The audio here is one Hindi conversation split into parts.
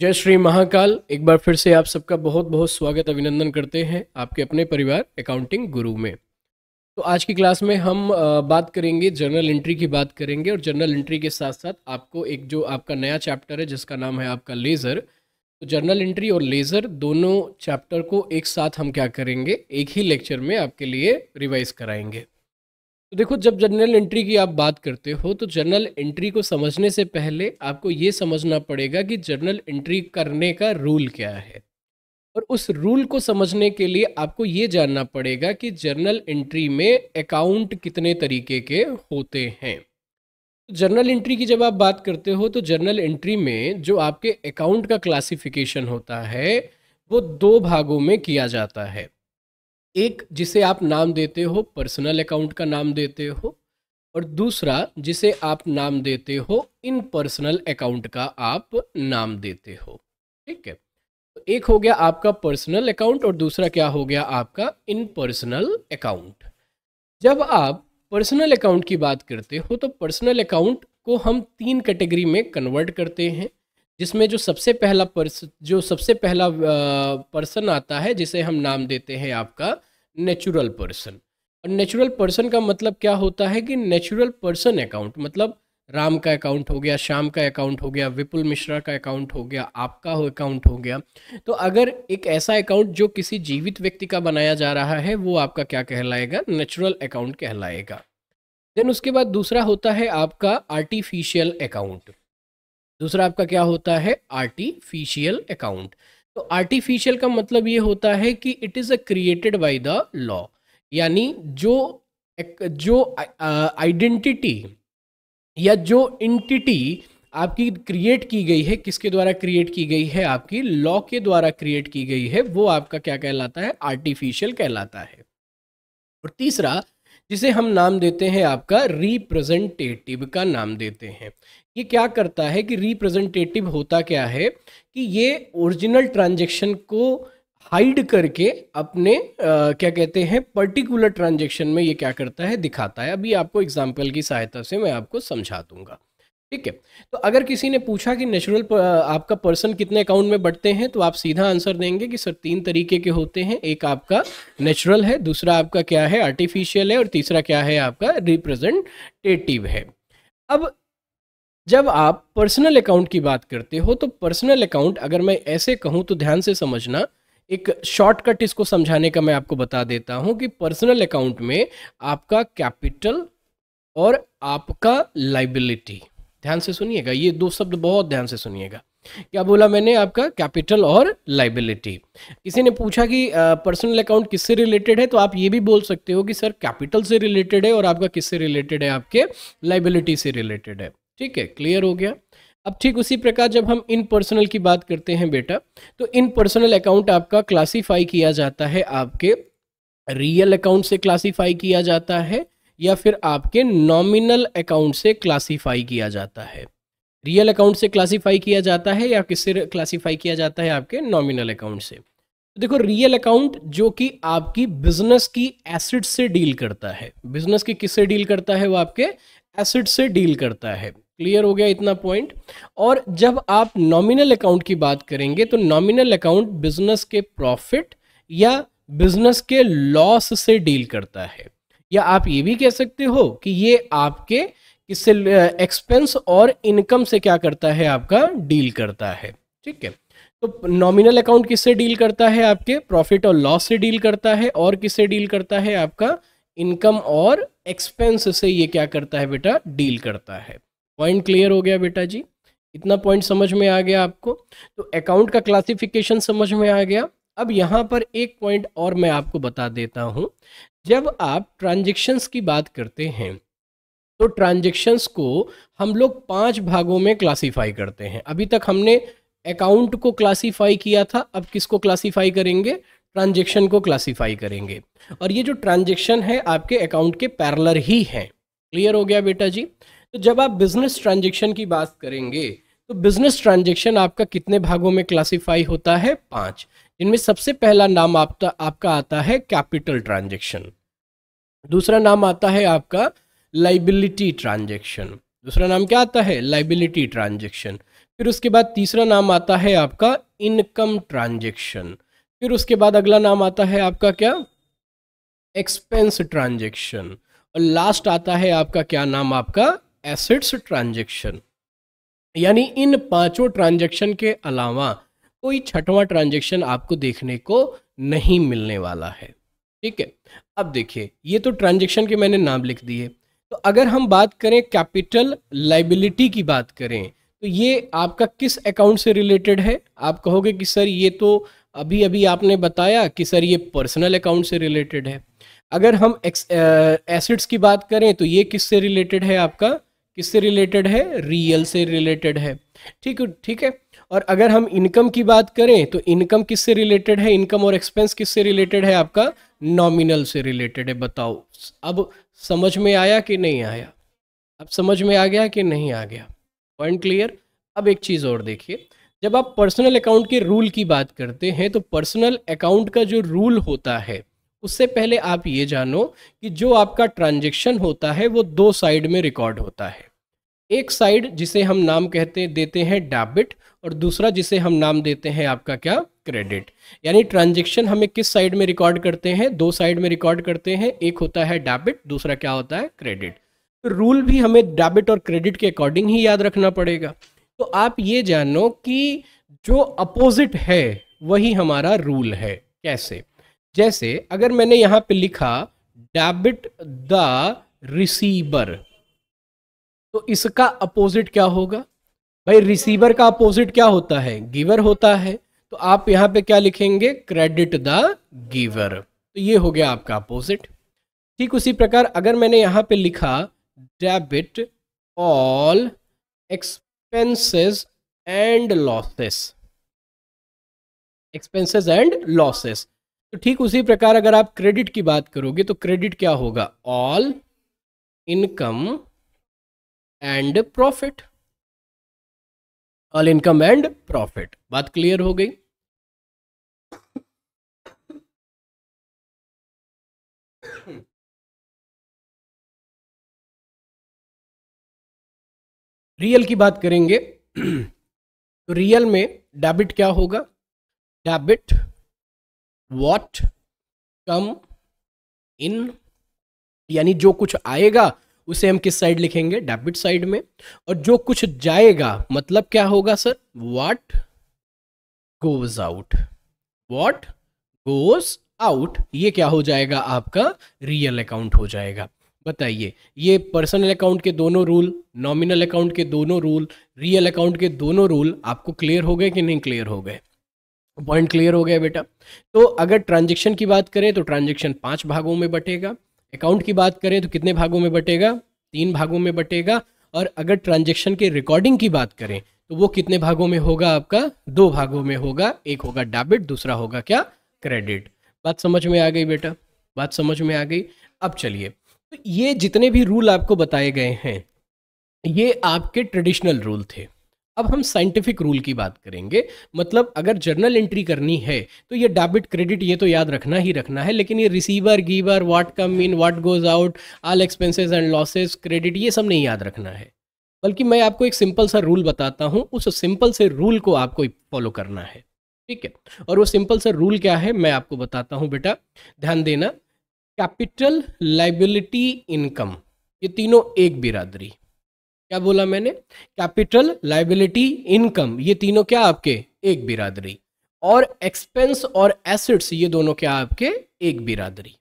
जय श्री महाकाल एक बार फिर से आप सबका बहुत बहुत स्वागत अभिनंदन करते हैं आपके अपने परिवार अकाउंटिंग गुरु में तो आज की क्लास में हम बात करेंगे जर्नल एंट्री की बात करेंगे और जर्नल एंट्री के साथ साथ आपको एक जो आपका नया चैप्टर है जिसका नाम है आपका लेज़र तो जर्नल एंट्री और लेज़र दोनों चैप्टर को एक साथ हम क्या करेंगे एक ही लेक्चर में आपके लिए रिवाइज कराएंगे तो देखो जब जर्नल एंट्री की आप बात करते हो तो जर्नल एंट्री को समझने से पहले आपको ये समझना पड़ेगा कि जर्नल एंट्री करने का रूल क्या है और उस रूल को समझने के लिए आपको ये जानना पड़ेगा कि जर्नल एंट्री में अकाउंट कितने तरीके के होते हैं जर्नल एंट्री की जब आप बात करते हो तो जर्नल एंट्री में जो आपके अकाउंट का क्लासिफिकेशन होता है वो दो भागों में किया जाता है एक जिसे आप नाम देते हो पर्सनल अकाउंट का नाम देते हो और दूसरा जिसे आप नाम देते हो इन पर्सनल अकाउंट का आप नाम देते हो ठीक है तो एक हो गया आपका पर्सनल अकाउंट और दूसरा क्या हो गया आपका इन पर्सनल अकाउंट जब आप पर्सनल अकाउंट की बात करते हो तो पर्सनल अकाउंट को हम तीन कैटेगरी में कन्वर्ट करते हैं जिसमें जो सबसे पहला पर्स जो सबसे पहला पर्सन आता है जिसे हम नाम देते हैं आपका नेचुरल पर्सन और नेचुरल पर्सन का मतलब क्या होता है कि नेचुरल पर्सन अकाउंट मतलब राम का अकाउंट हो गया श्याम का अकाउंट हो गया विपुल मिश्रा का अकाउंट हो गया आपका हो अकाउंट हो गया तो अगर एक ऐसा अकाउंट जो किसी जीवित व्यक्ति का बनाया जा रहा है वो आपका क्या कहलाएगा नेचुरल अकाउंट कहलाएगा देन उसके बाद दूसरा होता है आपका आर्टिफिशियल अकाउंट दूसरा आपका क्या होता है आर्टिफिशियल अकाउंट तो आर्टिफिशियल का मतलब ये होता है कि it is a created by the law यानी जो जो आइडेंटिटी या जो इंटिटी आपकी क्रिएट की गई है किसके द्वारा क्रिएट की गई है आपकी लॉ के द्वारा क्रिएट की गई है वो आपका क्या कहलाता है आर्टिफिशियल कहलाता है और तीसरा जिसे हम नाम देते हैं आपका रिप्रेजेंटेटिव का नाम देते हैं ये क्या करता है कि रिप्रेजेंटेटिव होता क्या है कि ये ओरिजिनल ट्रांजेक्शन को हाइड करके अपने आ, क्या कहते हैं पर्टिकुलर ट्रांजेक्शन में ये क्या करता है दिखाता है अभी आपको एग्जाम्पल की सहायता से मैं आपको समझा दूंगा ठीक है तो अगर किसी ने पूछा कि नेचुरल आपका पर्सन कितने अकाउंट में बढ़ते हैं तो आप सीधा आंसर देंगे कि सर तीन तरीके के होते हैं एक आपका नेचुरल है दूसरा आपका क्या है आर्टिफिशियल है और तीसरा क्या है आपका रिप्रेजेंटेटिव है अब जब आप पर्सनल अकाउंट की बात करते हो तो पर्सनल अकाउंट अगर मैं ऐसे कहूँ तो ध्यान से समझना एक शॉर्टकट इसको समझाने का मैं आपको बता देता हूँ कि पर्सनल अकाउंट में आपका कैपिटल और आपका लाइबिलिटी ध्यान से सुनिएगा ये दो शब्द बहुत ध्यान से सुनिएगा क्या बोला मैंने आपका कैपिटल और लाइबिलिटी किसी ने पूछा कि पर्सनल अकाउंट किससे रिलेटेड है तो आप ये भी बोल सकते हो कि सर कैपिटल से रिलेटेड है और आपका किससे रिलेटेड है आपके लाइबिलिटी से रिलेटेड है ठीक है क्लियर हो गया अब ठीक उसी प्रकार जब हम इन पर्सनल की बात करते हैं बेटा तो इन पर्सनल अकाउंट आपका क्लासीफाई किया जाता है आपके रियल अकाउंट से क्लासीफाई किया जाता है या फिर आपके नॉमिनल अकाउंट से क्लासीफाई किया जाता है रियल अकाउंट से क्लासीफाई किया जाता है या किससे क्लासीफाई किया जाता है आपके नॉमिनल अकाउंट से तो देखो रियल अकाउंट जो कि आपकी बिजनेस की एसिड से डील करता है बिजनेस की किससे डील करता है वो आपके एसिड से डील करता है क्लियर हो गया इतना पॉइंट और जब आप नॉमिनल अकाउंट की बात करेंगे तो नॉमिनल अकाउंट बिजनेस के प्रॉफिट या बिजनेस के लॉस से डील करता है या आप ये भी कह सकते हो कि ये आपके किससे एक्सपेंस और इनकम से क्या करता है आपका डील करता है ठीक है तो नॉमिनल अकाउंट किससे डील करता है आपके प्रॉफिट और लॉस से डील करता है और किससे डील करता है आपका इनकम और एक्सपेंस से ये क्या करता है बेटा डील करता है पॉइंट क्लियर हो गया बेटा जी इतना पॉइंट समझ में आ गया आपको तो अकाउंट का क्लासिफिकेशन समझ में आ गया अब यहाँ पर एक पॉइंट और मैं आपको बता देता हूँ जब आप ट्रांजेक्शन्स की बात करते हैं तो ट्रांजेक्शन्स को हम लोग पांच भागों में क्लासीफाई करते हैं अभी तक हमने अकाउंट को क्लासीफाई किया था अब किसको क्लासीफाई करेंगे ट्रांजेक्शन को क्लासीफाई करेंगे और ये जो ट्रांजेक्शन है आपके अकाउंट के पैरलर ही हैं क्लियर हो गया बेटा जी तो जब आप बिजनेस ट्रांजेक्शन की बात करेंगे तो बिजनेस ट्रांजेक्शन आपका कितने भागों में क्लासिफाई होता है पांच इनमें सबसे पहला नाम आपका आपका आता है कैपिटल ट्रांजेक्शन दूसरा नाम आता है आपका लाइबिलिटी ट्रांजेक्शन दूसरा नाम क्या आता है लाइबिलिटी ट्रांजेक्शन फिर उसके बाद तीसरा नाम आता है आपका इनकम ट्रांजेक्शन फिर उसके बाद अगला नाम आता है आपका क्या एक्सपेंस ट्रांजेक्शन और लास्ट आता है आपका क्या नाम आपका एसेट्स ट्रांजेक्शन यानी इन पांचों ट्रांजेक्शन के अलावा कोई छठवा ट्रांजेक्शन आपको देखने को नहीं मिलने वाला है ठीक है अब देखिए ये तो ट्रांजेक्शन के मैंने नाम लिख दिए तो अगर हम बात करें कैपिटल लाइबिलिटी की बात करें तो ये आपका किस अकाउंट से रिलेटेड है आप कहोगे कि सर ये तो अभी अभी आपने बताया कि सर ये पर्सनल अकाउंट से रिलेटेड है अगर हम एसेट्स की बात करें तो ये किस से रिलेटेड है आपका किससे रिलेटेड है रियल से रिलेटेड है ठीक ठीक है और अगर हम इनकम की बात करें तो इनकम किससे रिलेटेड है इनकम और एक्सपेंस किससे रिलेटेड है आपका नॉमिनल से रिलेटेड है बताओ अब समझ में आया कि नहीं आया अब समझ में आ गया कि नहीं आ गया पॉइंट क्लियर अब एक चीज़ और देखिए जब आप पर्सनल अकाउंट के रूल की बात करते हैं तो पर्सनल अकाउंट का जो रूल होता है उससे पहले आप ये जानो कि जो आपका ट्रांजेक्शन होता है वो दो साइड में रिकॉर्ड होता है एक साइड जिसे हम नाम कहते देते हैं डेबिट और दूसरा जिसे हम नाम देते हैं आपका क्या क्रेडिट यानी ट्रांजेक्शन हमें किस साइड में रिकॉर्ड करते हैं दो साइड में रिकॉर्ड करते हैं एक होता है डेबिट दूसरा क्या होता है क्रेडिट तो रूल भी हमें डेबिट और क्रेडिट के अकॉर्डिंग ही याद रखना पड़ेगा तो आप ये जानो कि जो अपोजिट है वही हमारा रूल है कैसे जैसे अगर मैंने यहां पे लिखा डेबिट द रिसीवर तो इसका अपोजिट क्या होगा भाई रिसीवर का अपोजिट क्या होता है गिवर होता है तो आप यहां पे क्या लिखेंगे क्रेडिट द गिवर तो ये हो गया आपका अपोजिट ठीक उसी प्रकार अगर मैंने यहां पे लिखा debit all expenses and losses expenses and losses तो ठीक उसी प्रकार अगर आप क्रेडिट की बात करोगे तो क्रेडिट क्या होगा all income and profit all income and profit बात क्लियर हो गई रियल की बात करेंगे तो रियल में डेबिट क्या होगा डेबिट वॉट कम इन यानी जो कुछ आएगा उसे हम किस साइड लिखेंगे डेबिट साइड में और जो कुछ जाएगा मतलब क्या होगा sir what goes out what goes out ये क्या हो जाएगा आपका रियल अकाउंट हो जाएगा बताइए ये पर्सनल अकाउंट के दोनों रूल नॉमिनल अकाउंट के दोनों रूल रियल अकाउंट के दोनों रूल आपको क्लियर हो गए कि नहीं क्लियर हो गए पॉइंट क्लियर हो गया बेटा तो अगर ट्रांजेक्शन की बात करें तो ट्रांजेक्शन पाँच भागों में बटेगा अकाउंट की बात करें तो कितने भागों में बटेगा तीन भागों में बटेगा और अगर ट्रांजेक्शन के रिकॉर्डिंग की बात करें तो वो कितने भागों में होगा आपका दो भागों में होगा एक होगा डेबिट दूसरा होगा क्या क्रेडिट बात समझ में आ गई बेटा बात समझ में आ गई अब चलिए तो ये जितने भी रूल आपको बताए गए हैं ये आपके ट्रेडिशनल रूल थे अब हम साइंटिफिक रूल की बात करेंगे मतलब अगर जर्नल एंट्री करनी है तो ये डेबिट क्रेडिट ये तो याद रखना ही रखना है लेकिन ये receiver giver what come in what goes out all expenses and losses credit ये सब नहीं याद रखना है बल्कि मैं आपको एक सिंपल सा रूल बताता हूँ उस सिंपल से रूल को आपको फॉलो करना है ठीक है और वो सिंपल सा रूल क्या है मैं आपको बताता हूँ बेटा ध्यान देना कैपिटल लाइबिलिटी इनकम ये तीनों एक बिरादरी क्या बोला मैंने कैपिटल लाइबिलिटी इनकम ये तीनों क्या आपके एक बिरादरी और एक्सपेंस और एसेट्स ये दोनों क्या आपके एक बिरादरी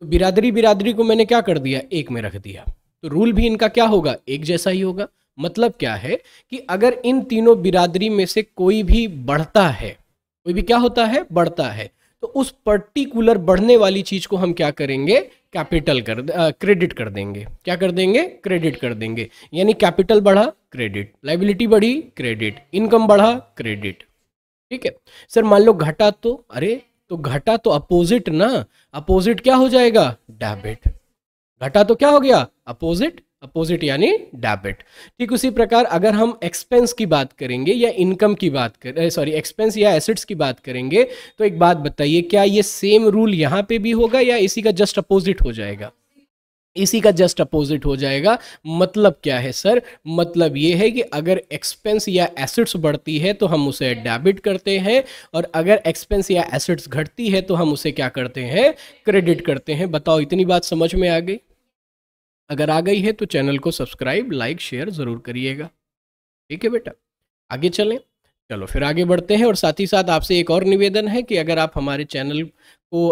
तो बिरादरी बिरादरी को मैंने क्या कर दिया एक में रख दिया तो रूल भी इनका क्या होगा एक जैसा ही होगा मतलब क्या है कि अगर इन तीनों बिरादरी में से कोई भी बढ़ता है कोई भी क्या होता है बढ़ता है तो उस पर्टिकुलर बढ़ने वाली चीज को हम क्या करेंगे कैपिटल कर क्रेडिट कर देंगे क्या कर देंगे क्रेडिट कर देंगे यानी कैपिटल बढ़ा क्रेडिट लाइबिलिटी बढ़ी क्रेडिट इनकम बढ़ा क्रेडिट ठीक है सर मान लो घटा तो अरे तो घटा तो अपोजिट ना अपोजिट क्या हो जाएगा डेबिट घटा तो क्या हो गया अपोजिट अपोजिट यानी डेबिट ठीक उसी प्रकार अगर हम एक्सपेंस की बात करेंगे या इनकम की बात कर सॉरी एक्सपेंस या एसेट्स की बात करेंगे तो एक बात बताइए क्या ये सेम रूल यहाँ पे भी होगा या इसी का जस्ट अपोजिट हो जाएगा इसी का जस्ट अपोजिट हो जाएगा मतलब क्या है सर मतलब ये है कि अगर एक्सपेंस या एसेट्स बढ़ती है तो हम उसे डेबिट करते हैं और अगर एक्सपेंस या एसेट्स घटती है तो हम उसे क्या करते हैं क्रेडिट करते हैं बताओ इतनी बात समझ में आ गई अगर आ गई है तो चैनल को सब्सक्राइब लाइक शेयर ज़रूर करिएगा ठीक है बेटा आगे चलें चलो फिर आगे बढ़ते हैं और साथ ही साथ आपसे एक और निवेदन है कि अगर आप हमारे चैनल को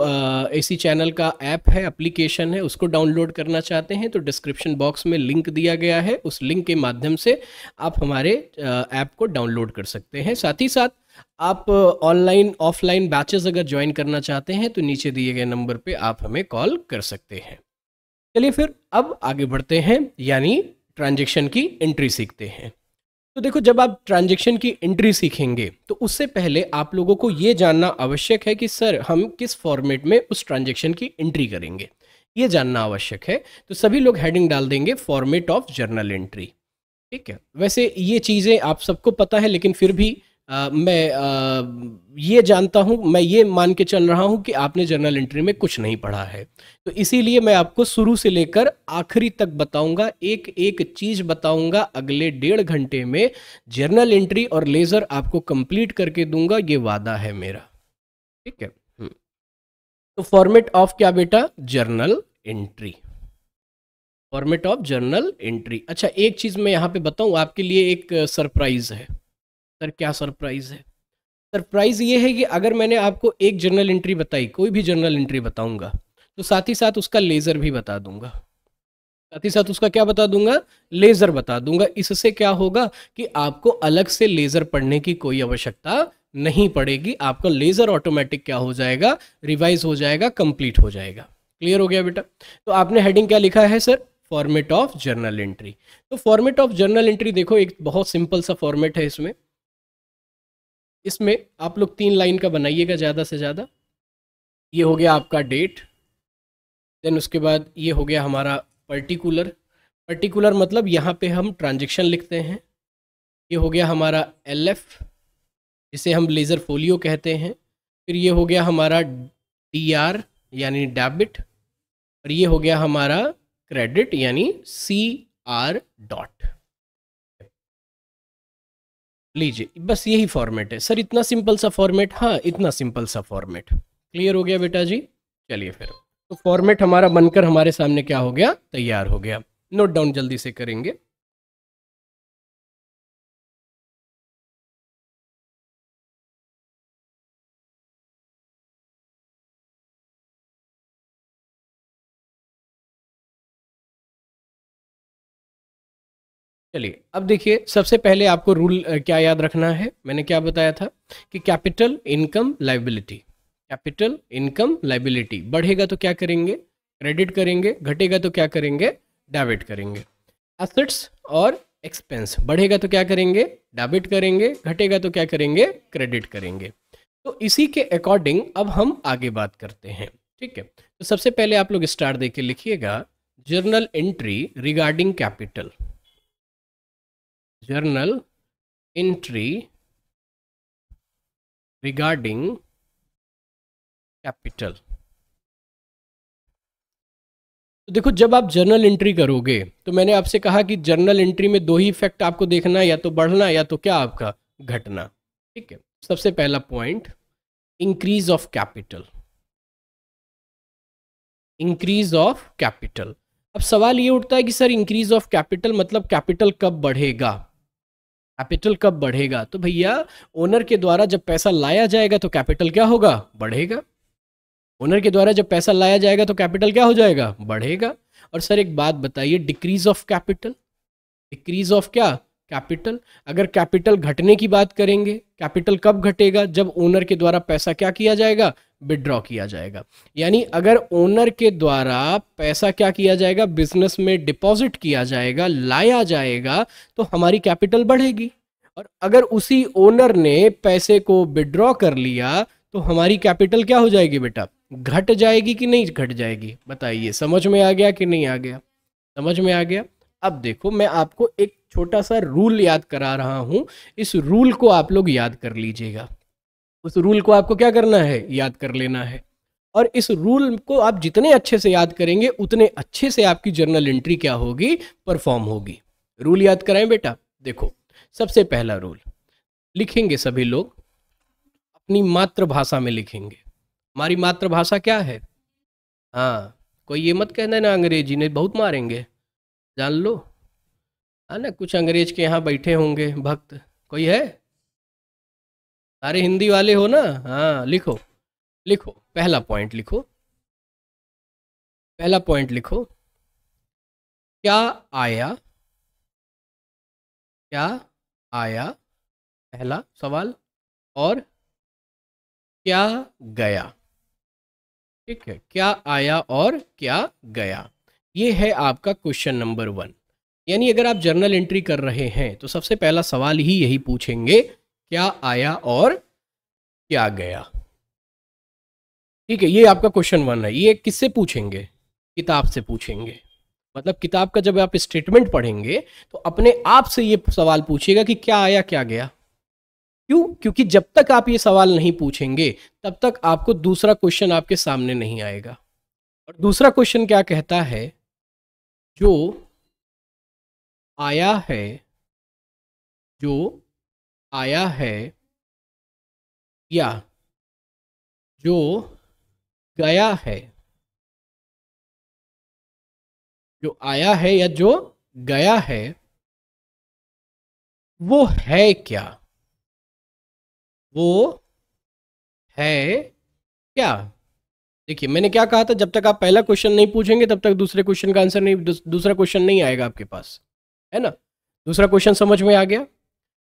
ऐसी चैनल का ऐप है एप्लीकेशन है उसको डाउनलोड करना चाहते हैं तो डिस्क्रिप्शन बॉक्स में लिंक दिया गया है उस लिंक के माध्यम से आप हमारे ऐप को डाउनलोड कर सकते हैं साथ ही साथ आप ऑनलाइन ऑफलाइन बैचेस अगर ज्वाइन करना चाहते हैं तो नीचे दिए गए नंबर पर आप हमें कॉल कर सकते हैं चलिए फिर अब आगे बढ़ते हैं यानी ट्रांजेक्शन की एंट्री सीखते हैं तो देखो जब आप ट्रांजेक्शन की एंट्री सीखेंगे तो उससे पहले आप लोगों को ये जानना आवश्यक है कि सर हम किस फॉर्मेट में उस ट्रांजेक्शन की एंट्री करेंगे ये जानना आवश्यक है तो सभी लोग हेडिंग डाल देंगे फॉर्मेट ऑफ जर्नल एंट्री ठीक है वैसे ये चीज़ें आप सबको पता है लेकिन फिर भी आ, मैं आ, ये जानता हूँ मैं ये मान के चल रहा हूँ कि आपने जर्नल एंट्री में कुछ नहीं पढ़ा है तो इसीलिए मैं आपको शुरू से लेकर आखिरी तक बताऊंगा एक एक चीज़ बताऊंगा अगले डेढ़ घंटे में जर्नल एंट्री और लेज़र आपको कंप्लीट करके दूंगा ये वादा है मेरा ठीक है हम्म। तो फॉर्मेट ऑफ क्या बेटा journal entry format of journal entry अच्छा एक चीज़ मैं यहाँ पे बताऊँ आपके लिए एक सरप्राइज़ है सर क्या सरप्राइज़ है सरप्राइज़ ये है कि अगर मैंने आपको एक जर्नल एंट्री बताई कोई भी जर्नल एंट्री बताऊंगा तो साथ ही साथ उसका लेज़र भी बता दूंगा साथ ही साथ उसका क्या बता दूंगा लेज़र बता दूंगा इससे क्या होगा कि आपको अलग से लेज़र पढ़ने की कोई आवश्यकता नहीं पड़ेगी आपका लेज़र ऑटोमेटिक क्या हो जाएगा रिवाइज हो जाएगा कंप्लीट हो जाएगा क्लियर हो गया बेटा तो आपने हेडिंग क्या लिखा है sir format of journal entry तो फॉर्मेट ऑफ जर्नल एंट्री देखो एक बहुत सिंपल सा फॉर्मेट है इसमें इसमें आप लोग तीन लाइन का बनाइएगा ज़्यादा से ज़्यादा ये हो गया आपका डेट देन उसके बाद ये हो गया हमारा पर्टिकुलर पर्टिकुलर मतलब यहाँ पे हम ट्रांजेक्शन लिखते हैं ये हो गया हमारा एल एफ जिसे हम लेज़र फोलियो कहते हैं फिर ये हो गया हमारा डी आर यानी डेबिट और ये हो गया हमारा क्रेडिट यानी सी आर डॉट लीजिए बस यही फॉर्मेट है सर इतना सिंपल सा फॉर्मेट हाँ इतना सिंपल सा फॉर्मेट क्लियर हो गया बेटा जी चलिए फिर तो फॉर्मेट हमारा बनकर हमारे सामने क्या हो गया तैयार हो गया नोट डाउन जल्दी से करेंगे चलिए अब देखिए सबसे पहले आपको रूल क्या याद रखना है मैंने क्या बताया था कि capital income liability capital income liability बढ़ेगा तो क्या करेंगे क्रेडिट करेंगे घटेगा तो क्या करेंगे डेबिट करेंगे एसेट्स और एक्सपेंस बढ़ेगा तो क्या करेंगे डेबिट करेंगे घटेगा तो क्या करेंगे क्रेडिट करेंगे तो इसी के अकॉर्डिंग अब हम आगे बात करते हैं ठीक है तो सबसे पहले आप लोग स्टार देके लिखिएगा journal entry regarding capital journal entry regarding capital तो देखो जब आप जर्नल एंट्री करोगे तो मैंने आपसे कहा कि जर्नल एंट्री में दो ही इफेक्ट आपको देखना या तो बढ़ना या तो क्या आपका घटना ठीक है सबसे पहला point increase of capital increase of capital अब सवाल ये उठता है कि सर इंक्रीज ऑफ कैपिटल मतलब कैपिटल कब बढ़ेगा कैपिटल कब बढ़ेगा तो भैया ओनर के द्वारा जब पैसा लाया जाएगा तो कैपिटल क्या होगा बढ़ेगा ओनर के द्वारा जब पैसा लाया जाएगा तो कैपिटल क्या हो जाएगा बढ़ेगा और सर एक बात बताइए decrease of capital decrease of क्या कैपिटल अगर कैपिटल घटने की बात करेंगे कैपिटल कब घटेगा जब ओनर के द्वारा पैसा क्या किया जाएगा विड्रॉ किया जाएगा यानी अगर ओनर के द्वारा पैसा क्या किया जाएगा बिजनेस में डिपॉजिट किया जाएगा लाया जाएगा तो हमारी कैपिटल बढ़ेगी और अगर उसी ओनर ने पैसे को विड्रॉ कर लिया तो हमारी कैपिटल क्या हो जाएगी बेटा घट जाएगी कि नहीं घट जाएगी बताइए समझ में आ गया कि नहीं आ गया समझ में आ गया अब देखो मैं आपको एक छोटा सा रूल याद करा रहा हूँ इस रूल को आप लोग याद कर लीजिएगा उस रूल को आपको क्या करना है याद कर लेना है और इस रूल को आप जितने अच्छे से याद करेंगे उतने अच्छे से आपकी जर्नल एंट्री क्या होगी परफॉर्म होगी रूल याद कराएं बेटा देखो सबसे पहला रूल लिखेंगे सभी लोग अपनी मातृभाषा में लिखेंगे हमारी मातृभाषा क्या है हाँ कोई ये मत कहना ना अंग्रेजी ने बहुत मारेंगे जान लो है हाँ ना कुछ अंग्रेज के यहाँ बैठे होंगे भक्त कोई है सारे हिंदी वाले हो ना हाँ लिखो लिखो पहला पॉइंट लिखो पहला पॉइंट लिखो क्या आया क्या आया पहला सवाल और क्या गया ठीक है क्या आया और क्या गया ये है आपका क्वेश्चन नंबर वन यानी अगर आप जर्नल एंट्री कर रहे हैं तो सबसे पहला सवाल ही यही पूछेंगे क्या आया और क्या गया ठीक है ये आपका क्वेश्चन वन है ये किससे पूछेंगे किताब से पूछेंगे मतलब किताब का जब आप स्टेटमेंट पढ़ेंगे तो अपने आप से ये सवाल पूछेगा कि क्या आया क्या गया क्यों क्योंकि जब तक आप ये सवाल नहीं पूछेंगे तब तक आपको दूसरा क्वेश्चन आपके सामने नहीं आएगा और दूसरा क्वेश्चन क्या कहता है जो आया है जो आया है या जो गया है जो आया है या जो गया है वो है क्या वो है क्या देखिए मैंने क्या कहा था जब तक आप पहला क्वेश्चन नहीं पूछेंगे तब तक दूसरे क्वेश्चन का आंसर नहीं दूसरा क्वेश्चन नहीं आएगा आपके पास है ना दूसरा क्वेश्चन समझ में आ गया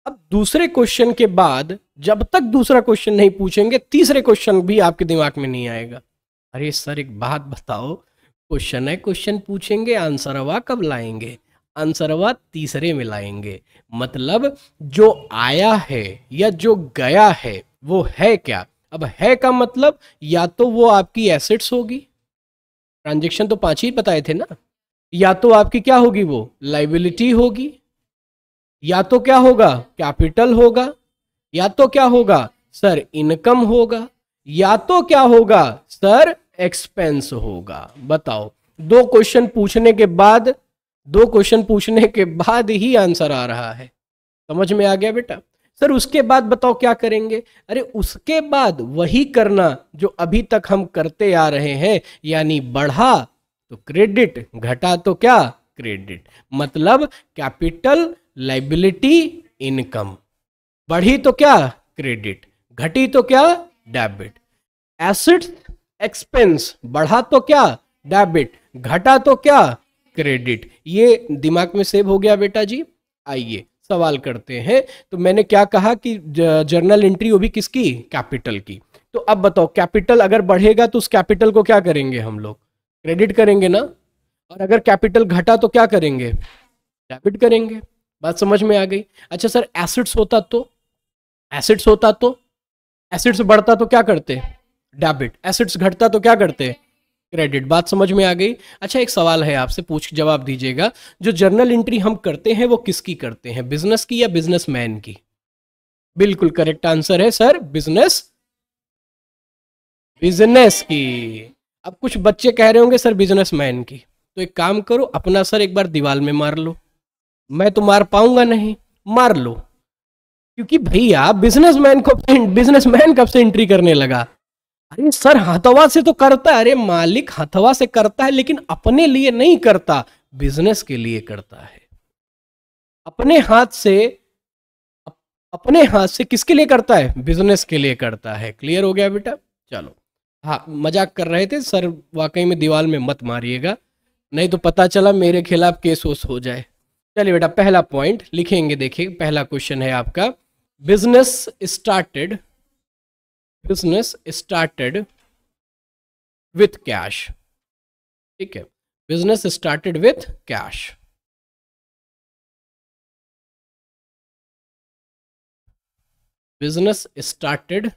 अब दूसरे क्वेश्चन के बाद जब तक दूसरा क्वेश्चन नहीं पूछेंगे तीसरे क्वेश्चन भी आपके दिमाग में नहीं आएगा अरे सर एक बात बताओ क्वेश्चन है क्वेश्चन पूछेंगे आंसर हवा कब लाएंगे आंसर हवा तीसरे में लाएंगे मतलब जो आया है या जो गया है वो है क्या अब है का मतलब या तो वो आपकी एसेट्स होगी ट्रांजेक्शन तो पांच ही बताए थे ना या तो आपकी क्या होगी वो लाइबिलिटी होगी या तो क्या होगा कैपिटल होगा या तो क्या होगा सर इनकम होगा या तो क्या होगा सर एक्सपेंस होगा बताओ दो क्वेश्चन पूछने के बाद दो क्वेश्चन पूछने के बाद ही आंसर आ रहा है समझ में आ गया बेटा सर उसके बाद बताओ क्या करेंगे अरे उसके बाद वही करना जो अभी तक हम करते आ रहे हैं यानी बढ़ा तो क्रेडिट घटा तो क्या क्रेडिट मतलब कैपिटल लाइबिलिटी इनकम बढ़ी तो क्या क्रेडिट घटी तो क्या डेबिट एसेट एक्सपेंस बढ़ा तो क्या डेबिट घटा तो क्या क्रेडिट ये दिमाग में सेव हो गया बेटा जी आइए सवाल करते हैं तो मैंने क्या कहा कि जर्नल एंट्री वो भी किसकी कैपिटल की तो अब बताओ कैपिटल अगर बढ़ेगा तो उस कैपिटल को क्या करेंगे हम लोग क्रेडिट करेंगे ना और अगर कैपिटल घटा तो क्या करेंगे डेबिट करेंगे बात समझ में आ गई अच्छा सर एसिड्स होता तो एसिड्स होता तो एसिड्स बढ़ता तो क्या करते डेबिट एसिड्स घटता तो क्या करते क्रेडिट बात समझ में आ गई अच्छा एक सवाल है आपसे पूछ जवाब दीजिएगा जो जर्नल एंट्री हम करते हैं वो किसकी करते हैं बिजनेस की या मैन की बिल्कुल करेक्ट आंसर है सर बिजनेस बिजनेस की अब कुछ बच्चे कह रहे होंगे सर बिजनेसमैन की तो एक काम करो अपना सर एक बार दीवार में मार लो मैं तो मार पाऊंगा नहीं मार लो क्योंकि भैया बिजनेसमैन को बिजनेसमैन कब से एंट्री करने लगा अरे सर हथवा से तो करता है अरे मालिक हथवा से करता है लेकिन अपने लिए नहीं करता बिजनेस के लिए करता है अपने हाथ से अपने हाथ से किसके लिए करता है बिजनेस के लिए करता है क्लियर हो गया बेटा चलो हाँ मजाक कर रहे थे सर वाकई में दीवार में मत मारिएगा नहीं तो पता चला मेरे खिलाफ केस वोस हो जाए चलिए बेटा पहला पॉइंट लिखेंगे देखिए पहला क्वेश्चन है आपका business started business started with cash ठीक है business started with cash business started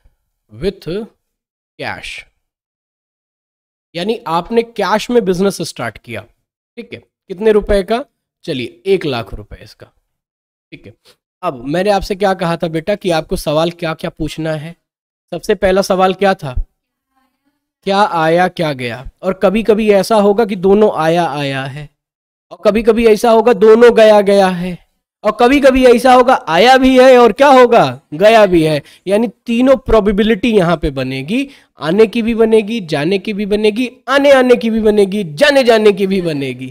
with cash यानी आपने कैश में बिजनेस स्टार्ट किया ठीक है कितने रुपए का चलिए एक लाख रुपए इसका ठीक है अब मैंने आपसे क्या कहा था बेटा कि आपको सवाल क्या क्या पूछना है सबसे पहला सवाल क्या था क्या आया क्या गया और कभी कभी ऐसा होगा कि दोनों आया आया है और कभी कभी ऐसा होगा दोनों गया गया है और कभी कभी ऐसा होगा आया भी है और क्या होगा गया भी है यानी तीनों प्रोबेबिलिटी यहां पे बनेगी आने की भी बनेगी जाने की भी बनेगी आने आने की भी बनेगी जाने जाने की भी बनेगी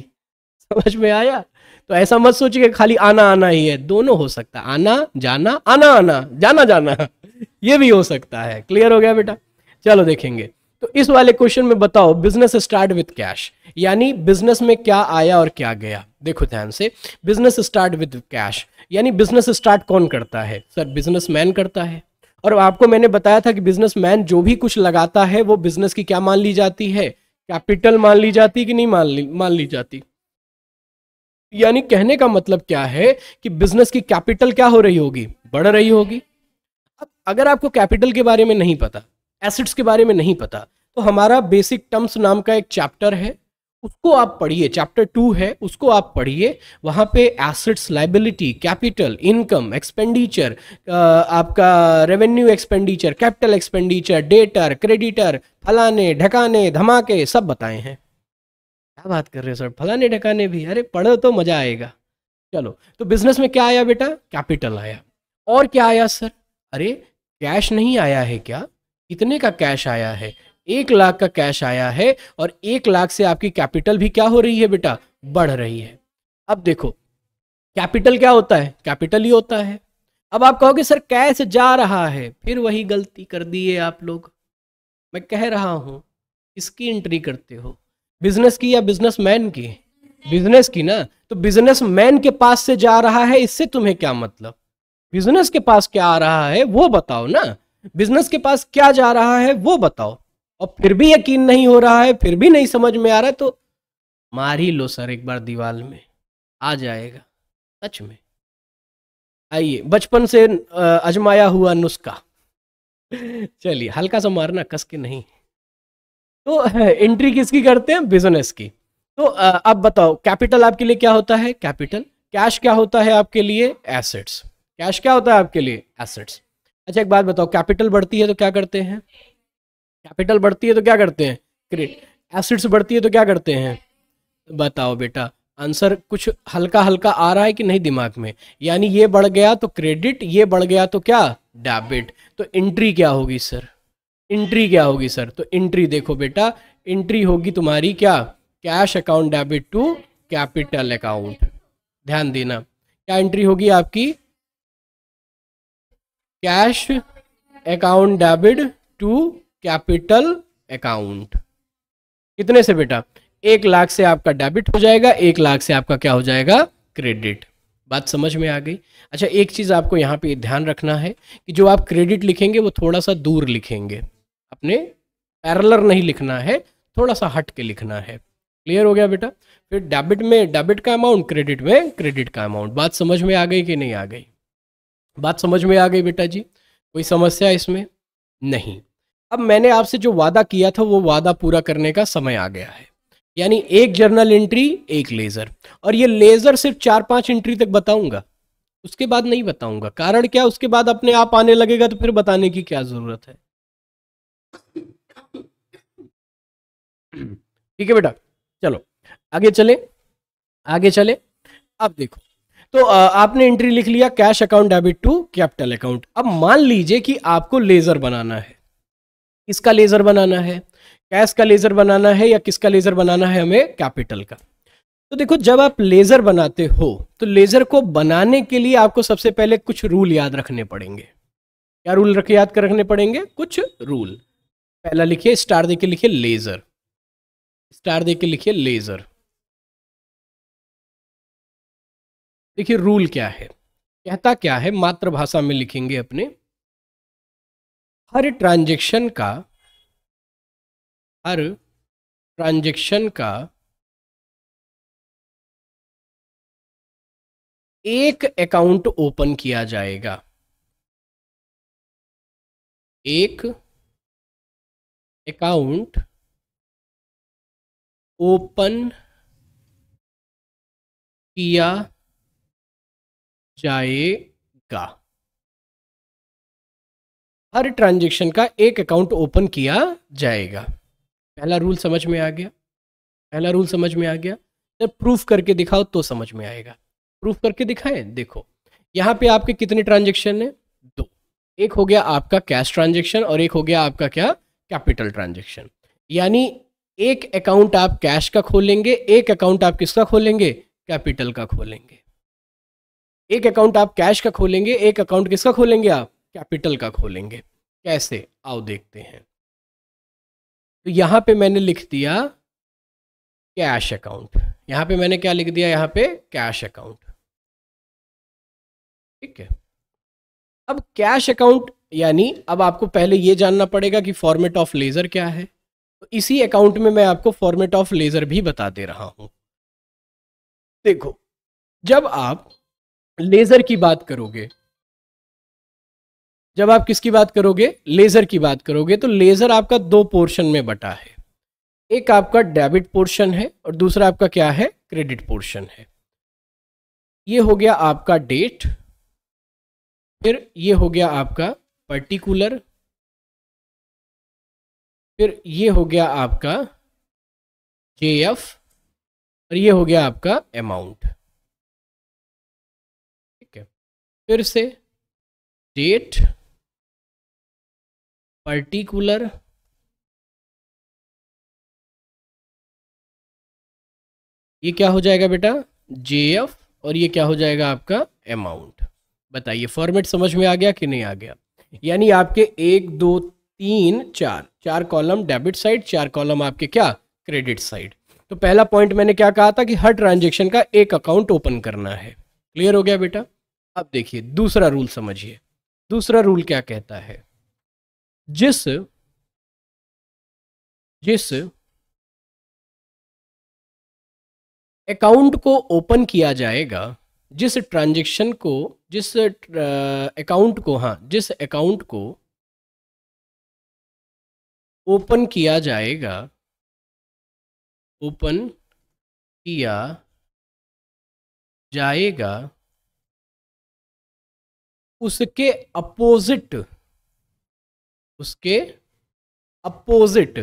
समझ में आया तो ऐसा मत सोचिए खाली आना आना ही है दोनों हो सकता है आना जाना आना आना जाना जाना ये भी हो सकता है क्लियर हो गया बेटा चलो देखेंगे तो इस वाले क्वेश्चन में बताओ बिजनेस स्टार्ट विथ कैश यानी बिजनेस में क्या आया और क्या गया देखो ध्यान से बिजनेस स्टार्ट विथ कैश यानी बिजनेस स्टार्ट कौन करता है सर मैन करता है और आपको मैंने बताया था कि बिजनेसमैन जो भी कुछ लगाता है वो बिजनेस की क्या मान ली जाती है कैपिटल मान ली जाती कि नहीं मान ली मान ली जाती यानी कहने का मतलब क्या है कि बिजनेस की कैपिटल क्या हो रही होगी बढ़ रही होगी अब अगर आपको कैपिटल के बारे में नहीं पता एसेट्स के बारे में नहीं पता तो हमारा बेसिक टर्म्स नाम का एक चैप्टर है उसको आप पढ़िए चैप्टर टू है उसको आप पढ़िए वहाँ पे assets liability capital income expenditure आपका revenue expenditure capital expenditure debtor creditor फलाने ढकाने धमाके सब बताए हैं क्या बात कर रहे हो सर फलाने ढकाने भी अरे पढ़ो तो मजा आएगा चलो तो बिजनेस में क्या आया बेटा कैपिटल आया और क्या आया सर अरे कैश नहीं आया है क्या कितने का कैश आया है एक लाख का कैश आया है और एक लाख से आपकी कैपिटल भी क्या हो रही है बेटा बढ़ रही है अब देखो कैपिटल क्या होता है कैपिटल ही होता है अब आप कहोगे सर कैश जा रहा है फिर वही गलती कर दिए आप लोग मैं कह रहा हूं इसकी एंट्री करते हो बिजनेस की या बिजनेसमैन की बिजनेस की ना तो बिजनेसमैन के पास से जा रहा है इससे तुम्हें क्या मतलब बिजनेस के पास क्या आ रहा है वो बताओ ना बिजनेस के पास क्या जा रहा है वो बताओ और फिर भी यकीन नहीं हो रहा है फिर भी नहीं समझ में आ रहा है तो मार ही लो सर एक बार दीवाल में आ जाएगा सच में आइए बचपन से अजमाया हुआ नुस्खा चलिए हल्का सा मारना कस के नहीं तो एंट्री किसकी करते हैं बिजनेस की तो अब बताओ कैपिटल आपके लिए क्या होता है कैपिटल कैश क्या होता है आपके लिए एसेट्स कैश क्या होता है आपके लिए एसेट्स अच्छा एक बात बताओ कैपिटल बढ़ती है तो क्या करते हैं कैपिटल बढ़ती है तो क्या करते हैं क्रेडिट एसेट्स बढ़ती है तो क्या करते हैं बताओ बेटा आंसर कुछ हल्का हल्का आ रहा है कि नहीं दिमाग में यानी ये बढ़ गया तो क्रेडिट ये बढ़ गया तो क्या डेबिट तो एंट्री क्या होगी सर एंट्री क्या होगी सर तो एंट्री देखो बेटा एंट्री होगी तुम्हारी क्या cash account debit to capital account ध्यान देना क्या एंट्री होगी आपकी cash account debit to capital account कितने से बेटा एक लाख से आपका डेबिट हो जाएगा एक लाख से आपका क्या हो जाएगा क्रेडिट बात समझ में आ गई अच्छा एक चीज़ आपको यहाँ पे ध्यान रखना है कि जो आप क्रेडिट लिखेंगे वो थोड़ा सा दूर लिखेंगे अपने पैरलर नहीं लिखना है थोड़ा सा हट के लिखना है क्लियर हो गया बेटा फिर डेबिट में डेबिट का अमाउंट क्रेडिट में क्रेडिट का अमाउंट बात समझ में आ गई कि नहीं आ गई बात समझ में आ गई बेटा जी कोई समस्या इसमें नहीं अब मैंने आपसे जो वादा किया था वो वादा पूरा करने का समय आ गया है यानी एक जर्नल एंट्री एक लेज़र और ये लेज़र सिर्फ चार पांच एंट्री तक बताऊंगा उसके बाद नहीं बताऊंगा कारण क्या उसके बाद अपने आप आने लगेगा तो फिर बताने की क्या ज़रूरत है ठीक है बेटा चलो आगे चले आगे चले अब देखो तो आपने एंट्री लिख लिया cash account debit to capital account अब मान लीजिए कि आपको लेजर बनाना है किसका लेजर बनाना है कैश का लेजर बनाना है या किसका लेजर बनाना है हमें कैपिटल का तो देखो जब आप लेजर बनाते हो तो लेजर को बनाने के लिए आपको सबसे पहले कुछ रूल याद रखने पड़ेंगे क्या रूल रख याद कर रखने पड़ेंगे कुछ रूल पहला लिखिए स्टार देखिए लिखिए लेजर स्टार दे के लिखिए लेज़र देखिए रूल क्या है कहता क्या है मातृभाषा में लिखेंगे अपने हर ट्रांजेक्शन का हर ट्रांजेक्शन का एक अकाउंट ओपन किया जाएगा एक अकाउंट ओपन किया जाएगा हर ट्रांजेक्शन का एक अकाउंट ओपन किया जाएगा पहला रूल समझ में आ गया पहला रूल समझ में आ गया जब प्रूफ करके दिखाओ तो समझ में आएगा प्रूफ करके दिखाए देखो यहां पे आपके कितने ट्रांजेक्शन है दो एक हो गया आपका कैश ट्रांजेक्शन और एक हो गया आपका क्या कैपिटल ट्रांजेक्शन यानी एक अकाउंट आप कैश का खोलेंगे एक अकाउंट आप किसका खोलेंगे कैपिटल का खोलेंगे एक अकाउंट आप कैश का खोलेंगे एक अकाउंट किसका खोलेंगे आप कैपिटल का खोलेंगे कैसे आओ देखते हैं तो यहां पे मैंने लिख दिया कैश अकाउंट यहां पे मैंने क्या लिख दिया यहां पे कैश अकाउंट ठीक है अब कैश अकाउंट यानी अब आपको पहले यह जानना पड़ेगा कि फॉर्मेट ऑफ लेजर क्या है तो इसी अकाउंट में मैं आपको फॉर्मेट ऑफ लेज़र भी बता दे रहा हूं देखो जब आप लेज़र की बात करोगे जब आप किसकी बात करोगे लेज़र की बात करोगे तो लेज़र आपका दो पोर्शन में बटा है एक आपका डेबिट पोर्शन है और दूसरा आपका क्या है क्रेडिट पोर्शन है ये हो गया आपका डेट फिर ये हो गया आपका पर्टिकुलर फिर ये हो गया आपका जे एफ और ये हो गया आपका अमाउंट ठीक है फिर से डेट पर्टिकुलर ये क्या हो जाएगा बेटा जे एफ और ये क्या हो जाएगा आपका अमाउंट बताइए फॉर्मेट समझ में आ गया कि नहीं आ गया यानी आपके एक दो तीन चार चार कॉलम डेबिट साइड चार कॉलम आपके क्या क्रेडिट साइड तो पहला पॉइंट मैंने क्या कहा था कि हर ट्रांजेक्शन का एक अकाउंट ओपन करना है क्लियर हो गया बेटा अब देखिए दूसरा रूल समझिए दूसरा रूल क्या कहता है जिस जिस अकाउंट को ओपन किया जाएगा जिस ट्रांजेक्शन को जिस अकाउंट को हाँ जिस अकाउंट को ओपन किया जाएगा ओपन किया जाएगा उसके अपोजिट उसके अपोजिट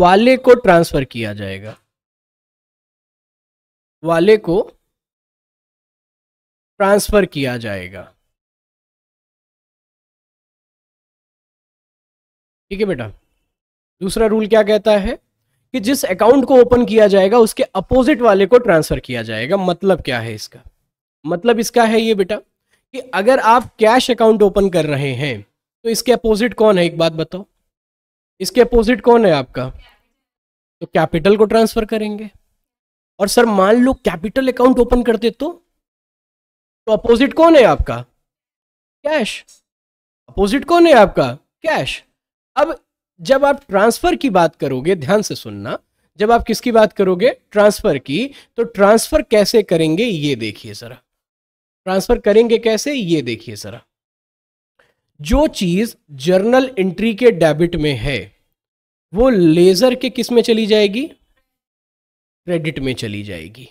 वाले को ट्रांसफर किया जाएगा वाले को ट्रांसफर किया जाएगा ठीक है बेटा दूसरा रूल क्या कहता है कि जिस अकाउंट को ओपन किया जाएगा उसके अपोजिट वाले को ट्रांसफर किया जाएगा मतलब क्या है इसका मतलब इसका है ये बेटा कि अगर आप कैश अकाउंट ओपन कर रहे हैं तो इसके अपोजिट कौन है एक बात बताओ इसके अपोजिट कौन है आपका तो कैपिटल को ट्रांसफर करेंगे और सर मान लो कैपिटल अकाउंट ओपन करते तो तो अपोजिट कौन है आपका कैश अपोजिट कौन है आपका कैश अब जब आप ट्रांसफर की बात करोगे ध्यान से सुनना जब आप किसकी बात करोगे ट्रांसफर की तो ट्रांसफर कैसे करेंगे ये देखिए जरा ट्रांसफर करेंगे कैसे ये देखिए जरा जो चीज जर्नल एंट्री के डेबिट में है वो लेजर के किस में चली जाएगी क्रेडिट में चली जाएगी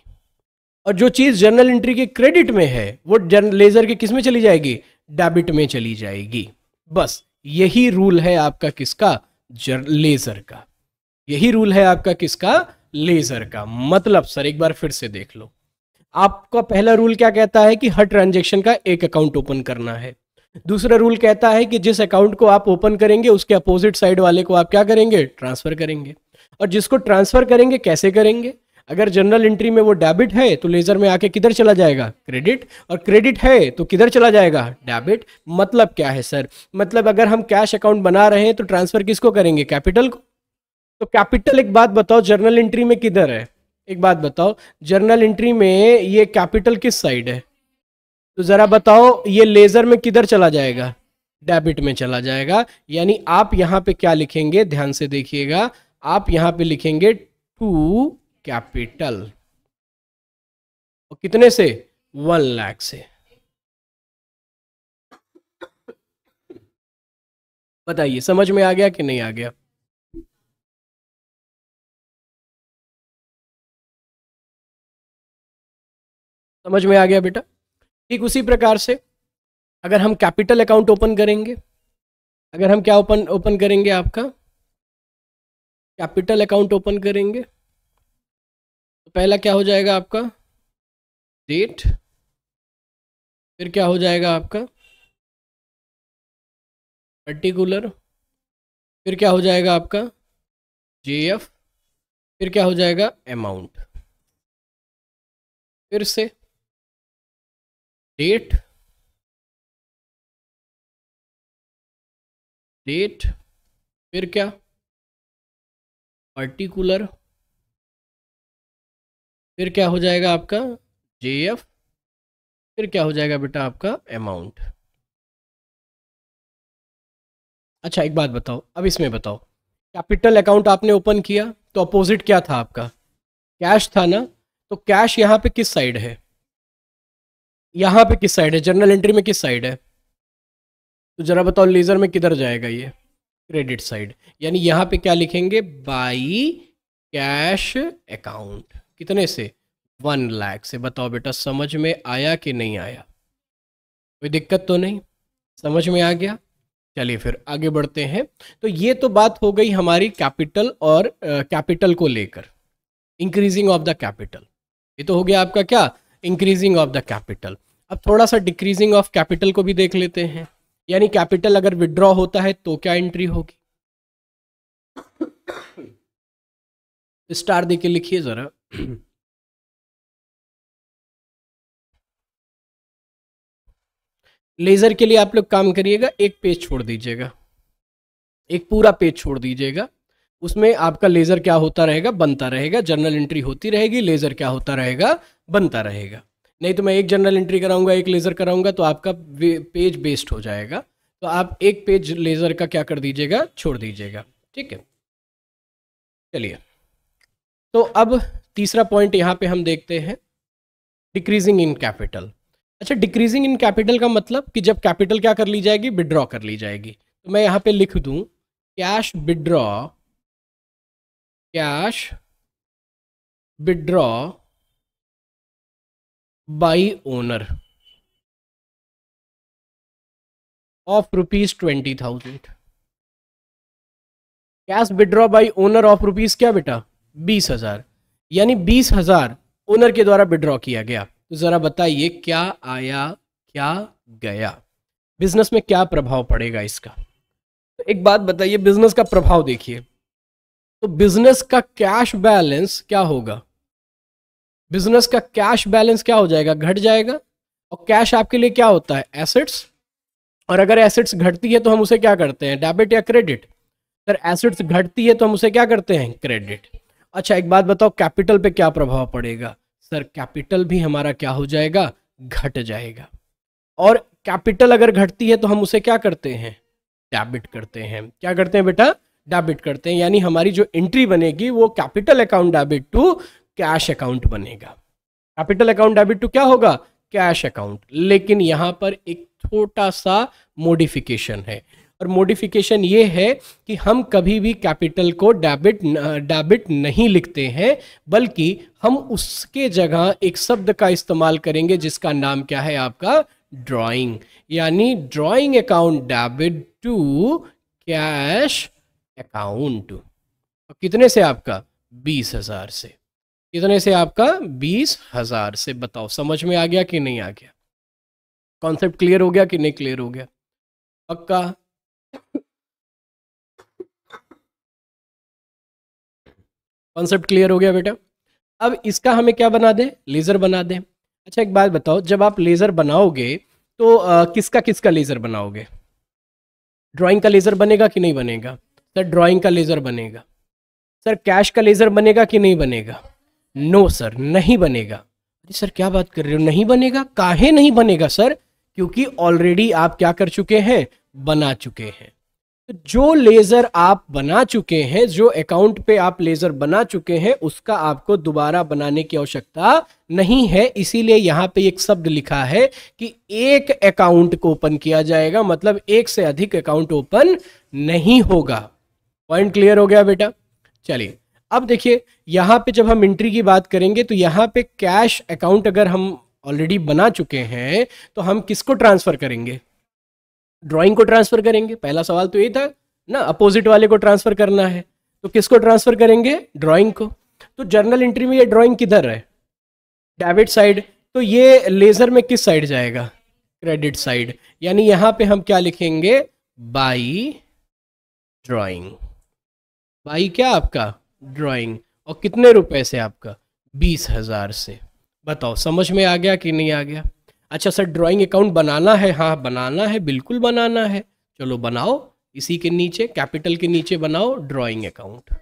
और जो चीज जर्नल एंट्री के क्रेडिट में है वो लेजर के किस में चली जाएगी डेबिट में चली जाएगी बस यही रूल है आपका किसका जर, लेजर का यही रूल है आपका किसका लेजर का मतलब सर एक बार फिर से देख लो आपका पहला रूल क्या कहता है कि हर ट्रांजेक्शन का एक अकाउंट ओपन करना है दूसरा रूल कहता है कि जिस अकाउंट को आप ओपन करेंगे उसके अपोजिट साइड वाले को आप क्या करेंगे ट्रांसफर करेंगे और जिसको ट्रांसफर करेंगे कैसे करेंगे अगर जनरल एंट्री में वो डेबिट है तो लेज़र में आके किधर चला जाएगा क्रेडिट और क्रेडिट है तो किधर चला जाएगा डेबिट मतलब क्या है सर मतलब अगर हम कैश अकाउंट बना रहे हैं तो ट्रांसफ़र किसको करेंगे कैपिटल को तो कैपिटल एक बात बताओ जर्नल एंट्री में किधर है एक बात बताओ जर्नल एंट्री में ये कैपिटल किस साइड है तो ज़रा बताओ ये लेज़र में किधर चला जाएगा डेबिट में चला जाएगा यानी आप यहाँ पे क्या लिखेंगे ध्यान से देखिएगा आप यहाँ पे लिखेंगे टू कैपिटल और कितने से वन लाख से बताइए समझ में आ गया कि नहीं आ गया समझ में आ गया बेटा ठीक उसी प्रकार से अगर हम कैपिटल अकाउंट ओपन करेंगे अगर हम क्या ओपन ओपन करेंगे आपका कैपिटल अकाउंट ओपन करेंगे तो पहला क्या हो जाएगा आपका डेट फिर क्या हो जाएगा आपका पर्टिकुलर फिर क्या हो जाएगा आपका जे एफ फिर क्या हो जाएगा अमाउंट फिर से डेट डेट फिर क्या पर्टिकुलर फिर क्या हो जाएगा आपका जे एफ फिर क्या हो जाएगा बेटा आपका अमाउंट अच्छा एक बात बताओ अब इसमें बताओ कैपिटल अकाउंट आपने ओपन किया तो अपोजिट क्या था आपका कैश था ना तो कैश यहां पे किस साइड है यहां पे किस साइड है जर्नल एंट्री में किस साइड है तो जरा बताओ लेजर में किधर जाएगा ये क्रेडिट साइड यानी यहां पे क्या लिखेंगे बाई कैश अकाउंट कितने से वन लाख से बताओ बेटा समझ में आया कि नहीं आया कोई दिक्कत तो नहीं समझ में आ गया चलिए फिर आगे बढ़ते हैं तो ये तो बात हो गई हमारी कैपिटल और कैपिटल uh, को लेकर इंक्रीजिंग ऑफ द कैपिटल ये तो हो गया आपका क्या इंक्रीजिंग ऑफ द कैपिटल अब थोड़ा सा डिक्रीजिंग ऑफ कैपिटल को भी देख लेते हैं यानी कैपिटल अगर विड्रॉ होता है तो क्या एंट्री होगी स्टार दे के लिखिए ज़रा लेज़र के लिए आप लोग काम करिएगा एक पेज छोड़ दीजिएगा एक पूरा पेज छोड़ दीजिएगा उसमें आपका लेज़र क्या होता रहेगा बनता रहेगा जर्नल एंट्री होती रहेगी लेज़र क्या होता रहेगा बनता रहेगा नहीं तो मैं एक जर्नल एंट्री कराऊंगा एक लेज़र कराऊंगा तो आपका पेज वेस्ट हो जाएगा तो आप एक पेज लेज़र का क्या कर दीजिएगा छोड़ दीजिएगा ठीक है चलिए तो अब तीसरा पॉइंट यहाँ पे हम देखते हैं डिक्रीजिंग इन कैपिटल अच्छा डिक्रीजिंग इन कैपिटल का मतलब कि जब कैपिटल क्या कर ली जाएगी विड्रॉ कर ली जाएगी तो मैं यहाँ पे लिख दूँ cash withdraw cash withdraw by owner of rupees twenty thousand cash withdraw by owner of rupees क्या बेटा बीस हज़ार यानी बीस हज़ार ओनर के द्वारा विड्रॉ किया गया तो ज़रा बताइए क्या आया क्या गया बिजनेस में क्या प्रभाव पड़ेगा इसका तो एक बात बताइए बिजनेस का प्रभाव देखिए तो बिजनेस का कैश बैलेंस क्या होगा बिजनेस का कैश बैलेंस क्या हो जाएगा घट जाएगा और कैश आपके लिए क्या होता है एसेट्स और अगर एसेट्स घटती है तो हम उसे क्या करते हैं डेबिट या क्रेडिट अगर एसेट्स घटती है तो हम उसे क्या करते हैं क्रेडिट अच्छा एक बात बताओ कैपिटल पे क्या प्रभाव पड़ेगा सर कैपिटल भी हमारा क्या हो जाएगा घट जाएगा और कैपिटल अगर घटती है तो हम उसे क्या करते हैं डेबिट करते हैं क्या करते हैं बेटा डेबिट करते हैं यानी हमारी जो एंट्री बनेगी वो capital account debit to cash account बनेगा कैपिटल अकाउंट डेबिट टू क्या होगा कैश अकाउंट लेकिन यहां पर एक छोटा सा मोडिफिकेशन है और मोडिफिकेशन ये है कि हम कभी भी कैपिटल को डेबिट डेबिट नहीं लिखते हैं बल्कि हम उसके जगह एक शब्द का इस्तेमाल करेंगे जिसका नाम क्या है आपका ड्राइंग यानी drawing account debit to cash account कितने से आपका बीस हजार से कितने से आपका बीस हजार से बताओ समझ में आ गया कि नहीं आ गया कॉन्सेप्ट क्लियर हो गया कि नहीं क्लियर हो गया पक्का कॉन्सेप्ट क्लियर हो गया बेटा अब इसका हमें क्या बना दें लेज़र बना दें अच्छा एक बात बताओ जब आप लेज़र बनाओगे तो आ, किसका किसका लेज़र बनाओगे ड्राइंग का लेज़र बनेगा कि नहीं बनेगा सर ड्राइंग का लेज़र बनेगा सर कैश का लेज़र बनेगा कि नहीं बनेगा नो सर नहीं बनेगा अरे सर क्या बात कर रहे हो नहीं बनेगा काहे नहीं बनेगा सर क्योंकि ऑलरेडी आप क्या कर चुके हैं बना चुके हैं तो जो लेज़र आप बना चुके हैं जो अकाउंट पे आप लेज़र बना चुके हैं उसका आपको दोबारा बनाने की आवश्यकता नहीं है इसीलिए यहाँ पे एक शब्द लिखा है कि एक अकाउंट को ओपन किया जाएगा मतलब एक से अधिक अकाउंट ओपन नहीं होगा पॉइंट क्लियर हो गया बेटा चलिए अब देखिए यहाँ पे जब हम इंट्री की बात करेंगे तो यहाँ पर कैश अकाउंट अगर हम ऑलरेडी बना चुके हैं तो हम किसको ट्रांसफ़र करेंगे ड्राइंग को ट्रांसफर करेंगे पहला सवाल तो ये था ना अपोजिट वाले को ट्रांसफर करना है तो किसको ट्रांसफर करेंगे ड्राइंग को तो जर्नल एंट्री में ये ड्राइंग किधर है डेबिट साइड तो ये लेजर में किस साइड जाएगा क्रेडिट साइड यानी यहां पे हम क्या लिखेंगे बाई ड्राइंग बाई क्या आपका ड्राइंग और कितने रुपए से आपका बीस हजार से बताओ समझ में आ गया कि नहीं आ गया अच्छा सर ड्राइंग अकाउंट बनाना है हाँ बनाना है बिल्कुल बनाना है चलो बनाओ इसी के नीचे कैपिटल के नीचे बनाओ ड्राइंग अकाउंट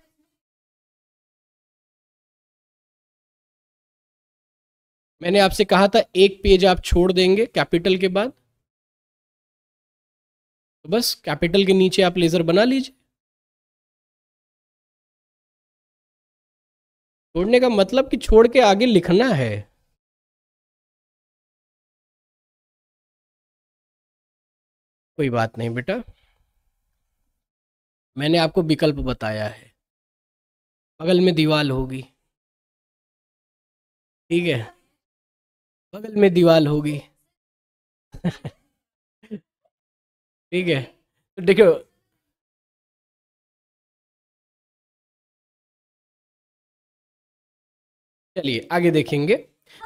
मैंने आपसे कहा था एक पेज आप छोड़ देंगे कैपिटल के बाद तो बस कैपिटल के नीचे आप लेजर बना लीजिए छोड़ने का मतलब कि छोड़ के आगे लिखना है कोई बात नहीं बेटा मैंने आपको विकल्प बताया है बगल में दीवाल होगी ठीक है बगल में दीवाल होगी ठीक है तो देखो चलिए आगे देखेंगे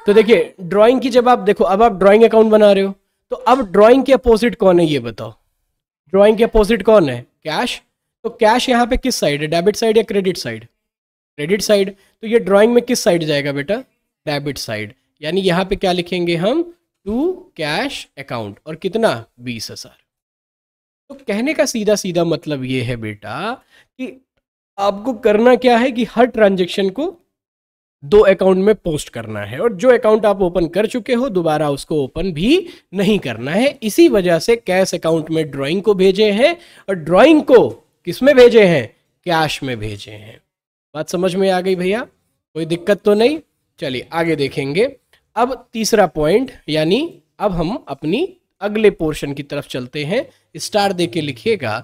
तो देखिए ड्राइंग की जब आप देखो अब आप ड्राइंग अकाउंट बना रहे हो तो अब ड्राइंग के अपोजिट कौन है ये बताओ ड्राइंग के अपोजिट कौन है कैश तो कैश यहाँ पे किस साइड है डेबिट साइड या क्रेडिट साइड क्रेडिट साइड तो ये ड्राइंग में किस साइड जाएगा बेटा डेबिट साइड यानी यहाँ पे क्या लिखेंगे हम टू कैश अकाउंट और कितना बीस हजार तो कहने का सीधा सीधा मतलब ये है बेटा कि आपको करना क्या है कि हर ट्रांजेक्शन को दो अकाउंट में पोस्ट करना है और जो अकाउंट आप ओपन कर चुके हो दोबारा उसको ओपन भी नहीं करना है इसी वजह से कैश अकाउंट में ड्राइंग को भेजे हैं और ड्राइंग को किस में भेजे हैं कैश में भेजे हैं बात समझ में आ गई भैया कोई दिक्कत तो नहीं चलिए आगे देखेंगे अब तीसरा पॉइंट यानी अब हम अपनी अगले पोर्शन की तरफ चलते हैं स्टार दे के लिखिएगा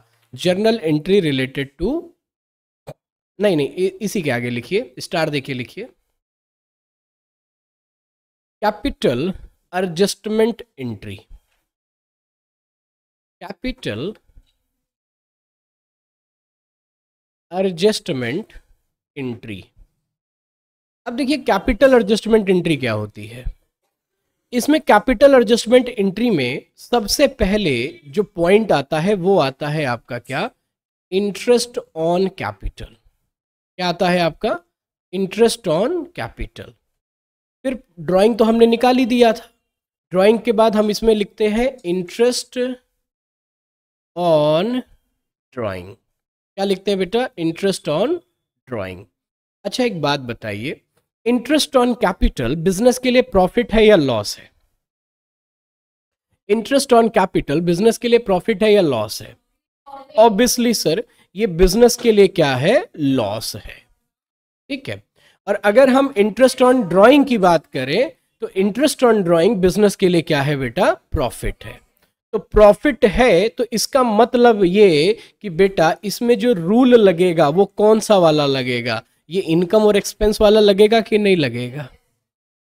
जर्नल एंट्री रिलेटेड टू नहीं नहीं इसी के आगे लिखिए स्टार दे के लिखिए capital adjustment entry capital adjustment entry अब देखिए कैपिटल एडजस्टमेंट एंट्री क्या होती है इसमें कैपिटल एडजस्टमेंट एंट्री में सबसे पहले जो पॉइंट आता है वो आता है आपका क्या इंटरेस्ट ऑन कैपिटल क्या आता है आपका इंटरेस्ट ऑन कैपिटल फिर ड्राइंग तो हमने निकाल ही दिया था ड्राइंग के बाद हम इसमें लिखते हैं इंटरेस्ट ऑन ड्राइंग क्या लिखते हैं बेटा इंटरेस्ट ऑन ड्राइंग अच्छा एक बात बताइए इंटरेस्ट ऑन कैपिटल बिजनेस के लिए प्रॉफिट है या लॉस है इंटरेस्ट ऑन कैपिटल बिजनेस के लिए प्रॉफिट है या लॉस है ऑब्वियसली सर ये बिजनेस के लिए क्या है लॉस है ठीक है और अगर हम इंटरेस्ट ऑन ड्राइंग की बात करें तो इंटरेस्ट ऑन ड्राइंग बिजनेस के लिए क्या है बेटा प्रॉफिट है तो प्रॉफिट है तो इसका मतलब ये कि बेटा इसमें जो रूल लगेगा वो कौन सा वाला लगेगा ये इनकम और एक्सपेंस वाला लगेगा कि नहीं लगेगा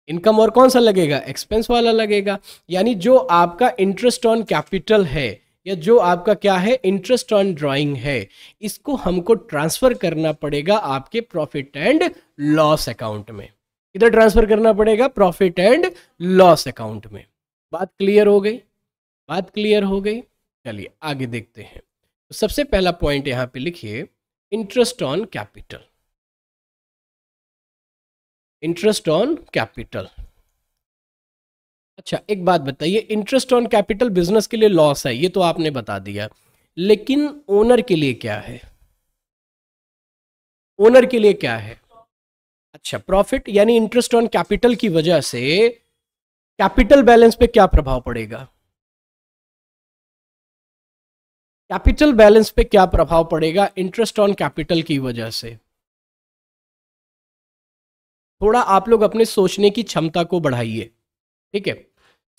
इनकम और कौन सा लगेगा एक्सपेंस वाला लगेगा यानी जो आपका इंटरेस्ट ऑन कैपिटल है या जो आपका क्या है इंटरेस्ट ऑन ड्राइंग है इसको हमको ट्रांसफर करना पड़ेगा आपके प्रॉफिट एंड लॉस अकाउंट में इधर ट्रांसफर करना पड़ेगा प्रॉफिट एंड लॉस अकाउंट में बात क्लियर हो गई बात क्लियर हो गई चलिए आगे देखते हैं तो सबसे पहला पॉइंट यहाँ पे लिखिए interest on capital interest on capital अच्छा एक बात बताइए इंटरेस्ट ऑन कैपिटल बिजनेस के लिए लॉस है ये तो आपने बता दिया लेकिन ओनर के लिए क्या है ओनर के लिए क्या है अच्छा प्रॉफिट यानी इंटरेस्ट ऑन कैपिटल की वजह से कैपिटल बैलेंस पे क्या प्रभाव पड़ेगा कैपिटल बैलेंस पे क्या प्रभाव पड़ेगा इंटरेस्ट ऑन कैपिटल की वजह से थोड़ा आप लोग अपने सोचने की क्षमता को बढ़ाइए ठीक है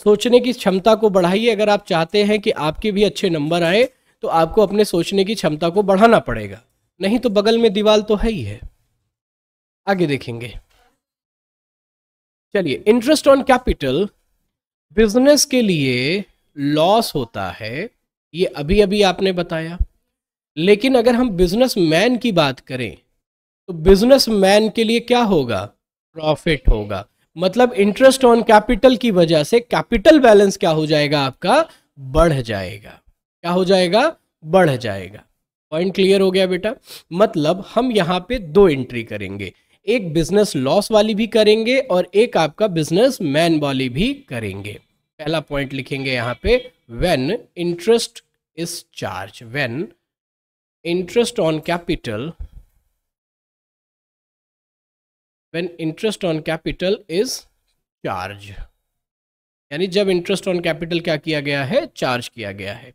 सोचने की क्षमता को बढ़ाइए अगर आप चाहते हैं कि आपके भी अच्छे नंबर आए तो आपको अपने सोचने की क्षमता को बढ़ाना पड़ेगा नहीं तो बगल में दीवार तो है ही है आगे देखेंगे चलिए इंटरेस्ट ऑन कैपिटल बिजनेस के लिए लॉस होता है ये अभी अभी आपने बताया लेकिन अगर हम बिजनेस मैन की बात करें तो बिजनेस मैन के लिए क्या होगा प्रॉफिट होगा मतलब इंटरेस्ट ऑन कैपिटल की वजह से कैपिटल बैलेंस क्या हो जाएगा आपका बढ़ जाएगा क्या हो जाएगा बढ़ जाएगा पॉइंट क्लियर हो गया बेटा मतलब हम यहां पे दो एंट्री करेंगे एक बिजनेस लॉस वाली भी करेंगे और एक आपका बिजनेस मैन वाली भी करेंगे पहला पॉइंट लिखेंगे यहां पे when interest is charge when interest on capital when interest on capital is charge यानी जब इंटरेस्ट ऑन कैपिटल क्या किया गया है चार्ज किया गया है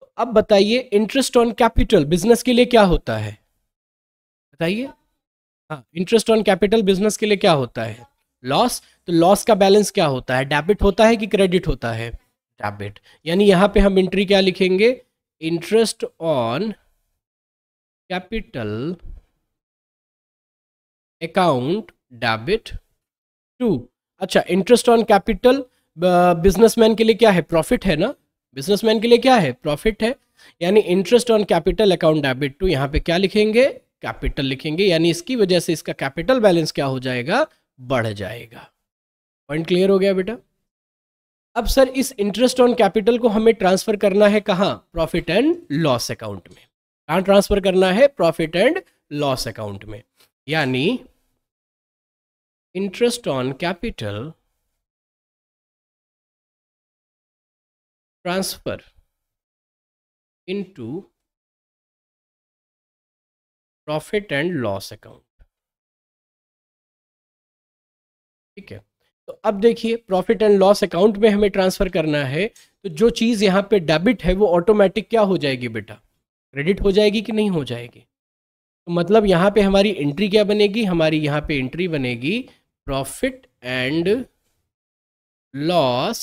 तो अब बताइए इंटरेस्ट ऑन कैपिटल बिजनेस के लिए क्या होता है बताइए हाँ इंटरेस्ट ऑन कैपिटल बिजनेस के लिए क्या होता है लॉस तो लॉस का बैलेंस क्या होता है डेबिट होता है कि क्रेडिट होता है डेबिट यानी यहां पे हम एंट्री क्या लिखेंगे interest on capital account debit to अच्छा इंटरेस्ट ऑन कैपिटल बिजनेसमैन के लिए क्या है प्रॉफिट है ना बिजनेसमैन के लिए क्या है प्रॉफिट है यानी interest on capital account debit to यहां पे क्या लिखेंगे कैपिटल लिखेंगे यानी इसकी वजह से इसका कैपिटल बैलेंस क्या हो जाएगा बढ़ जाएगा पॉइंट क्लियर हो गया बेटा अब सर इस इंटरेस्ट ऑन कैपिटल को हमें ट्रांसफर करना है कहाँ प्रॉफिट एंड लॉस अकाउंट में कहा ट्रांसफर करना है प्रॉफिट एंड लॉस अकाउंट में यानी interest on capital transfer into profit and loss account ठीक है तो अब देखिए प्रॉफिट एंड लॉस अकाउंट में हमें ट्रांसफर करना है तो जो चीज़ यहां पे डेबिट है वो ऑटोमेटिक क्या हो जाएगी बेटा क्रेडिट हो जाएगी कि नहीं हो जाएगी तो मतलब यहाँ पे हमारी एंट्री क्या बनेगी हमारी यहाँ पे एंट्री बनेगी profit and loss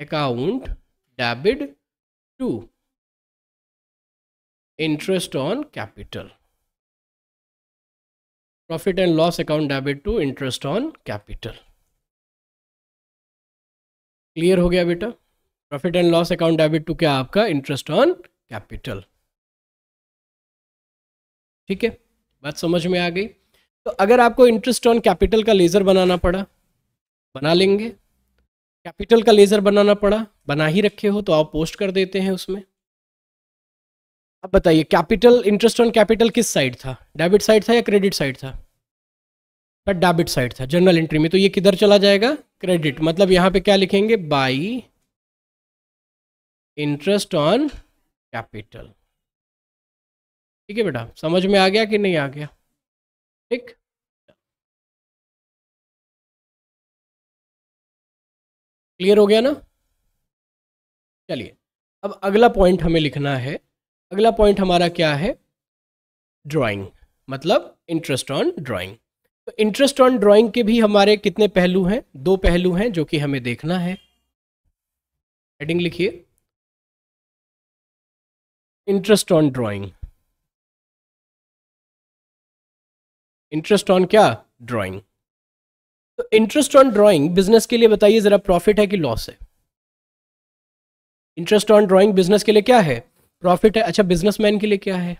account debit to interest on capital profit and loss account debit to interest on capital clear हो गया बेटा profit and loss account debit to क्या आपका इंटरेस्ट ऑन कैपिटल ठीक है बात समझ में आ गई तो अगर आपको इंटरेस्ट ऑन कैपिटल का लेज़र बनाना पड़ा बना लेंगे कैपिटल का लेज़र बनाना पड़ा बना ही रखे हो तो आप पोस्ट कर देते हैं उसमें अब बताइए कैपिटल इंटरेस्ट ऑन कैपिटल किस साइड था डेबिट साइड था या क्रेडिट साइड था पर डेबिट साइड था जनरल एंट्री में तो ये किधर चला जाएगा क्रेडिट मतलब यहाँ पे क्या लिखेंगे बाई इंटरेस्ट ऑन कैपिटल ठीक है बेटा समझ में आ गया कि नहीं आ गया ठीक क्लियर हो गया ना चलिए अब अगला पॉइंट हमें लिखना है अगला पॉइंट हमारा क्या है ड्राइंग मतलब इंटरेस्ट ऑन ड्राइंग तो इंटरेस्ट ऑन ड्राइंग के भी हमारे कितने पहलू हैं दो पहलू हैं जो कि हमें देखना है हेडिंग लिखिए interest on drawing interest on क्या ड्राइंग तो इंटरेस्ट ऑन ड्राइंग बिजनेस के लिए बताइए जरा प्रॉफिट है कि लॉस है इंटरेस्ट ऑन ड्राइंग बिजनेस के लिए क्या है प्रॉफिट है अच्छा बिजनेसमैन के लिए क्या है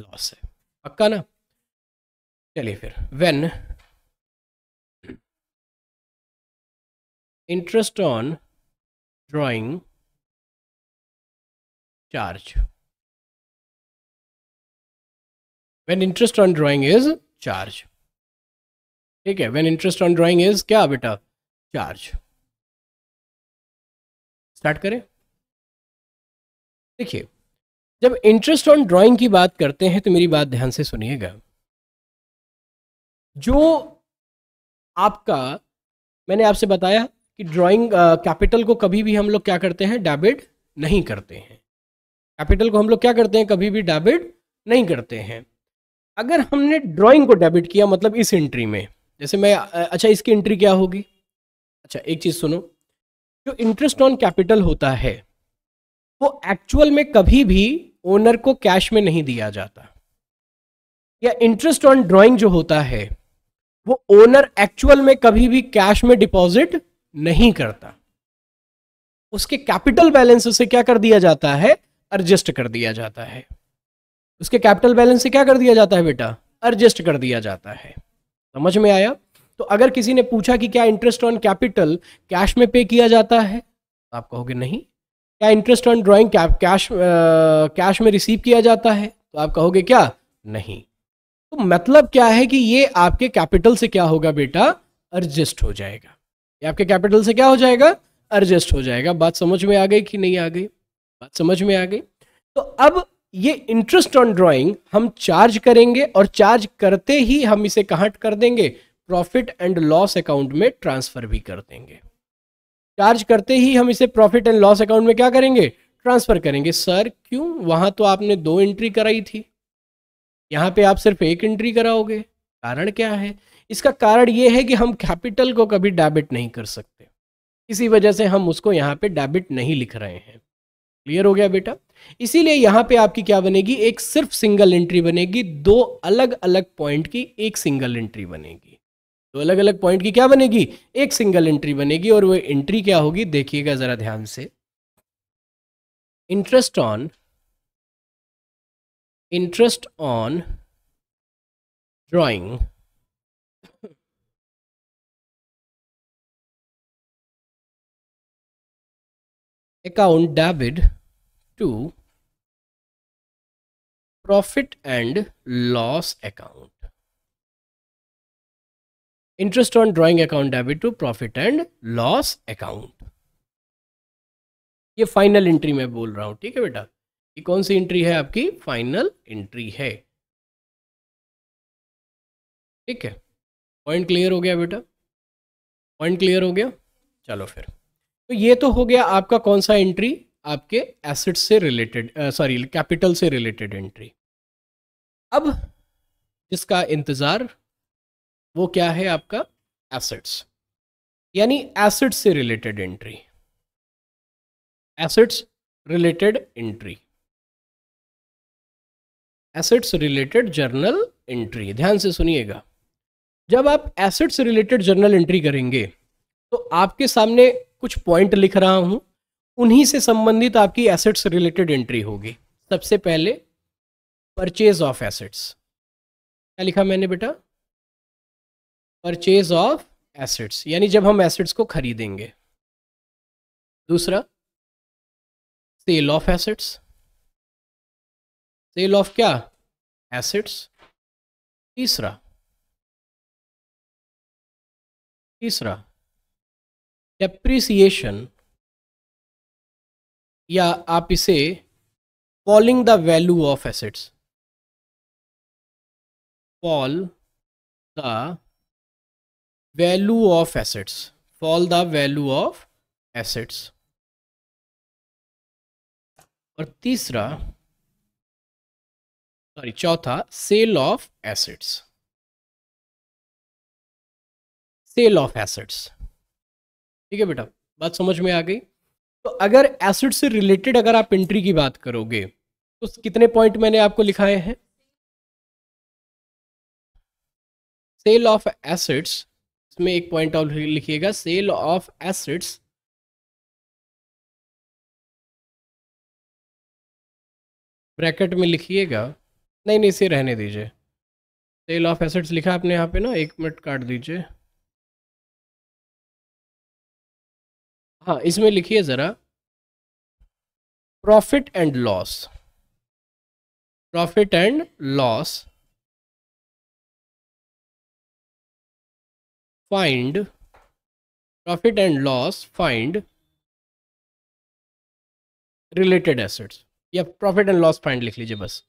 लॉस है पक्का ना चलिए फिर when interest on drawing charge when interest on drawing is charge ठीक है when interest on drawing is क्या बेटा चार्ज स्टार्ट करें देखिए जब इंटरेस्ट ऑन ड्राइंग की बात करते हैं तो मेरी बात ध्यान से सुनिएगा जो आपका मैंने आपसे बताया कि ड्राइंग कैपिटल को कभी भी हम लोग क्या करते हैं डेबिट नहीं करते हैं कैपिटल को हम लोग क्या करते हैं कभी भी डेबिट नहीं करते हैं अगर हमने ड्राइंग को डेबिट किया मतलब इस एंट्री में जैसे मैं अच्छा इसकी एंट्री क्या होगी अच्छा एक चीज़ सुनो जो इंटरेस्ट ऑन कैपिटल होता है वो एक्चुअल में कभी भी ओनर को कैश में नहीं दिया जाता या इंटरेस्ट ऑन ड्राइंग जो होता है वो ओनर एक्चुअल में कभी भी कैश में डिपॉजिट नहीं करता उसके कैपिटल बैलेंस से क्या कर दिया जाता है एडजस्ट कर दिया जाता है उसके कैपिटल बैलेंस से क्या कर दिया जाता है बेटा एडजस्ट कर दिया जाता है समझ में आया तो अगर किसी ने पूछा कि क्या इंटरेस्ट ऑन कैपिटल कैश में पे किया जाता है तो आप कहोगे नहीं क्या interest on drawing cash cash में रिसीव किया जाता है तो आप कहोगे क्या नहीं तो मतलब क्या है कि ये आपके कैपिटल से क्या होगा बेटा एडजस्ट हो जाएगा ये आपके कैपिटल से क्या हो जाएगा एडजस्ट हो जाएगा बात समझ में आ गई कि नहीं आ गई बात समझ में आ गई तो अब ये इंटरेस्ट ऑन ड्राइंग हम चार्ज करेंगे और चार्ज करते ही हम इसे कहाँ कर देंगे प्रॉफिट एंड लॉस अकाउंट में ट्रांसफर भी कर देंगे चार्ज करते ही हम इसे प्रॉफिट एंड लॉस अकाउंट में क्या करेंगे ट्रांसफर करेंगे सर क्यों वहां तो आपने दो एंट्री कराई थी यहाँ पे आप सिर्फ एक एंट्री कराओगे कारण क्या है इसका कारण ये है कि हम कैपिटल को कभी डेबिट नहीं कर सकते इसी वजह से हम उसको यहाँ पे डेबिट नहीं लिख रहे हैं क्लियर हो गया बेटा इसीलिए यहां पे आपकी क्या बनेगी एक सिर्फ सिंगल एंट्री बनेगी दो अलग अलग पॉइंट की एक सिंगल एंट्री बनेगी दो अलग अलग पॉइंट की क्या बनेगी एक सिंगल एंट्री बनेगी और वो एंट्री क्या होगी देखिएगा जरा ध्यान से interest on interest on drawing account debit to profit and loss account. Interest on drawing account debit to profit and loss account. ये फाइनल एंट्री मैं बोल रहा हूं ठीक है बेटा ये कौन सी एंट्री है आपकी फाइनल एंट्री है ठीक है पॉइंट क्लियर हो गया बेटा पॉइंट क्लियर हो गया चलो फिर तो ये तो हो गया आपका कौन सा एंट्री आपके एसेट से रिलेटेड सॉरी कैपिटल से रिलेटेड एंट्री अब जिसका इंतज़ार वो क्या है आपका एसेट्स यानी एसेट से related entry assets related entry assets related journal entry ध्यान से सुनिएगा जब आप एसेट्स रिलेटेड जर्नल एंट्री करेंगे तो आपके सामने कुछ पॉइंट लिख रहा हूं उन्हीं से संबंधित आपकी एसेट्स रिलेटेड एंट्री होगी सबसे पहले परचेज ऑफ एसेट्स क्या लिखा मैंने बेटा परचेज ऑफ एसेट्स यानी जब हम एसेट्स को खरीदेंगे दूसरा sale of assets sale of क्या एसेट्स तीसरा तीसरा डेप्रिसिएशन या आप इसे falling the value of assets fall the value of assets fall the value of assets और तीसरा सॉरी चौथा sale of assets sale of assets ठीक है बेटा बात समझ में आ गई तो अगर एसिड से रिलेटेड अगर आप एंट्री की बात करोगे तो कितने पॉइंट मैंने आपको लिखाए हैं सेल ऑफ एसिड्स इसमें एक पॉइंट और लिखिएगा सेल ऑफ एसिड्स ब्रैकेट में लिखिएगा नहीं नहीं इसे रहने दीजिए सेल ऑफ एसेट्स लिखा आपने यहाँ पे ना एक मिनट काट दीजिए हाँ इसमें लिखिए ज़रा profit and loss profit and loss find profit and loss find related assets या प्रॉफिट एंड लॉस फाइंड लिख लीजिए बस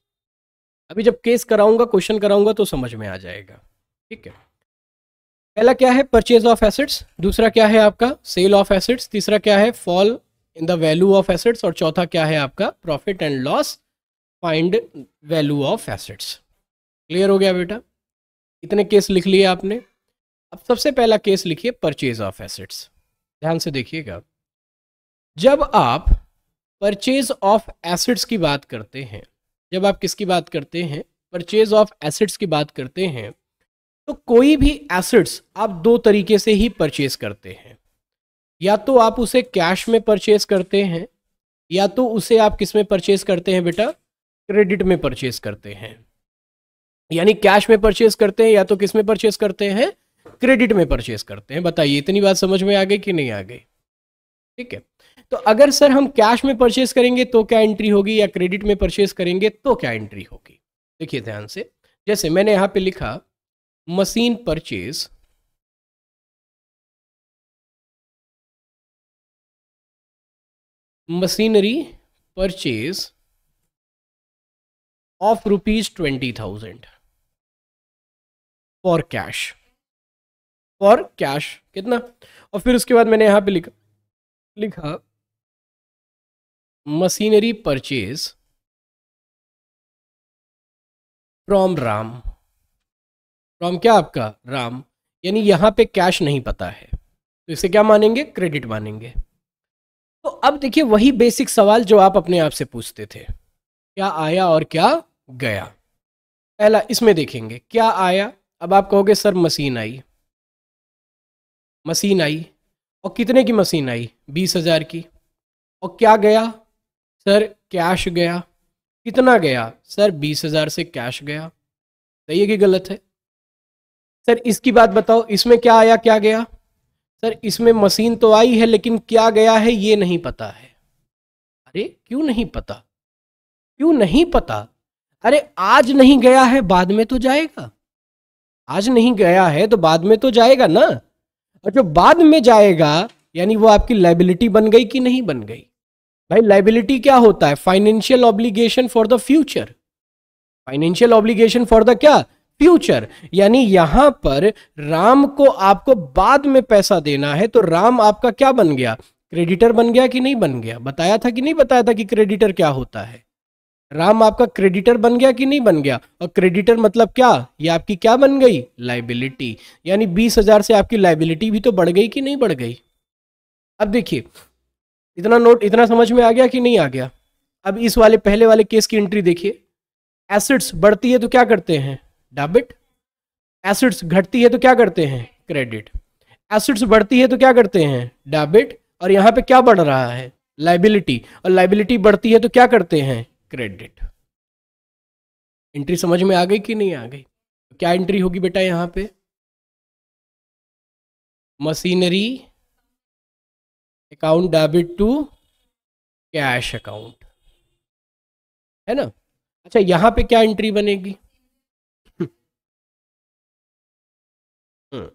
अभी जब केस कराऊंगा क्वेश्चन कराऊंगा तो समझ में आ जाएगा ठीक है पहला क्या है परचेज ऑफ एसेट्स दूसरा क्या है आपका सेल ऑफ एसेट्स तीसरा क्या है fall in the value of assets और चौथा क्या है आपका profit and loss find value of assets clear हो गया बेटा इतने केस लिख लिए आपने अब सबसे पहला केस लिखिए परचेज ऑफ एसेट्स ध्यान से देखिएगा जब आप परचेज ऑफ एसेट्स की बात करते हैं जब आप किसकी बात करते हैं परचेज ऑफ एसेट्स की बात करते हैं तो कोई भी एसेट्स आप दो तरीके से ही परचेस करते हैं या तो आप उसे कैश में परचेस करते हैं या तो उसे आप किस में परचेस करते हैं बेटा क्रेडिट में परचेस करते हैं यानी कैश में परचेस करते हैं या तो किस में परचेस करते हैं क्रेडिट में परचेस करते हैं बताइए इतनी बात समझ में आ गई कि नहीं आ गई ठीक है तो अगर सर हम कैश में परचेस करेंगे तो क्या एंट्री होगी या क्रेडिट में परचेस करेंगे तो क्या एंट्री होगी देखिए ध्यान से जैसे मैंने यहां पे लिखा machine purchase machinery purchase of rupees twenty thousand for cash for cash कितना और फिर उसके बाद मैंने यहां पे लिखा लिखा machinery purchase from Ram from क्या आपका राम यानी यहाँ पे कैश नहीं पता है तो इसे क्या मानेंगे क्रेडिट मानेंगे तो अब देखिए वही बेसिक सवाल जो आप अपने आप से पूछते थे क्या आया और क्या गया पहला इसमें देखेंगे क्या आया अब आप कहोगे सर मशीन आई मशीन आई और कितने की मशीन आई बीस हजार की और क्या गया सर कैश गया कितना गया सर बीस हजार से कैश गया सही है कि गलत है सर इसकी बात बताओ इसमें क्या आया क्या गया सर इसमें मशीन तो आई है लेकिन क्या गया है ये नहीं पता है अरे क्यों नहीं पता क्यों नहीं पता अरे आज नहीं गया है बाद में तो जाएगा आज नहीं गया है तो बाद में तो जाएगा ना और जो बाद में जाएगा यानी वो आपकी लाइबिलिटी बन गई कि नहीं बन गई भाई लाइबिलिटी क्या होता है financial obligation for the future financial obligation for the क्या फ्यूचर यानी यहां पर राम को आपको बाद में पैसा देना है तो राम आपका क्या बन गया क्रेडिटर बन गया कि नहीं बन गया बताया था कि नहीं बताया था कि क्रेडिटर क्या होता है राम आपका क्रेडिटर बन गया कि नहीं बन गया और क्रेडिटर मतलब क्या ये आपकी क्या बन गई लाइबिलिटी यानी बीस हजार से आपकी लाइबिलिटी भी तो बढ़ गई कि नहीं बढ़ गई अब देखिए इतना नोट इतना समझ में आ गया कि नहीं आ गया अब इस वाले पहले वाले केस की एंट्री देखिए एसेट्स बढ़ती है तो क्या करते हैं डेबिट एसिड्स घटती है तो क्या करते हैं क्रेडिट एसिड्स बढ़ती है तो क्या करते हैं डेबिट और यहां पे क्या बढ़ रहा है लाइबिलिटी और लाइबिलिटी बढ़ती है तो क्या करते हैं क्रेडिट एंट्री समझ में आ गई कि नहीं आ गई क्या एंट्री होगी बेटा यहां पे machinery account debit to cash account है ना अच्छा यहां पे क्या एंट्री बनेगी Mm.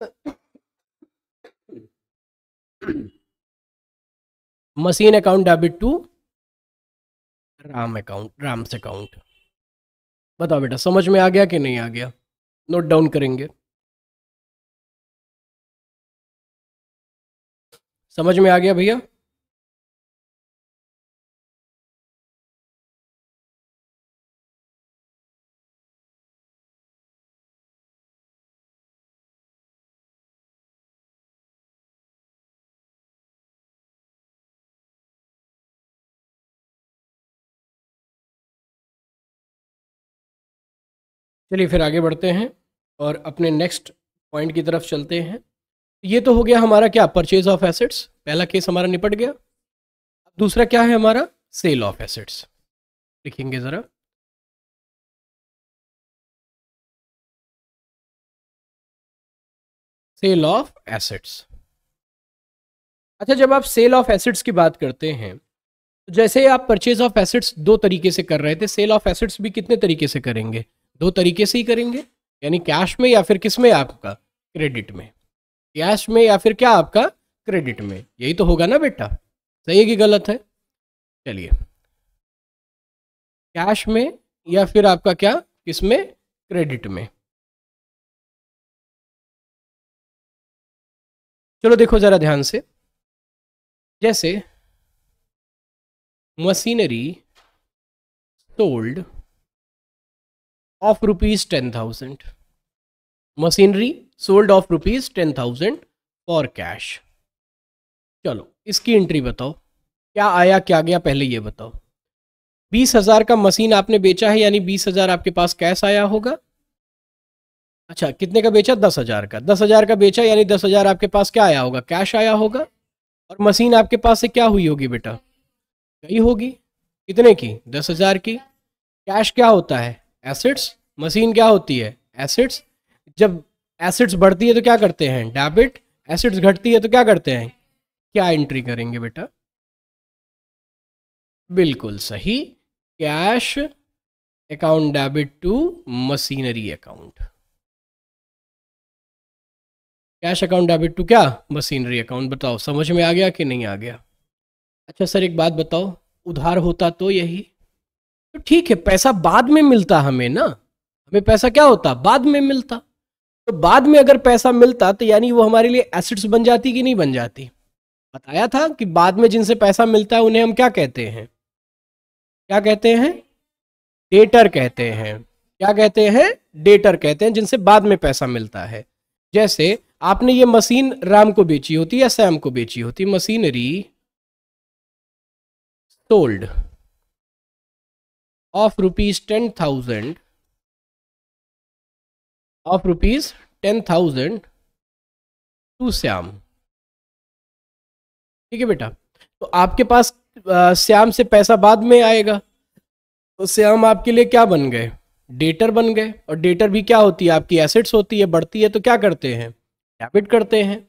Machine account debit to Ram account Ram से अकाउंट बताओ बेटा समझ में आ गया कि नहीं आ गया नोट डाउन करेंगे समझ में आ गया भैया चलिए फिर आगे बढ़ते हैं और अपने नेक्स्ट पॉइंट की तरफ चलते हैं ये तो हो गया हमारा क्या परचेज ऑफ एसेट्स पहला केस हमारा निपट गया दूसरा क्या है हमारा सेल ऑफ एसेट्स लिखेंगे ज़रा सेल ऑफ एसेट्स अच्छा जब आप सेल ऑफ एसेट्स की बात करते हैं तो जैसे आप परचेज ऑफ एसेट्स दो तरीके से कर रहे थे सेल ऑफ एसेट्स भी कितने तरीके से करेंगे दो तरीके से ही करेंगे यानी कैश में या फिर किस में आपका क्रेडिट में कैश में या फिर क्या आपका क्रेडिट में यही तो होगा ना बेटा सही है कि गलत है चलिए कैश में या फिर आपका क्या किस में क्रेडिट में चलो देखो जरा ध्यान से जैसे machinery sold of rupees ten thousand machinery sold of rupees ten thousand for cash चलो इसकी एंट्री बताओ क्या आया क्या गया पहले ये बताओ बीस हजार का मशीन आपने बेचा है यानी बीस हजार आपके पास कैश आया होगा अच्छा कितने का बेचा दस हजार का दस हजार का बेचा यानी दस हजार आपके पास क्या आया होगा कैश आया होगा और मशीन आपके पास से क्या हुई होगी बेटा गई होगी कितने की दस हजार की कैश क्या होता है एसिड्स मशीन क्या होती है एसिड्स जब एसिड्स बढ़ती है तो क्या करते हैं डेबिट एसिड्स घटती है तो क्या करते हैं क्या एंट्री करेंगे बेटा बिल्कुल सही cash account debit to machinery account cash account debit to क्या मशीनरी अकाउंट बताओ समझ में आ गया कि नहीं आ गया अच्छा सर एक बात बताओ उधार होता तो यही तो ठीक है पैसा बाद में मिलता हमें ना हमें पैसा क्या होता बाद में मिलता तो बाद में अगर पैसा मिलता तो यानी वो हमारे लिए एसेट्स बन जाती कि नहीं बन जाती बताया था कि बाद में जिनसे पैसा मिलता है उन्हें हम क्या कहते हैं क्या कहते हैं डेटर कहते हैं क्या कहते हैं डेटर कहते हैं जिनसे बाद में पैसा मिलता है जैसे आपने ये मशीन राम को बेची होती या सैम को बेची होती machinery sold of rupees ten thousand of rupees ten thousand to Shyam ठीक है बेटा तो आपके पास श्याम से पैसा बाद में आएगा तो श्याम आपके लिए क्या बन गए डेटर बन गए और डेटर भी क्या होती है आपकी एसेट्स होती है बढ़ती है तो क्या करते हैं डेबिट करते हैं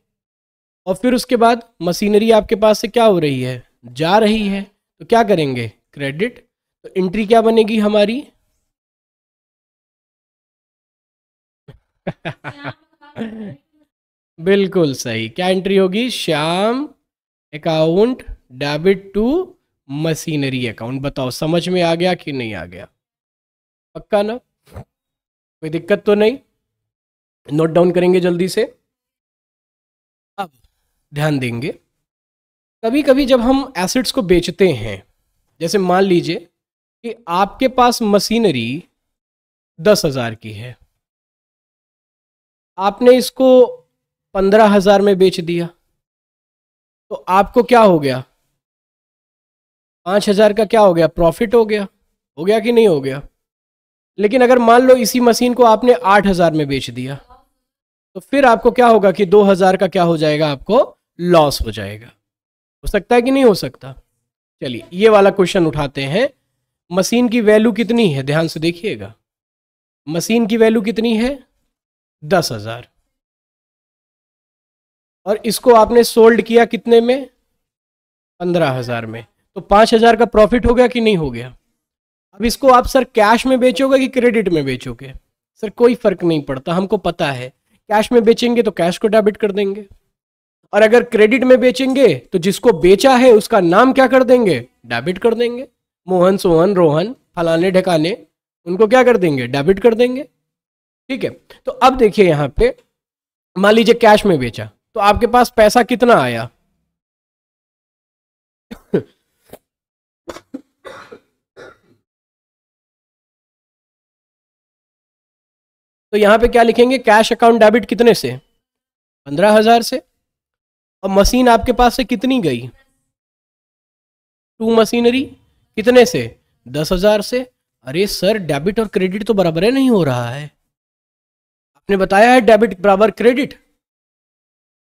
और फिर उसके बाद मशीनरी आपके पास से क्या हो रही है जा रही है तो क्या करेंगे क्रेडिट तो एंट्री क्या बनेगी हमारी बिल्कुल सही क्या एंट्री होगी Shyam account debit to machinery account बताओ समझ में आ गया कि नहीं आ गया पक्का ना कोई दिक्कत तो नहीं नोट डाउन करेंगे जल्दी से अब ध्यान देंगे कभी कभी जब हम एसेट्स को बेचते हैं जैसे मान लीजिए कि आपके पास मशीनरी दस हजार की है आपने इसको पंद्रह हजार में बेच दिया तो आपको क्या हो गया पांच हजार का क्या हो गया प्रॉफिट हो गया हो गया कि नहीं हो गया लेकिन अगर मान लो इसी मशीन को आपने आठ हजार में बेच दिया तो फिर आपको क्या होगा कि दो हजार का क्या हो जाएगा आपको लॉस हो जाएगा हो सकता है कि नहीं हो सकता चलिए ये वाला क्वेश्चन उठाते हैं मशीन की वैल्यू कितनी है ध्यान से देखिएगा मशीन की वैल्यू कितनी है दस हजार और इसको आपने सोल्ड किया कितने में पंद्रह हजार में तो पांच हजार का प्रॉफिट हो गया कि नहीं हो गया अब इसको आप सर कैश में बेचोगे कि क्रेडिट में बेचोगे सर कोई फर्क नहीं पड़ता हमको पता है कैश में बेचेंगे तो कैश को डेबिट कर देंगे और अगर क्रेडिट में बेचेंगे तो जिसको बेचा है उसका नाम क्या कर देंगे डेबिट कर देंगे मोहन सोहन रोहन फलाने ढकाने उनको क्या कर देंगे डेबिट कर देंगे ठीक है तो अब देखिए यहाँ पे मान लीजिए कैश में बेचा तो आपके पास पैसा कितना आया तो यहां पे क्या लिखेंगे कैश अकाउंट डेबिट कितने से पंद्रह हजार से और मशीन आपके पास से कितनी गई टू मशीनरी कितने से दस हजार से अरे सर डेबिट और क्रेडिट तो बराबर है नहीं हो रहा है आपने बताया है डेबिट बराबर क्रेडिट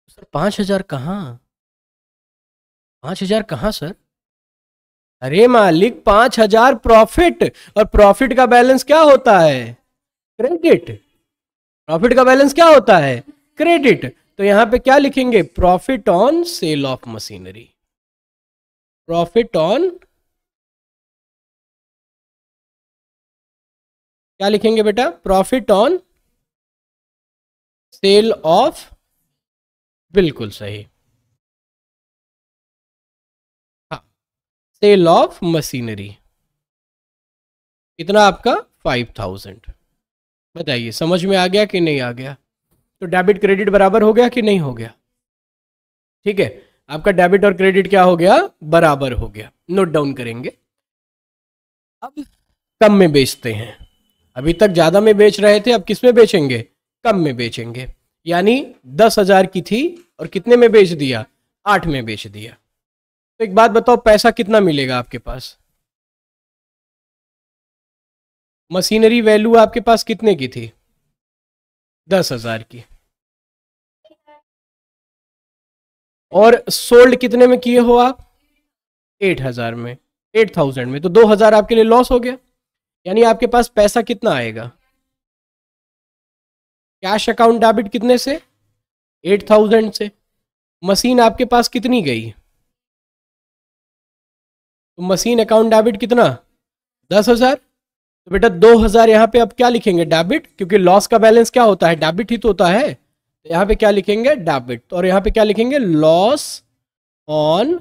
सर पांच हजार कहाँ पांच हजार कहाँ सर अरे मालिक पांच हजार प्रॉफिट और प्रॉफिट का बैलेंस क्या होता है क्रेडिट प्रॉफिट का बैलेंस क्या होता है क्रेडिट तो यहां पे क्या लिखेंगे profit on sale of machinery profit on क्या लिखेंगे बेटा प्रॉफिट ऑन सेल ऑफ बिल्कुल सही हाँ सेल ऑफ मशीनरी कितना आपका फाइव थाउजेंड बताइए समझ में आ गया कि नहीं आ गया तो डेबिट क्रेडिट बराबर हो गया कि नहीं हो गया ठीक है आपका डेबिट और क्रेडिट क्या हो गया बराबर हो गया नोट डाउन करेंगे अब कम में बेचते हैं अभी तक ज़्यादा में बेच रहे थे अब किस में बेचेंगे कम में बेचेंगे यानी दस हज़ार की थी और कितने में बेच दिया आठ में बेच दिया तो एक बात बताओ पैसा कितना मिलेगा आपके पास मशीनरी वैल्यू आपके पास कितने की थी दस हज़ार की और सोल्ड कितने में किए हो आप एट हज़ार में एट थाउजेंड में तो दो हज़ार आपके लिए लॉस हो गया यानी आपके पास पैसा कितना आएगा कैश अकाउंट डेबिट कितने से एट थाउजेंड से मशीन आपके पास कितनी गई तो मशीन अकाउंट डेबिट कितना दस हजार तो बेटा दो हजार यहां पर अब क्या लिखेंगे डेबिट क्योंकि लॉस का बैलेंस क्या होता है डेबिट ही तो होता है तो यहां पे क्या लिखेंगे डेबिट और यहाँ पे क्या लिखेंगे loss on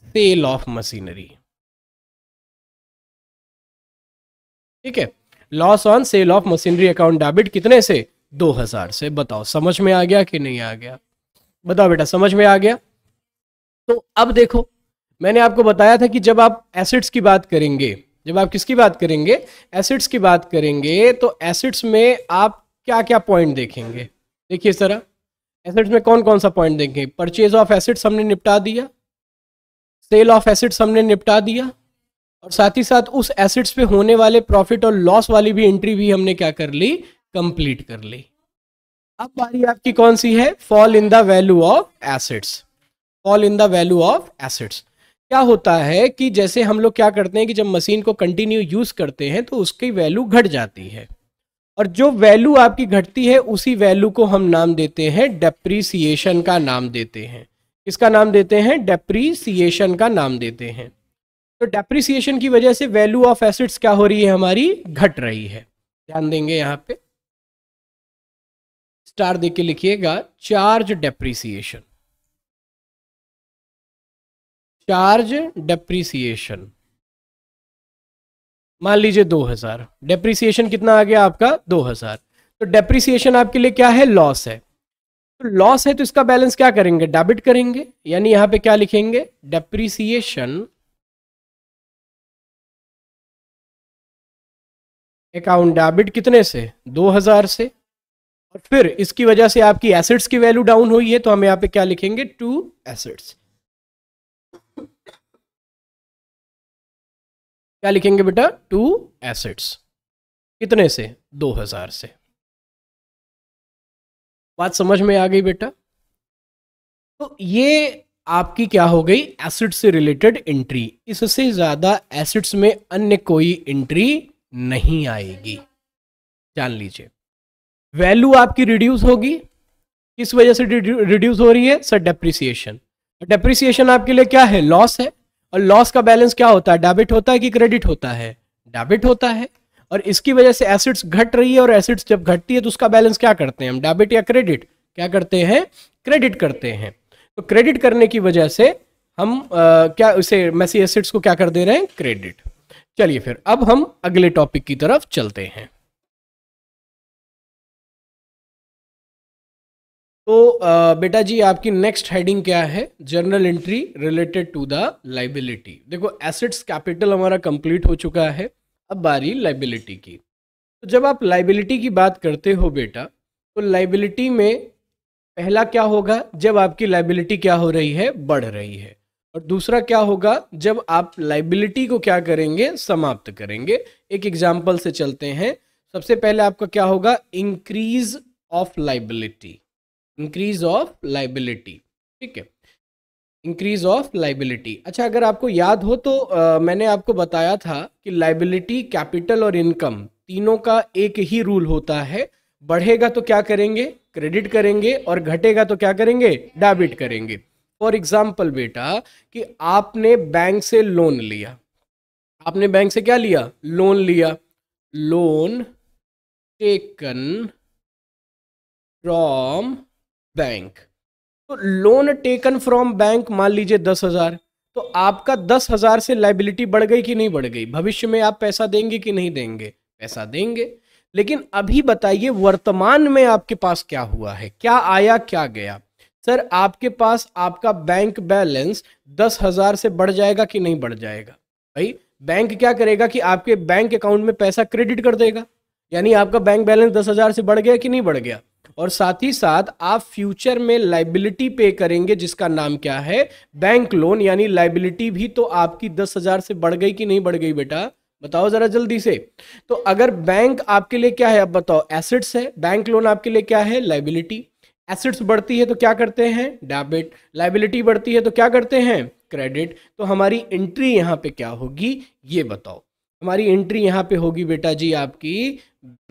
sale of machinery ठीक है loss on sale of machinery account debit कितने से दो हजार से बताओ समझ में आ गया कि नहीं आ गया बताओ बेटा समझ में आ गया तो अब देखो मैंने आपको बताया था कि जब आप एसिड्स की बात करेंगे जब आप किसकी बात करेंगे एसिड्स की बात करेंगे तो एसिड्स में आप क्या क्या पॉइंट देखेंगे देखिए इस तरह एसिड्स में कौन कौन सा पॉइंट देखेंगे परचेज ऑफ एसिड्स हमने निपटा दिया सेल ऑफ एसिड्स हमने निपटा दिया और साथ ही साथ उस एसेट्स पे होने वाले प्रॉफिट और लॉस वाली भी एंट्री भी हमने क्या कर ली कंप्लीट कर ली अब बारी आपकी कौन सी है fall in the value of assets fall in the value of assets क्या होता है कि जैसे हम लोग क्या करते हैं कि जब मशीन को कंटिन्यू यूज करते हैं तो उसकी वैल्यू घट जाती है और जो वैल्यू आपकी घटती है उसी वैल्यू को हम नाम देते हैं डेप्रीसिएशन का नाम देते हैं किसका नाम देते हैं डेप्रीसिएशन का नाम देते हैं तो डेप्रिसिएशन की वजह से वैल्यू ऑफ एसेट्स क्या हो रही है हमारी घट रही है ध्यान देंगे यहां पे स्टार देके लिखिएगा चार्ज डेप्रिसिएशन चार्ज डेप्रिसिएशन मान लीजिए 2000 डेप्रिसिएशन कितना आ गया आपका 2000 तो डेप्रिसिएशन आपके लिए क्या है लॉस है तो लॉस है तो इसका बैलेंस क्या करेंगे डेबिट करेंगे यानी यहां पे क्या लिखेंगे डेप्रिसिएशन अकाउंट डेबिट कितने से 2000 से और फिर इसकी वजह से आपकी एसेट्स की वैल्यू डाउन हुई है तो हम यहाँ पे क्या लिखेंगे टू एसेट्स क्या लिखेंगे बेटा टू एसेट्स कितने से 2000 से बात समझ में आ गई बेटा तो ये आपकी क्या हो गई एसिड से रिलेटेड एंट्री इससे ज़्यादा एसिड्स में अन्य कोई एंट्री नहीं आएगी जान लीजिए वैल्यू आपकी रिड्यूस होगी किस वजह से रिड्यूस हो रही है सर डेप्रिसिएशन डेप्रिसिएशन आपके लिए क्या है लॉस है और लॉस का बैलेंस क्या होता है डेबिट होता है कि क्रेडिट होता है डेबिट होता है और इसकी वजह से एसिड्स घट रही है और एसिड्स जब घटती है तो उसका बैलेंस क्या करते हैं हम डेबिट या क्रेडिट क्या करते हैं क्रेडिट करते हैं तो क्रेडिट करने की वजह से हम आ, क्या उसे मैसी एसिड्स को क्या कर दे रहे हैं क्रेडिट चलिए फिर अब हम अगले टॉपिक की तरफ चलते हैं तो बेटा जी आपकी नेक्स्ट हेडिंग क्या है journal entry related to the liability देखो एसेट्स कैपिटल हमारा कंप्लीट हो चुका है अब बारी लाइबिलिटी की तो जब आप लाइबिलिटी की बात करते हो बेटा तो लाइबिलिटी में पहला क्या होगा जब आपकी लाइबिलिटी क्या हो रही है बढ़ रही है और दूसरा क्या होगा जब आप लाइबिलिटी को क्या करेंगे समाप्त करेंगे एक एग्जाम्पल से चलते हैं सबसे पहले आपका क्या होगा increase of liability increase of liability ठीक है इंक्रीज ऑफ लाइबिलिटी अच्छा अगर आपको याद हो तो आ, मैंने आपको बताया था कि लाइबिलिटी कैपिटल और इनकम तीनों का एक ही रूल होता है बढ़ेगा तो क्या करेंगे क्रेडिट करेंगे और घटेगा तो क्या करेंगे डेबिट करेंगे फॉर एग्जाम्पल बेटा कि आपने बैंक से लोन लिया आपने बैंक से क्या लिया लोन लिया लोन टेकन फ्रॉम बैंक तो लोन टेकन फ्रॉम बैंक मान लीजिए दस हजार तो आपका दस हजार से लाइबिलिटी बढ़ गई कि नहीं बढ़ गई भविष्य में आप पैसा देंगे कि नहीं देंगे पैसा देंगे लेकिन अभी बताइए वर्तमान में आपके पास क्या हुआ है क्या आया क्या गया सर आपके पास आपका बैंक बैलेंस दस हजार से बढ़ जाएगा कि नहीं बढ़ जाएगा भाई बैंक क्या करेगा कि आपके बैंक अकाउंट में पैसा क्रेडिट कर देगा यानी आपका बैंक बैलेंस दस हजार से बढ़ गया कि नहीं बढ़ गया और साथ ही साथ आप फ्यूचर में लाइबिलिटी पे करेंगे जिसका नाम क्या है बैंक लोन यानी लाइबिलिटी भी तो आपकी दस हजार से बढ़ गई कि नहीं बढ़ गई बेटा बताओ जरा जल्दी से तो अगर बैंक आपके लिए क्या है अब बताओ एसेट्स है बैंक लोन आपके लिए क्या है लाइबिलिटी एसेट्स बढ़ती है तो क्या करते हैं डेबिट लाइबिलिटी बढ़ती है तो क्या करते हैं क्रेडिट तो हमारी एंट्री यहाँ पे क्या होगी ये बताओ हमारी एंट्री यहाँ पे होगी बेटा जी आपकी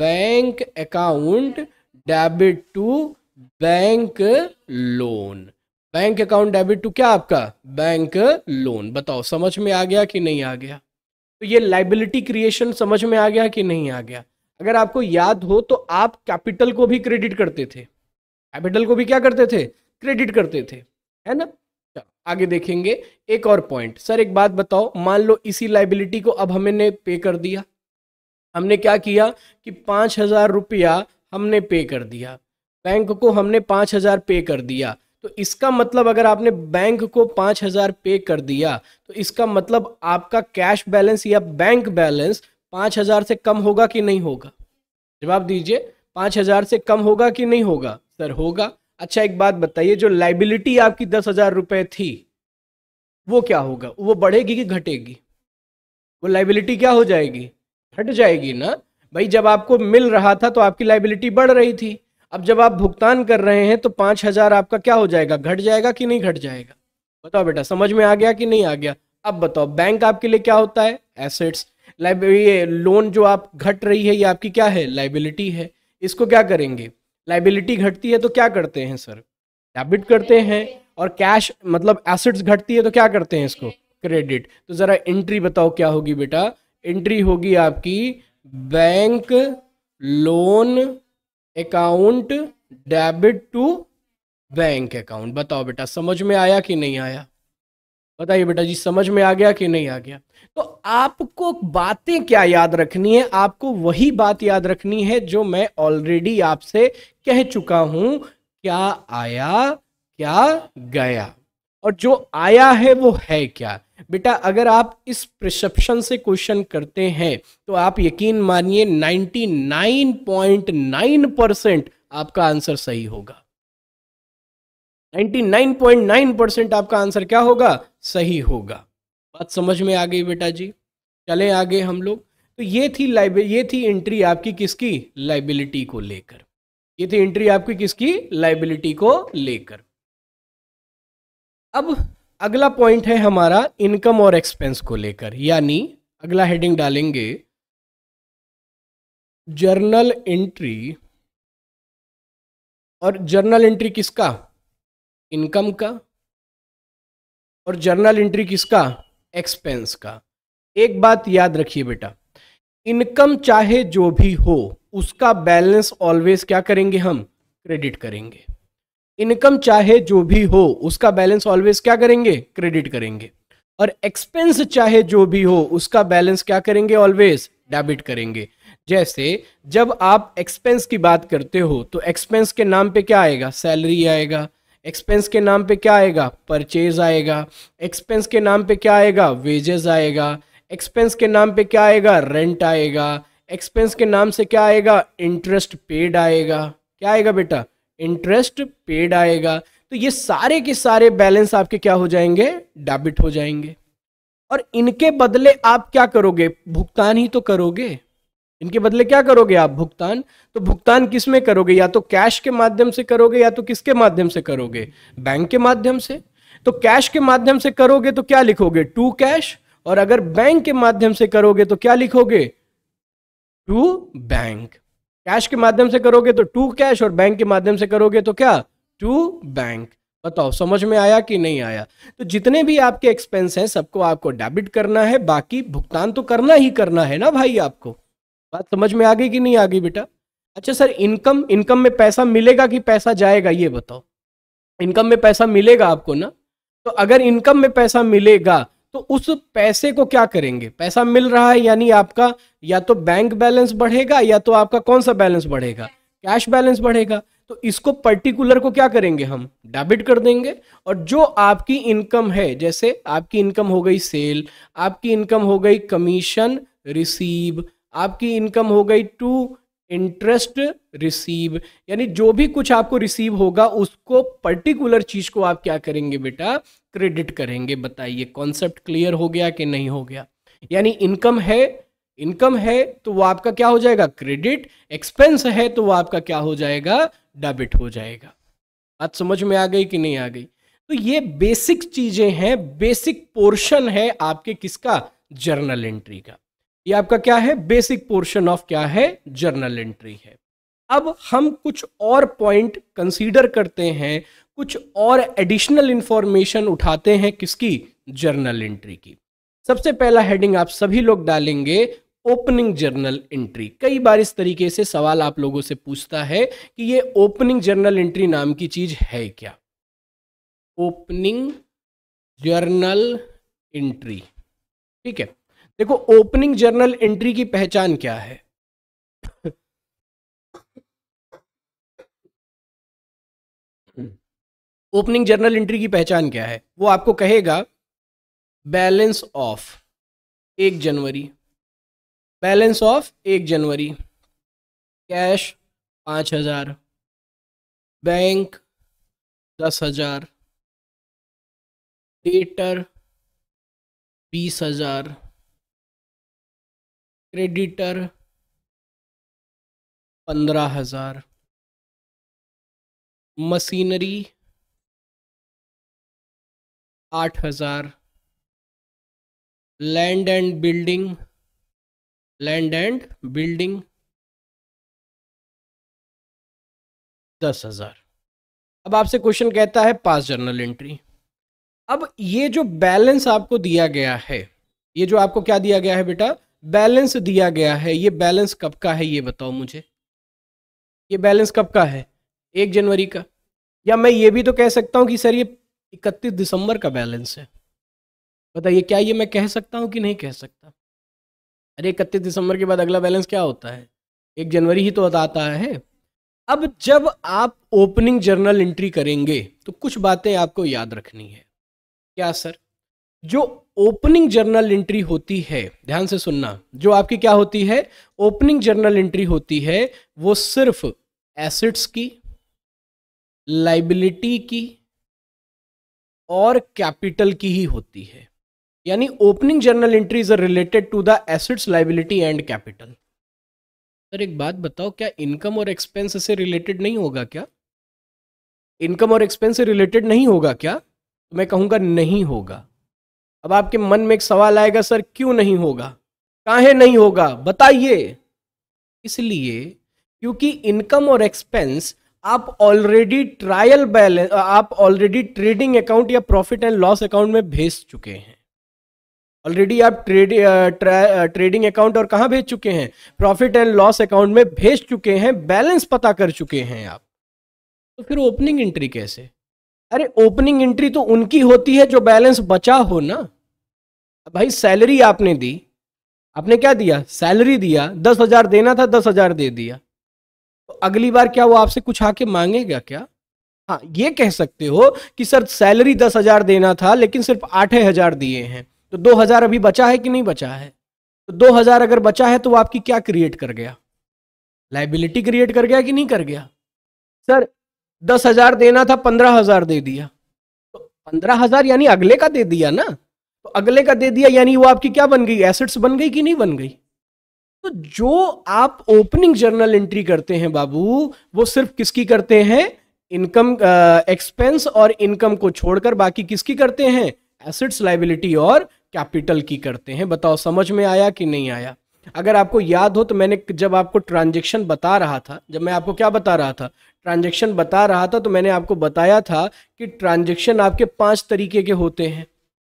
bank account debit to bank loan bank account debit to क्या आपका बैंक लोन बताओ समझ में आ गया कि नहीं आ गया तो ये लाइबिलिटी क्रिएशन समझ में आ गया कि नहीं आ गया अगर आपको याद हो तो आप कैपिटल को भी क्रेडिट करते थे कैपिटल को भी क्या करते थे क्रेडिट करते थे है ना आगे देखेंगे एक और पॉइंट सर एक बात बताओ मान लो इसी लाइबिलिटी को अब हमने पे कर दिया हमने क्या किया कि पाँच हजार रुपया हमने पे कर दिया बैंक को हमने पाँच हजार पे कर दिया तो इसका मतलब अगर आपने बैंक को पाँच हजार पे कर दिया तो इसका मतलब आपका कैश बैलेंस या बैंक बैलेंस पाँच हजार से कम होगा कि नहीं होगा जवाब दीजिए पाँच हज़ार से कम होगा कि नहीं होगा सर होगा अच्छा एक बात बताइए जो लाइबिलिटी आपकी दस हज़ार रुपये थी वो क्या होगा वो बढ़ेगी कि घटेगी वो लाइबिलिटी क्या हो जाएगी घट जाएगी ना भाई जब आपको मिल रहा था तो आपकी लाइबिलिटी बढ़ रही थी अब जब आप भुगतान कर रहे हैं तो पाँच हज़ार आपका क्या हो जाएगा घट जाएगा कि नहीं घट जाएगा बताओ बेटा समझ में आ गया कि नहीं आ गया अब बताओ बैंक आपके लिए क्या होता है एसेट्स लाइब ये लोन जो आप घट रही है ये आपकी क्या है लाइबिलिटी है इसको क्या करेंगे लाइबिलिटी घटती है तो क्या करते हैं सर डेबिट करते हैं और कैश मतलब एसेट्स घटती है तो क्या करते हैं इसको क्रेडिट तो ज़रा एंट्री बताओ क्या होगी बेटा एंट्री होगी आपकी bank loan account debit to bank account बताओ बेटा समझ में आया कि नहीं आया बताइए बेटा जी समझ में आ गया कि नहीं आ गया तो आपको बातें क्या याद रखनी है आपको वही बात याद रखनी है जो मैं ऑलरेडी आपसे कह चुका हूं क्या आया क्या गया और जो आया है वो है क्या बेटा अगर आप इस प्रिसेप्शन से क्वेश्चन करते हैं तो आप यकीन मानिए 99.9 परसेंट आपका आंसर सही होगा 99.9 परसेंट आपका आंसर क्या होगा सही होगा बात समझ में आ गई बेटा जी चले आगे हम लोग तो ये थी ये थी एंट्री आपकी किसकी लाइबिलिटी को लेकर ये थी एंट्री आपकी किसकी लाइबिलिटी को लेकर अब अगला पॉइंट है हमारा इनकम और एक्सपेंस को लेकर यानी अगला हेडिंग डालेंगे जर्नल एंट्री और जर्नल एंट्री किसका इनकम का और जर्नल एंट्री किसका एक्सपेंस का एक बात याद रखिए बेटा इनकम चाहे जो भी हो उसका बैलेंस ऑलवेज क्या करेंगे हम क्रेडिट करेंगे इनकम चाहे जो भी हो उसका बैलेंस ऑलवेज क्या करेंगे क्रेडिट करेंगे और एक्सपेंस चाहे जो भी हो उसका बैलेंस क्या करेंगे ऑलवेज डेबिट करेंगे जैसे जब आप एक्सपेंस की बात करते हो तो एक्सपेंस के नाम पे क्या आएगा सैलरी आएगा एक्सपेंस के नाम पे क्या आएगा परचेज आएगा एक्सपेंस के नाम पे क्या आएगा वेजेस आएगा एक्सपेंस के नाम पे क्या आएगा रेंट आएगा एक्सपेंस के नाम से क्या आएगा इंटरेस्ट पेड आएगा क्या आएगा बेटा इंटरेस्ट पेड आएगा तो ये सारे के सारे बैलेंस आपके क्या हो जाएंगे डेबिट हो जाएंगे और इनके बदले आप क्या करोगे भुगतान ही तो करोगे इनके बदले क्या करोगे आप भुगतान तो भुगतान किस में करोगे या तो कैश के माध्यम से करोगे या तो किसके माध्यम से करोगे बैंक के माध्यम से तो कैश के माध्यम से करोगे तो क्या लिखोगे टू कैश और अगर बैंक के माध्यम से करोगे तो क्या लिखोगे टू बैंक कैश के माध्यम से करोगे तो टू कैश और बैंक के माध्यम से करोगे तो क्या टू बैंक बताओ समझ में आया कि नहीं आया तो जितने भी आपके एक्सपेंस हैं सबको आपको डेबिट करना है बाकी भुगतान तो करना ही करना है ना भाई आपको बात समझ में आ गई कि नहीं आ गई बेटा अच्छा सर इनकम इनकम में पैसा मिलेगा कि पैसा जाएगा ये बताओ इनकम में पैसा मिलेगा आपको ना तो अगर इनकम में पैसा मिलेगा तो उस पैसे को क्या करेंगे पैसा मिल रहा है यानी आपका या तो बैंक बैलेंस बढ़ेगा या तो आपका कौन सा बैलेंस बढ़ेगा कैश बैलेंस बढ़ेगा तो इसको पर्टिकुलर को क्या करेंगे हम डेबिट कर देंगे और जो आपकी इनकम है जैसे आपकी इनकम हो गई सेल आपकी इनकम हो गई कमीशन रिसीव आपकी इनकम हो गई टू इंटरेस्ट रिसीव यानी जो भी कुछ आपको रिसीव होगा उसको पर्टिकुलर चीज को आप क्या करेंगे बेटा क्रेडिट करेंगे बताइए कॉन्सेप्ट क्लियर हो गया कि नहीं हो गया यानी इनकम है इनकम है तो वो आपका क्या हो जाएगा क्रेडिट एक्सपेंस है तो वो आपका क्या हो जाएगा डेबिट हो जाएगा बात समझ में आ गई कि नहीं आ गई तो ये बेसिक चीजें हैं बेसिक पोर्शन है आपके किसका जर्नल एंट्री का ये आपका क्या है बेसिक पोर्शन ऑफ क्या है जर्नल एंट्री है अब हम कुछ और पॉइंट कंसीडर करते हैं कुछ और एडिशनल इंफॉर्मेशन उठाते हैं किसकी जर्नल एंट्री की सबसे पहला हेडिंग आप सभी लोग डालेंगे ओपनिंग जर्नल एंट्री कई बार इस तरीके से सवाल आप लोगों से पूछता है कि ये ओपनिंग जर्नल एंट्री नाम की चीज है क्या ओपनिंग जर्नल एंट्री ठीक है देखो ओपनिंग जर्नल एंट्री की पहचान क्या है ओपनिंग जर्नल एंट्री की पहचान क्या है वो आपको कहेगा बैलेंस ऑफ एक जनवरी बैलेंस ऑफ एक जनवरी कैश पाँच हजार बैंक दस हजार थिएटर बीस हजार क्रेडिटर पंद्रह हजार मशीनरी आठ हजार land and building land and building दस हजार अब आपसे क्वेश्चन कहता है पास जर्नल एंट्री अब ये जो बैलेंस आपको दिया गया है ये जो आपको क्या दिया गया है बेटा बैलेंस दिया गया है ये बैलेंस कब का है ये बताओ मुझे ये बैलेंस कब का है एक जनवरी का या मैं ये भी तो कह सकता हूँ कि सर ये इकतीस दिसंबर का बैलेंस है बताइए क्या ये मैं कह सकता हूँ कि नहीं कह सकता अरे इकतीस दिसंबर के बाद अगला बैलेंस क्या होता है एक जनवरी ही तो बताता है अब जब आप ओपनिंग जर्नल एंट्री करेंगे तो कुछ बातें आपको याद रखनी है क्या सर जो ओपनिंग जर्नल एंट्री होती है ध्यान से सुनना जो आपकी क्या होती है ओपनिंग जर्नल एंट्री होती है वो सिर्फ एसेट्स की लाइबिलिटी की और कैपिटल की ही होती है यानी opening journal entry is related to the assets liability and capital sir एक बात बताओ क्या इनकम और एक्सपेंस से रिलेटेड नहीं होगा क्या इनकम और एक्सपेंस से रिलेटेड नहीं होगा क्या तो मैं कहूंगा नहीं होगा अब आपके मन में एक सवाल आएगा सर क्यों नहीं होगा काहे नहीं होगा बताइए इसलिए क्योंकि इनकम और एक्सपेंस आप ऑलरेडी ट्रायल बैलेंस आप ऑलरेडी ट्रेडिंग अकाउंट या प्रॉफिट एंड लॉस अकाउंट में भेज चुके हैं ऑलरेडी आप ट्रेड ट्रेडिंग अकाउंट और कहाँ भेज चुके हैं प्रॉफिट एंड लॉस अकाउंट में भेज चुके हैं बैलेंस पता कर चुके हैं आप तो फिर ओपनिंग एंट्री कैसे अरे ओपनिंग एंट्री तो उनकी होती है जो बैलेंस बचा हो ना भाई सैलरी आपने दी आपने क्या दिया सैलरी दिया दस हजार देना था दस हजार दे दिया तो अगली बार क्या वो आपसे कुछ आके मांगेगा क्या हाँ ये कह सकते हो कि सर सैलरी दस हजार देना था लेकिन सिर्फ आठ हजार दिए हैं तो दो हजार अभी बचा है कि नहीं बचा है तो दो हजार अगर बचा है तो वो आपकी क्या क्रिएट कर गया लाइबिलिटी क्रिएट कर गया कि नहीं कर गया सर दस हजार देना था पंद्रह हजार दे दिया तो पंद्रह हजार यानी अगले का दे दिया ना तो अगले का दे दिया यानी वो आपकी क्या बन गई एसेट्स बन गई कि नहीं बन गई तो जो आप ओपनिंग जर्नल एंट्री करते हैं बाबू वो सिर्फ किसकी करते हैं इनकम एक्सपेंस और इनकम को छोड़कर बाकी किसकी करते हैं एसेट्स लाइबिलिटी और कैपिटल की करते हैं बताओ समझ में आया कि नहीं आया अगर आपको याद हो तो मैंने जब आपको ट्रांजेक्शन बता रहा था जब मैं आपको क्या बता रहा था ट्रांजेक्शन बता रहा था तो मैंने आपको बताया था कि ट्रांजेक्शन आपके पांच तरीके के होते हैं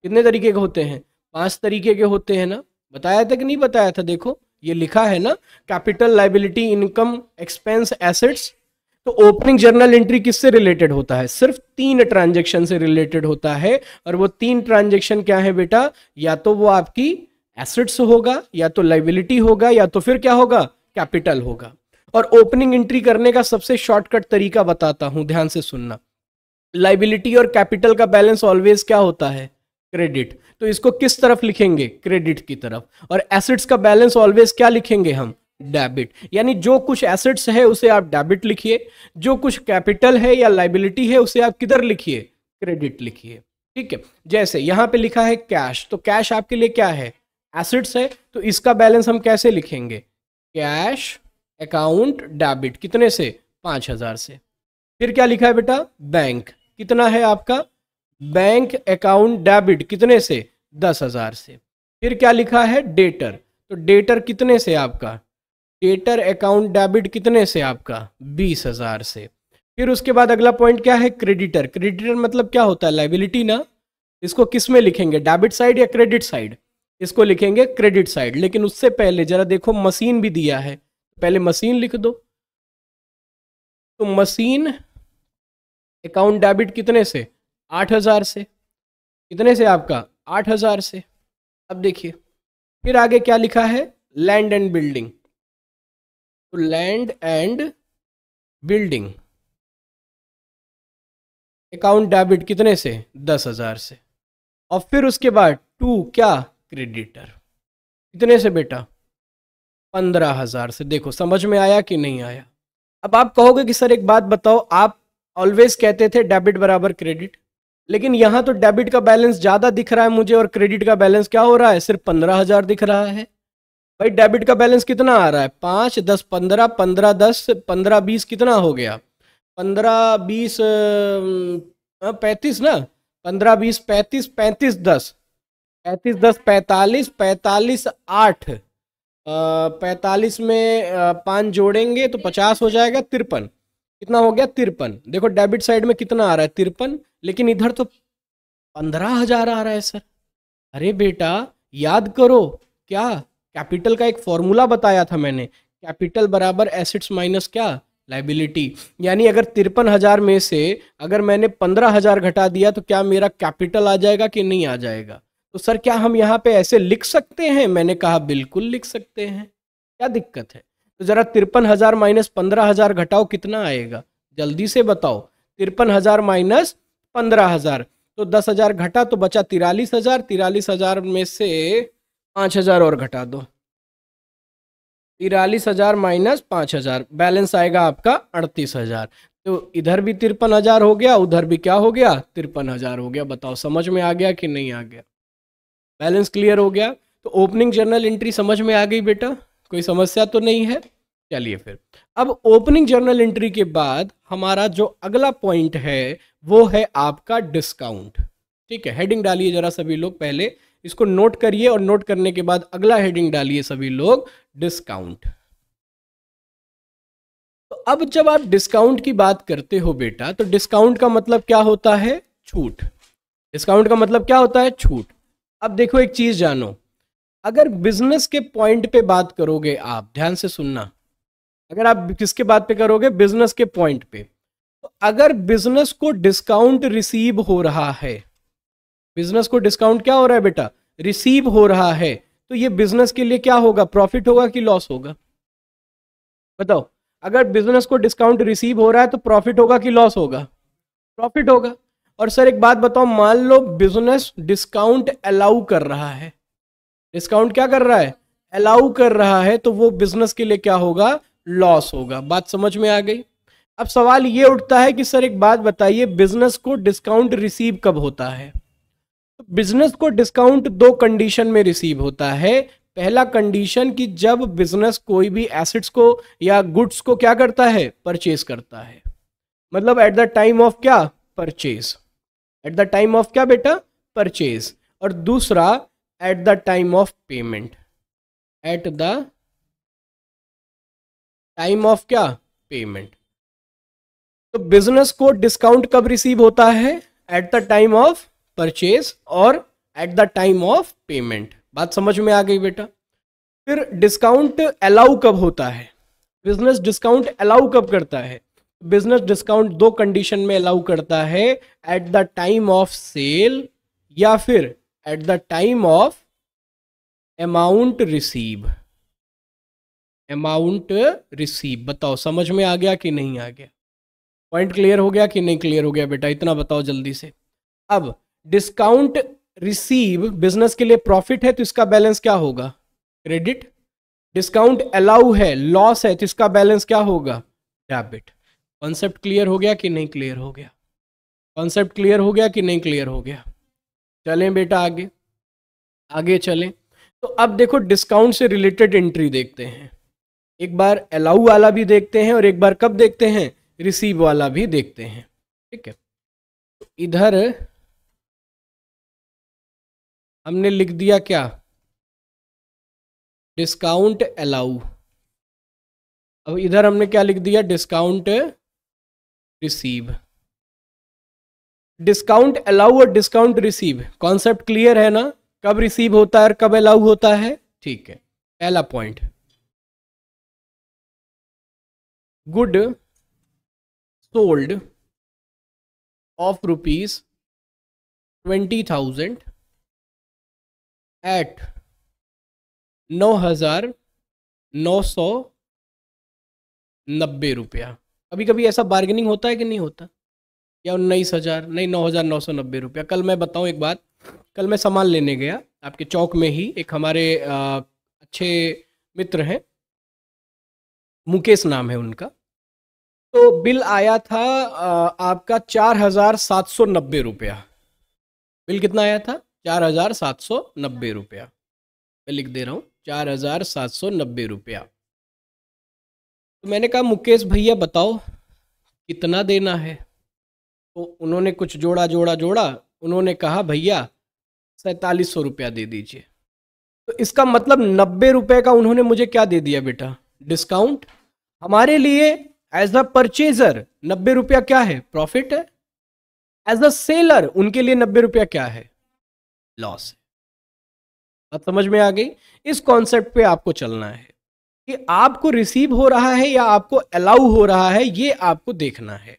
कितने तरीके के होते हैं पांच तरीके के होते हैं ना बताया था कि नहीं बताया था देखो ये लिखा है ना capital liability income expense assets तो ओपनिंग जर्नल एंट्री किससे रिलेटेड होता है सिर्फ तीन ट्रांजेक्शन से रिलेटेड होता है और वो तीन ट्रांजेक्शन क्या है बेटा या तो वो आपकी एसेट्स होगा या तो लाइबिलिटी होगा या तो फिर क्या होगा कैपिटल होगा और ओपनिंग एंट्री करने का सबसे शॉर्टकट तरीका बताता हूं ध्यान से सुनना लाइबिलिटी और कैपिटल का बैलेंस ऑलवेज क्या होता है क्रेडिट तो इसको किस तरफ लिखेंगे क्रेडिट की तरफ और एसेट्स का बैलेंस ऑलवेज क्या लिखेंगे हम डेबिट यानी जो कुछ एसेट्स है उसे आप डेबिट लिखिए जो कुछ कैपिटल है या लाइबिलिटी है उसे आप किधर लिखिए क्रेडिट लिखिए ठीक है जैसे यहां पे लिखा है कैश तो कैश आपके लिए क्या है एसेट्स है तो इसका बैलेंस हम कैसे लिखेंगे कैश अकाउंट डेबिट कितने से पांच हजार से फिर क्या लिखा है बेटा बैंक कितना है आपका बैंक अकाउंट डेबिट कितने से दस हजार से फिर क्या लिखा है डेटर तो डेटर कितने से आपका डेटर अकाउंट डेबिट कितने से आपका बीस हजार से फिर उसके बाद अगला पॉइंट क्या है क्रेडिटर क्रेडिटर मतलब क्या होता है लाइबिलिटी ना इसको किस में लिखेंगे डेबिट साइड या क्रेडिट साइड इसको लिखेंगे क्रेडिट साइड लेकिन उससे पहले जरा देखो मशीन भी दिया है पहले मशीन लिख दो तो मशीन अकाउंट डेबिट कितने से आठ हज़ार से कितने से आपका आठ हज़ार से अब देखिए फिर आगे क्या लिखा है लैंड एंड बिल्डिंग तो land and building account debit कितने से दस हज़ार से और फिर उसके बाद टू क्या क्रेडिटर कितने से बेटा पंद्रह हज़ार से देखो समझ में आया कि नहीं आया अब आप कहोगे कि सर एक बात बताओ आप ऑलवेज कहते थे डेबिट बराबर क्रेडिट लेकिन यहाँ तो डेबिट का बैलेंस ज़्यादा दिख रहा है मुझे और क्रेडिट का बैलेंस क्या हो रहा है सिर्फ पंद्रह हज़ार दिख रहा है भाई डेबिट का बैलेंस कितना आ रहा है पाँच दस पंद्रह पंद्रह दस पंद्रह बीस कितना हो गया पंद्रह बीस पैंतीस ना पंद्रह बीस पैंतीस पैंतीस दस पैंतीस दस पैंतालीस पैंतालीस आठ पैंतालीस में पाँच जोड़ेंगे तो पचास हो जाएगा तिरपन कितना हो गया तिरपन देखो डेबिट साइड में कितना आ रहा है तिरपन लेकिन इधर तो पंद्रह हजार आ रहा है सर अरे बेटा याद करो क्या कैपिटल का एक फॉर्मूला बताया था मैंने कैपिटल बराबर एसेट्स माइनस क्या लाइबिलिटी यानी अगर तिरपन हजार में से अगर मैंने पंद्रह हजार घटा दिया तो क्या मेरा कैपिटल आ जाएगा कि नहीं आ जाएगा तो सर क्या हम यहाँ पे ऐसे लिख सकते हैं मैंने कहा बिल्कुल लिख सकते हैं क्या दिक्कत है तो ज़रा तिरपन हज़ार माइनस पंद्रह हज़ार घटाओ कितना आएगा जल्दी से बताओ तिरपन हज़ार माइनस पंद्रह हज़ार तो दस हज़ार घटा तो बचा तिरालीस हज़ार तिरालीस हज़ार में से पांच हज़ार और घटा दो तिरालीस हज़ार माइनस पांच हज़ार बैलेंस आएगा आपका अड़तीस हज़ार तो इधर भी तिरपन हज़ार हो गया उधर भी क्या हो गया तिरपन हज़ार हो गया बताओ समझ में आ गया कि नहीं आ गया बैलेंस क्लियर हो गया तो ओपनिंग जर्नल एंट्री समझ में आ गई बेटा कोई समस्या तो नहीं है चलिए फिर अब ओपनिंग जर्नल एंट्री के बाद हमारा जो अगला पॉइंट है वो है आपका डिस्काउंट ठीक है हेडिंग डालिए जरा सभी लोग पहले इसको नोट करिए और नोट करने के बाद अगला हेडिंग डालिए सभी लोग डिस्काउंट तो अब जब आप डिस्काउंट की बात करते हो बेटा तो डिस्काउंट का मतलब क्या होता है छूट डिस्काउंट का मतलब क्या होता है छूट अब देखो एक चीज जानो अगर बिजनेस के पॉइंट पे बात करोगे आप ध्यान से सुनना अगर आप किसके बात पे करोगे बिजनेस के पॉइंट पे तो अगर बिजनेस को डिस्काउंट रिसीव हो रहा है बिजनेस को डिस्काउंट क्या हो रहा है बेटा रिसीव हो रहा है तो ये बिजनेस के लिए क्या होगा प्रॉफिट होगा कि लॉस होगा बताओ अगर बिजनेस को डिस्काउंट रिसीव हो रहा है तो प्रॉफिट होगा कि लॉस होगा प्रॉफिट होगा और सर एक बात बताओ मान लो बिजनेस डिस्काउंट अलाउ कर रहा है डिस्काउंट क्या कर रहा है अलाउ कर रहा है तो वो बिजनेस के लिए क्या होगा लॉस होगा बात समझ में आ गई अब सवाल ये उठता है कि सर एक बात बताइए बिजनेस को डिस्काउंट रिसीव कब होता है बिजनेस तो को डिस्काउंट दो कंडीशन में रिसीव होता है पहला कंडीशन कि जब बिजनेस कोई भी एसेट्स को या गुड्स को क्या करता है परचेज करता है मतलब एट द टाइम ऑफ क्या purchase at the time of क्या बेटा परचेज और दूसरा at the time of payment at the time of क्या पेमेंट तो बिजनेस को डिस्काउंट कब रिसीव होता है at the time of purchase और at the time of payment बात समझ में आ गई बेटा फिर डिस्काउंट अलाउ कब होता है बिजनेस डिस्काउंट अलाउ कब करता है बिजनेस डिस्काउंट दो कंडीशन में अलाउ करता है at the time of sale या फिर at the time of amount receive amount receive बताओ समझ में आ गया कि नहीं आ गया पॉइंट क्लियर हो गया कि नहीं क्लियर हो गया बेटा इतना बताओ जल्दी से अब डिस्काउंट रिसीव बिजनेस के लिए प्रॉफिट है तो इसका बैलेंस क्या होगा क्रेडिट डिस्काउंट अलाउ है लॉस है तो इसका बैलेंस क्या होगा डेबिट कॉन्सेप्ट क्लियर हो गया कि नहीं क्लियर हो गया कॉन्सेप्ट क्लियर हो गया कि नहीं क्लियर हो गया चलें बेटा आगे आगे चलें तो अब देखो डिस्काउंट से रिलेटेड एंट्री देखते हैं एक बार अलाउ वाला भी देखते हैं और एक बार कब देखते हैं रिसीव वाला भी देखते हैं ठीक है तो इधर हमने लिख दिया क्या डिस्काउंट अलाउ अब इधर हमने क्या लिख दिया डिस्काउंट रिसीव डिस्काउंट अलाउ और डिस्काउंट रिसीव कॉन्सेप्ट क्लियर है ना कब रिसीव होता है और कब अलाउ होता है ठीक है पहला point good sold of rupees twenty thousand at नौ हजार नौ सौ नब्बे रुपया कभी कभी ऐसा बार्गेनिंग होता है कि नहीं होता या उन्नीस हज़ार नहीं नौ हज़ार नौ सौ नब्बे रुपया कल मैं बताऊँ एक बात कल मैं सामान लेने गया आपके चौक में ही एक हमारे आ, अच्छे मित्र हैं मुकेश नाम है उनका तो बिल आया था आ, आपका चार हज़ार सात सौ नब्बे रुपया बिल कितना आया था चार हज़ार सात सौ नब्बे रुपया मैं लिख दे रहा हूँ चार हज़ार सात सौ नब्बे रुपया तो मैंने कहा मुकेश भैया बताओ कितना देना है तो उन्होंने कुछ जोड़ा जोड़ा जोड़ा उन्होंने कहा भैया सैतालीस सौ रुपया दे दीजिए तो इसका मतलब नब्बे रुपये का उन्होंने मुझे क्या दे दिया बेटा डिस्काउंट हमारे लिए एज अ परचेजर नब्बे रुपया क्या है प्रॉफिट है एज अ सेलर उनके लिए नब्बे रुपया क्या है लॉस है बात समझ में आ गई इस कॉन्सेप्ट पे आपको चलना है कि आपको रिसीव हो रहा है या आपको अलाउ हो रहा है ये आपको देखना है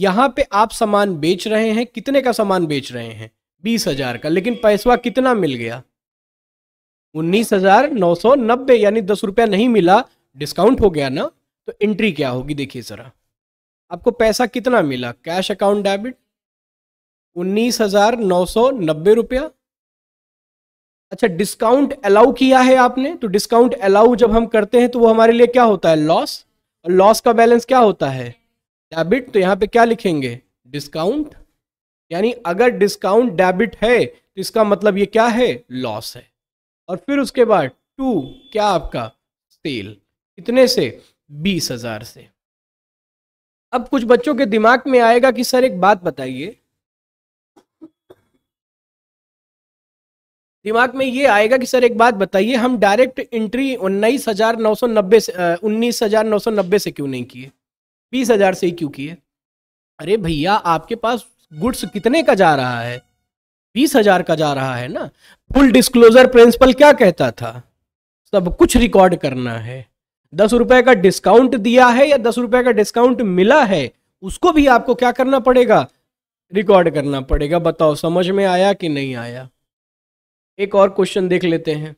यहाँ पे आप सामान बेच रहे हैं कितने का सामान बेच रहे हैं बीस हजार का लेकिन पैसवा कितना मिल गया उन्नीस हजार नौ सौ नब्बे यानी दस रुपया नहीं मिला डिस्काउंट हो गया ना तो एंट्री क्या होगी देखिए जरा आपको पैसा कितना मिला कैश अकाउंट डेबिट उन्नीस हजार नौ सौ नब्बे रुपया अच्छा डिस्काउंट अलाउ किया है आपने तो डिस्काउंट अलाउ जब हम करते हैं तो वो हमारे लिए क्या होता है लॉस और लॉस का बैलेंस क्या होता है डेबिट तो यहाँ पे क्या लिखेंगे डिस्काउंट यानी अगर डिस्काउंट डेबिट है तो इसका मतलब ये क्या है लॉस है और फिर उसके बाद टू क्या आपका सेल कितने से बीस हजार से अब कुछ बच्चों के दिमाग में आएगा कि सर एक बात बताइए दिमाग में ये आएगा कि सर एक बात बताइए हम डायरेक्ट एंट्री उन्नीस हजार नौ सौ नब्बे से उन्नीस हजार नौ सौ नब्बे से क्यों नहीं किए बीस हजार से ही क्यों किए अरे भैया आपके पास गुड्स कितने का जा रहा है बीस हजार का जा रहा है ना फुल डिस्क्लोजर प्रिंसिपल क्या कहता था सब कुछ रिकॉर्ड करना है दस रुपए का डिस्काउंट दिया है या दस रुपए का डिस्काउंट मिला है उसको भी आपको क्या करना पड़ेगा रिकॉर्ड करना पड़ेगा बताओ समझ में आया कि नहीं आया एक और क्वेश्चन देख लेते हैं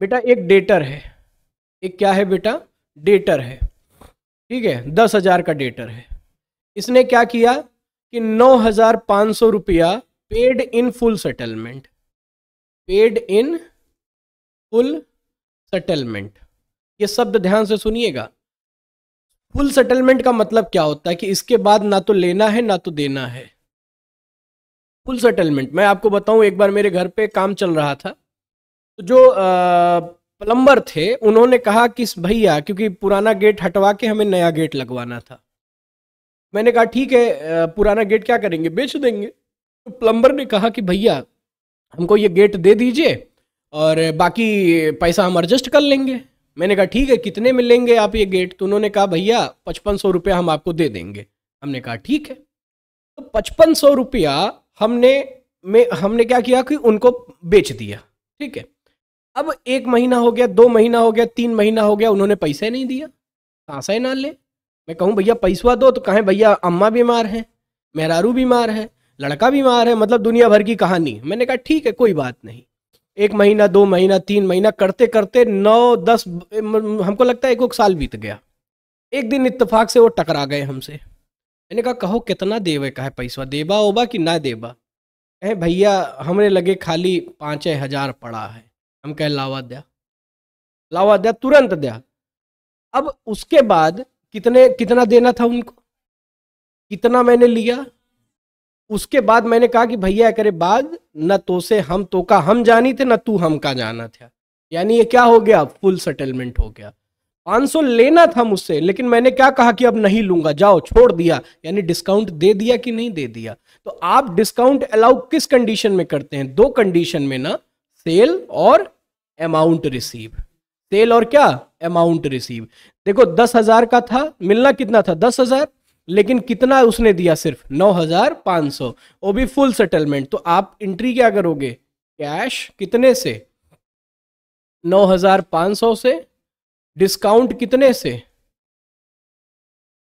बेटा एक डेटर है एक क्या है बेटा डेटर है ठीक है दस हजार का डेटर है इसने क्या किया कि नौ हजार पांच सौ रुपया paid in full settlement paid in full settlement ये शब्द ध्यान से सुनिएगा फुल सेटलमेंट का मतलब क्या होता है कि इसके बाद ना तो लेना है ना तो देना है फुल सेटलमेंट मैं आपको बताऊं एक बार मेरे घर पे काम चल रहा था तो जो आ, प्लम्बर थे उन्होंने कहा कि भैया क्योंकि पुराना गेट हटवा के हमें नया गेट लगवाना था मैंने कहा ठीक है पुराना गेट क्या करेंगे बेच देंगे तो प्लम्बर ने कहा कि भैया हमको ये गेट दे दीजिए और बाकी पैसा हम एडजस्ट कर लेंगे मैंने कहा ठीक है कितने में लेंगे आप ये गेट तो उन्होंने कहा भैया पचपन सौ रुपया हम आपको दे देंगे हमने कहा ठीक है तो पचपन सौ रुपया हमने में हमने क्या किया कि उनको बेच दिया ठीक है अब एक महीना हो गया दो महीना हो गया तीन महीना हो गया उन्होंने पैसे नहीं दिया ही ना ले मैं कहूँ भैया पैसवा दो तो कहें भैया अम्मा बीमार हैं मेहरारू बीमार है लड़का बीमार है मतलब दुनिया भर की कहानी मैंने कहा ठीक है कोई बात नहीं एक महीना दो महीना तीन महीना करते करते नौ दस हमको लगता है एक एक साल बीत गया एक दिन इतफाक़ से वो टकरा गए हमसे मैंने कहा कहो कितना देवे कहे पैसवा देबा ओबा कि ना देबा कहे भैया हमने लगे खाली पाँच हजार पड़ा है हम कहें लावा दिया लावा दिया तुरंत दिया अब उसके बाद कितने कितना देना था उनको कितना मैंने लिया उसके बाद मैंने कहा कि भैया करे बाद न तो से हम तो का हम जानी थे न तू हम का जाना था यानी ये क्या हो गया फुल सेटलमेंट हो गया 500 लेना था मुझसे लेकिन मैंने क्या कहा कि अब नहीं लूंगा जाओ छोड़ दिया यानी डिस्काउंट दे दिया कि नहीं दे दिया तो आप डिस्काउंट अलाउ किस कंडीशन में करते हैं दो कंडीशन में ना सेल और अमाउंट रिसीव तेल और क्या अमाउंट रिसीव देखो दस हजार का था मिलना कितना था दस हजार लेकिन कितना उसने दिया सिर्फ नौ हजार पांच सौ वो भी फुल सेटलमेंट तो आप इंट्री क्या करोगे कैश कितने से नौ हजार पांच सौ से डिस्काउंट कितने से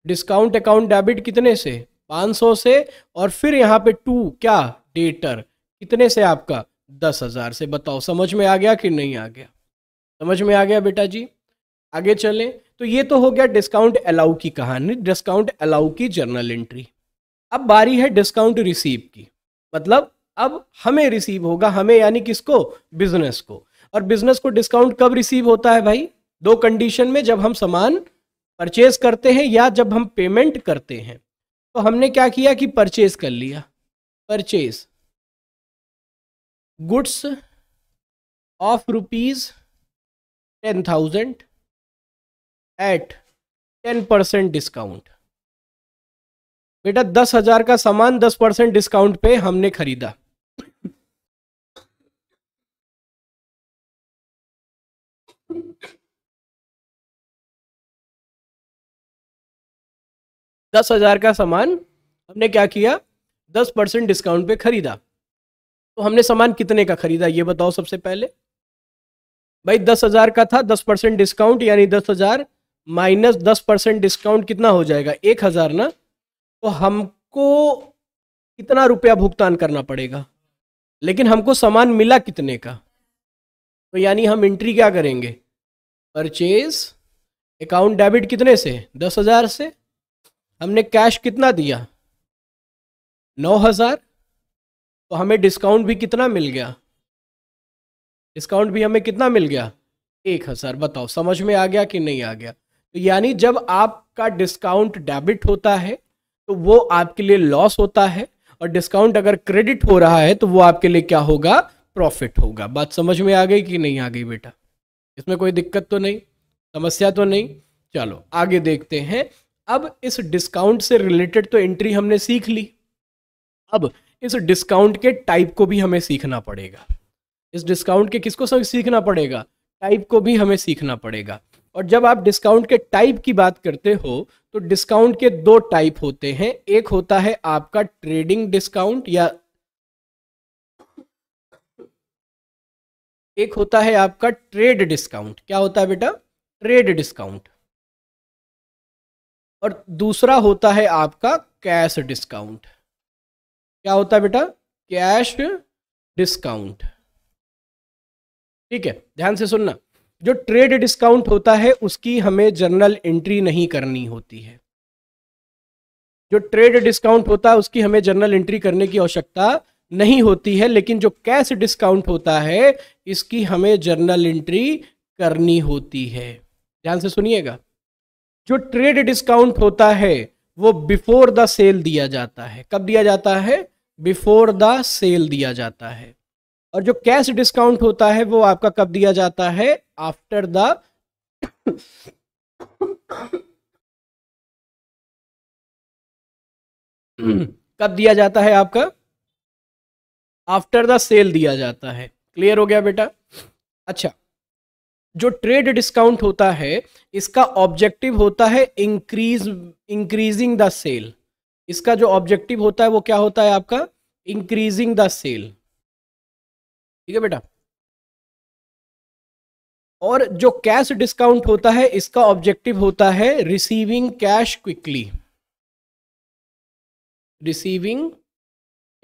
डिस्काउंट अकाउंट डेबिट कितने से पांच सौ से और फिर यहां पे टू क्या डेटर कितने से आपका दस हजार से बताओ समझ में आ गया कि नहीं आ गया समझ में आ गया बेटा जी आगे चलें तो ये तो हो गया डिस्काउंट अलाउ की कहानी डिस्काउंट अलाउ की जर्नल एंट्री अब बारी है डिस्काउंट रिसीव की मतलब अब हमें रिसीव होगा हमें यानी किसको बिजनेस को और बिजनेस को डिस्काउंट कब रिसीव होता है भाई दो कंडीशन में जब हम सामान परचेज करते हैं या जब हम पेमेंट करते हैं तो हमने क्या किया कि परचेज कर लिया purchase goods of rupees ten thousand at ten percent discount बेटा दस हजार का सामान दस परसेंट डिस्काउंट पे हमने खरीदा दस हजार का सामान हमने क्या किया दस परसेंट डिस्काउंट पे खरीदा तो हमने सामान कितने का खरीदा ये बताओ सबसे पहले भाई दस हजार का था दस परसेंट डिस्काउंट यानी दस हजार माइनस दस परसेंट डिस्काउंट कितना हो जाएगा एक हजार ना तो हमको कितना रुपया भुगतान करना पड़ेगा लेकिन हमको सामान मिला कितने का तो यानी हम एंट्री क्या करेंगे परचेज अकाउंट डेबिट कितने से दस हजार से हमने कैश कितना दिया नौ हजार तो हमें डिस्काउंट भी कितना मिल गया डिस्काउंट भी हमें कितना मिल गया एक हज़ार बताओ समझ में आ गया कि नहीं आ गया तो यानी जब आपका डिस्काउंट डेबिट होता है तो वो आपके लिए लॉस होता है और डिस्काउंट अगर क्रेडिट हो रहा है तो वो आपके लिए क्या होगा प्रॉफिट होगा बात समझ में आ गई कि नहीं आ गई बेटा इसमें कोई दिक्कत तो नहीं समस्या तो नहीं चलो आगे देखते हैं अब इस डिस्काउंट से रिलेटेड तो एंट्री हमने सीख ली अब इस डिस्काउंट के टाइप को भी हमें सीखना पड़ेगा इस डिस्काउंट के किसको सीखना पड़ेगा टाइप को भी हमें सीखना पड़ेगा और जब आप डिस्काउंट के टाइप की बात करते हो तो डिस्काउंट के दो टाइप होते हैं एक होता है आपका ट्रेडिंग डिस्काउंट या एक होता है आपका ट्रेड डिस्काउंट क्या होता है बेटा ट्रेड डिस्काउंट और दूसरा होता है आपका कैश डिस्काउंट क्या होता है बेटा कैश डिस्काउंट ठीक है ध्यान से सुनना जो ट्रेड डिस्काउंट होता है उसकी हमें जर्नल एंट्री नहीं करनी होती है जो ट्रेड डिस्काउंट होता है उसकी हमें जर्नल एंट्री करने की आवश्यकता नहीं होती है लेकिन जो कैश डिस्काउंट होता है इसकी हमें जर्नल एंट्री करनी होती है ध्यान से सुनिएगा जो ट्रेड डिस्काउंट होता है वो बिफोर द सेल दिया जाता है कब दिया जाता है बिफोर द सेल दिया जाता है और जो कैश डिस्काउंट होता है वो आपका कब दिया जाता है आफ्टर द कब दिया जाता है आपका आफ्टर द सेल दिया जाता है क्लियर हो गया बेटा अच्छा जो ट्रेड डिस्काउंट होता है इसका ऑब्जेक्टिव होता है इंक्रीज इंक्रीजिंग द सेल इसका जो ऑब्जेक्टिव होता है वो क्या होता है आपका इंक्रीजिंग द सेल ठीक है बेटा और जो कैश डिस्काउंट होता है इसका ऑब्जेक्टिव होता है receiving cash quickly receiving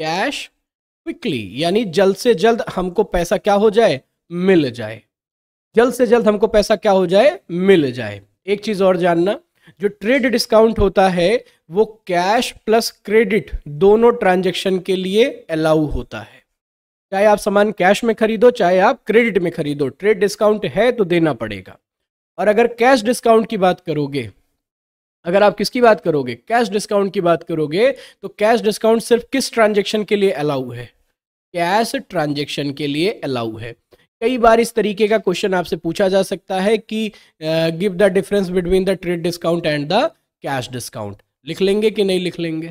cash quickly यानी जल्द से जल्द हमको पैसा क्या हो जाए मिल जाए जल्द से जल्द हमको पैसा क्या हो जाए मिल जाए एक चीज और जानना जो ट्रेड डिस्काउंट होता है वो कैश प्लस क्रेडिट दोनों ट्रांजेक्शन के लिए अलाउ होता है चाहे आप सामान कैश में खरीदो चाहे आप क्रेडिट में खरीदो ट्रेड डिस्काउंट है तो देना पड़ेगा और अगर कैश डिस्काउंट की बात करोगे अगर आप किसकी बात करोगे कैश डिस्काउंट की बात करोगे तो कैश डिस्काउंट सिर्फ किस ट्रांजेक्शन के लिए अलाउ है कैश ट्रांजेक्शन के लिए अलाउ है कई बार इस तरीके का क्वेश्चन आपसे पूछा जा सकता है कि give the difference between the trade discount and the cash discount लिख लेंगे कि नहीं लिख लेंगे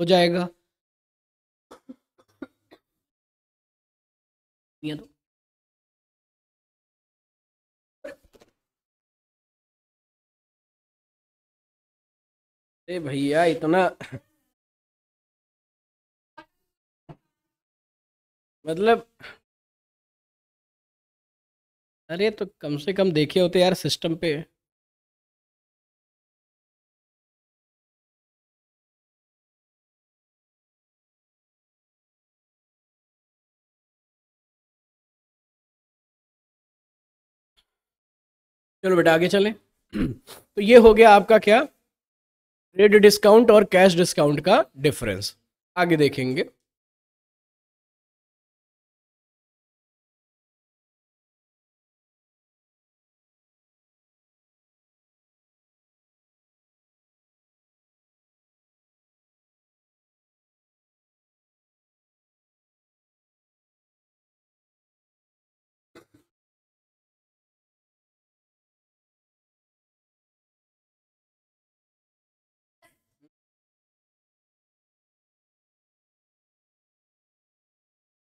हो जाएगा भैया इतना मतलब अरे तो कम से कम देखे होते यार सिस्टम पे चलो बेटा आगे चलें तो ये हो गया आपका क्या रेड डिस्काउंट और कैश डिस्काउंट का डिफरेंस आगे देखेंगे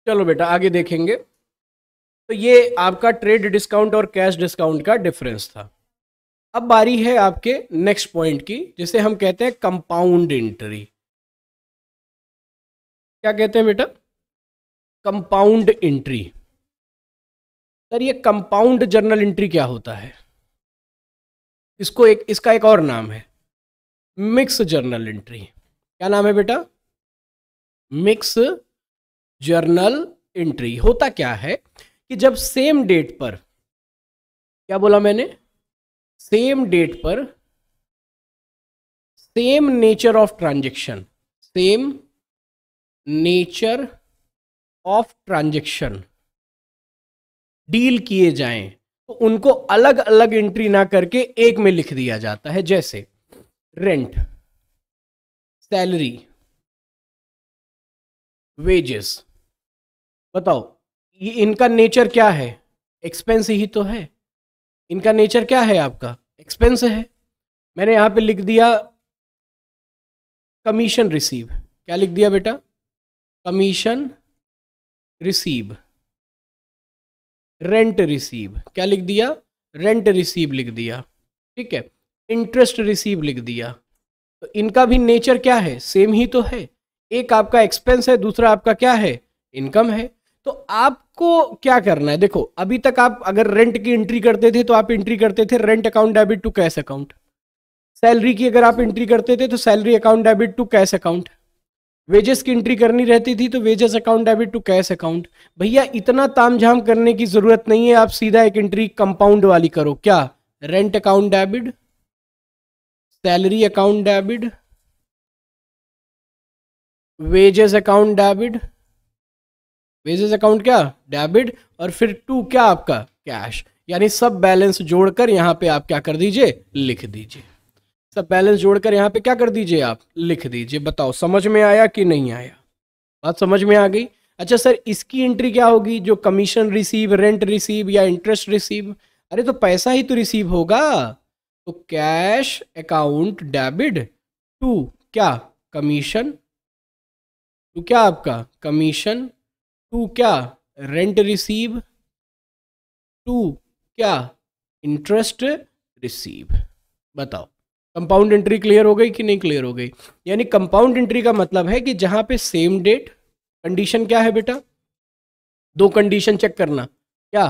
चलो बेटा आगे देखेंगे तो ये आपका ट्रेड डिस्काउंट और कैश डिस्काउंट का डिफरेंस था अब बारी है आपके नेक्स्ट पॉइंट की जिसे हम कहते हैं कंपाउंड एंट्री क्या कहते हैं बेटा कंपाउंड एंट्री सर ये कंपाउंड जर्नल इंट्री क्या होता है इसको एक इसका एक और नाम है मिक्स जर्नल एंट्री क्या नाम है बेटा मिक्स जर्नल एंट्री होता क्या है कि जब सेम डेट पर क्या बोला मैंने सेम डेट पर same nature of transaction same nature of transaction deal किए जाएं तो उनको अलग अलग एंट्री ना करके एक में लिख दिया जाता है जैसे रेंट सैलरी वेजेस बताओ ये इनका नेचर क्या है एक्सपेंस ही तो है इनका नेचर क्या है आपका एक्सपेंस है मैंने यहां पे लिख दिया कमीशन रिसीव क्या लिख दिया बेटा कमीशन रिसीव रेंट रिसीव क्या लिख दिया रेंट रिसीव लिख दिया ठीक है इंटरेस्ट रिसीव लिख दिया तो इनका भी नेचर क्या है सेम ही तो है एक आपका एक्सपेंस है दूसरा आपका क्या है इनकम है तो आपको क्या करना है देखो अभी तक आप अगर रेंट की एंट्री करते थे तो आप एंट्री करते थे rent account debit to cash account salary की अगर आप एंट्री करते थे तो salary account debit to cash account wages की एंट्री करनी रहती थी तो wages account debit to cash account भैया इतना तामझाम करने की जरूरत नहीं है आप सीधा एक एंट्री कंपाउंड वाली करो क्या rent account debit salary account debit wages account debit wages account क्या डेबिट और फिर टू क्या आपका कैश यानी सब बैलेंस जोड़कर यहाँ पे आप क्या कर दीजिए लिख दीजिए सब बैलेंस जोड़कर यहाँ पे क्या कर दीजिए आप लिख दीजिए बताओ समझ में आया कि नहीं आया बात समझ में आ गई अच्छा सर इसकी एंट्री क्या होगी जो कमीशन रिसीव रेंट रिसीव या इंटरेस्ट रिसीव अरे तो पैसा ही तो रिसीव होगा तो कैश अकाउंट डेबिट टू क्या कमीशन टू क्या आपका कमीशन टू क्या रेंट रिसीव टू क्या इंटरेस्ट रिसीव बताओ कंपाउंड एंट्री क्लियर हो गई कि नहीं क्लियर हो गई यानी कंपाउंड एंट्री का मतलब है कि जहां पे सेम डेट कंडीशन क्या है बेटा दो कंडीशन चेक करना क्या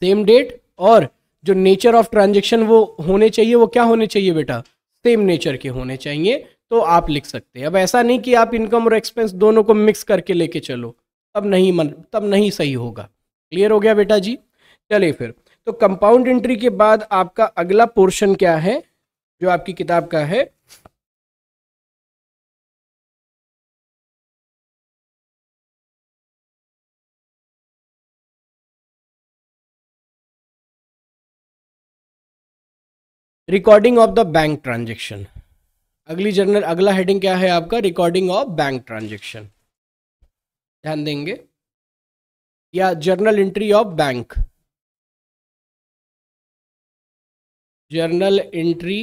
सेम डेट और जो नेचर ऑफ ट्रांजेक्शन वो होने चाहिए वो क्या होने चाहिए बेटा सेम नेचर के होने चाहिए तो आप लिख सकते हैं अब ऐसा नहीं कि आप इनकम और एक्सपेंस दोनों को मिक्स करके लेके चलो तब नहीं मन तब नहीं सही होगा क्लियर हो गया बेटा जी चलिए फिर तो कंपाउंड एंट्री के बाद आपका अगला पोर्शन क्या है जो आपकी किताब का है recording of the bank transaction अगली जर्नल अगला हेडिंग क्या है आपका रिकॉर्डिंग ऑफ बैंक ट्रांजेक्शन ध्यान देंगे या journal entry of bank journal entry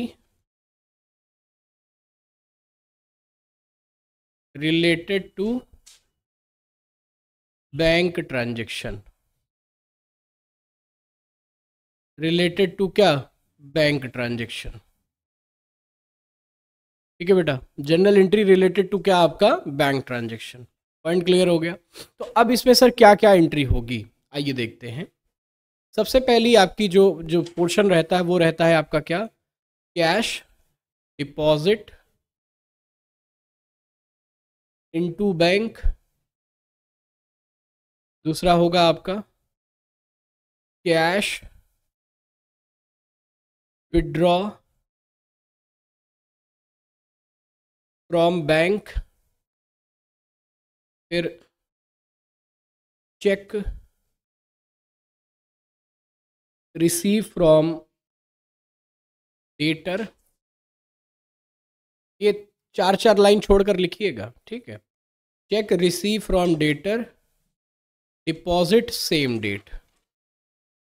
related to bank transaction related to क्या बैंक ट्रांजेक्शन ठीक है बेटा जनरल एंट्री रिलेटेड टू क्या आपका बैंक ट्रांजेक्शन पॉइंट क्लियर हो गया तो अब इसमें सर क्या क्या एंट्री होगी आइए देखते हैं सबसे पहली आपकी जो जो पोर्शन रहता है वो रहता है आपका क्या कैश डिपॉजिट इनटू बैंक दूसरा होगा आपका कैश विड्रॉ फ्रॉम बैंक फिर चेक रिसीव फ्रॉम डेटर ये चार चार लाइन छोड़कर लिखिएगा ठीक है cheque receive from debtor deposit same date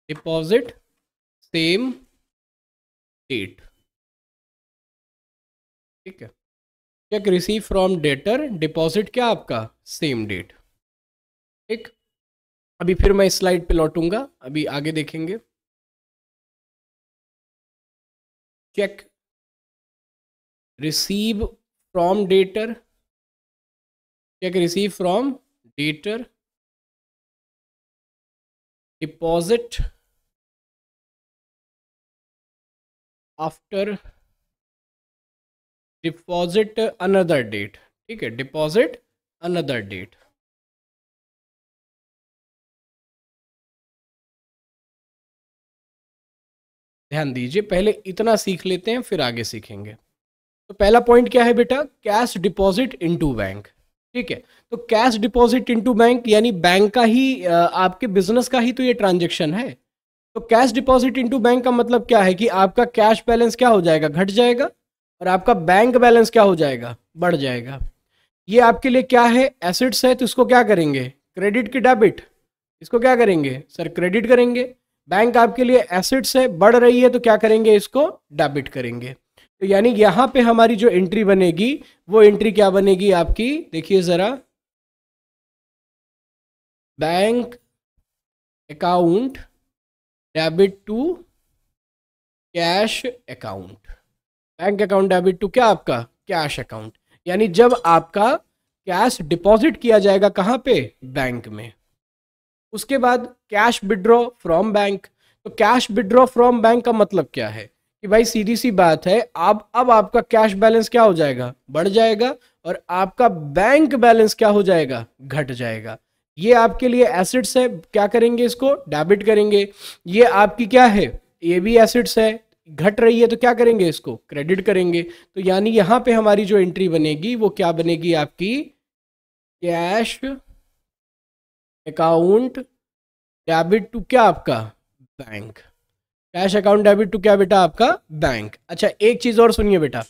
deposit same date ठीक है cheque receive from debtor deposit क्या आपका सेम डेट ठीक अभी फिर मैं स्लाइड पे लौटूंगा अभी आगे देखेंगे cheque receive from debtor cheque receive from debtor deposit after deposit another date ठीक है डिपॉजिट अनदर डेट ध्यान दीजिए पहले इतना सीख लेते हैं फिर आगे सीखेंगे तो पहला पॉइंट क्या है बेटा कैश डिपॉजिट इनटू बैंक ठीक है तो कैश डिपॉजिट इनटू बैंक यानी बैंक का ही आपके बिजनेस का ही तो ये ट्रांजेक्शन है तो कैश डिपॉजिट इनटू बैंक का मतलब क्या है कि आपका कैश बैलेंस क्या हो जाएगा घट जाएगा और आपका बैंक बैलेंस क्या हो जाएगा बढ़ जाएगा ये आपके लिए क्या है एसेट्स है तो इसको क्या करेंगे क्रेडिट की डेबिट इसको क्या करेंगे सर क्रेडिट करेंगे बैंक आपके लिए एसेट्स है बढ़ रही है तो क्या करेंगे इसको डेबिट करेंगे तो यानी यहाँ पे हमारी जो एंट्री बनेगी वो एंट्री क्या बनेगी आपकी देखिए ज़रा bank account debit to cash account bank account debit to क्या आपका कैश अकाउंट यानी जब आपका कैश डिपॉजिट किया जाएगा कहाँ पे बैंक में उसके बाद कैश विड्रॉ फ्रॉम बैंक तो कैश विड्रॉ फ्रॉम बैंक का मतलब क्या है कि भाई सीधी सी बात है आप अब आपका कैश बैलेंस क्या हो जाएगा बढ़ जाएगा और आपका बैंक बैलेंस क्या हो जाएगा घट जाएगा ये आपके लिए एसिड्स है क्या करेंगे इसको डेबिट करेंगे ये आपकी क्या है ये भी एसिड्स है घट रही है तो क्या करेंगे इसको क्रेडिट करेंगे तो यानी यहां पे हमारी जो एंट्री बनेगी वो क्या बनेगी आपकी कैश अकाउंट डेबिट टू क्या आपका bank cash account debit to क्या बेटा आपका बैंक अच्छा एक चीज़ और सुनिए बेटा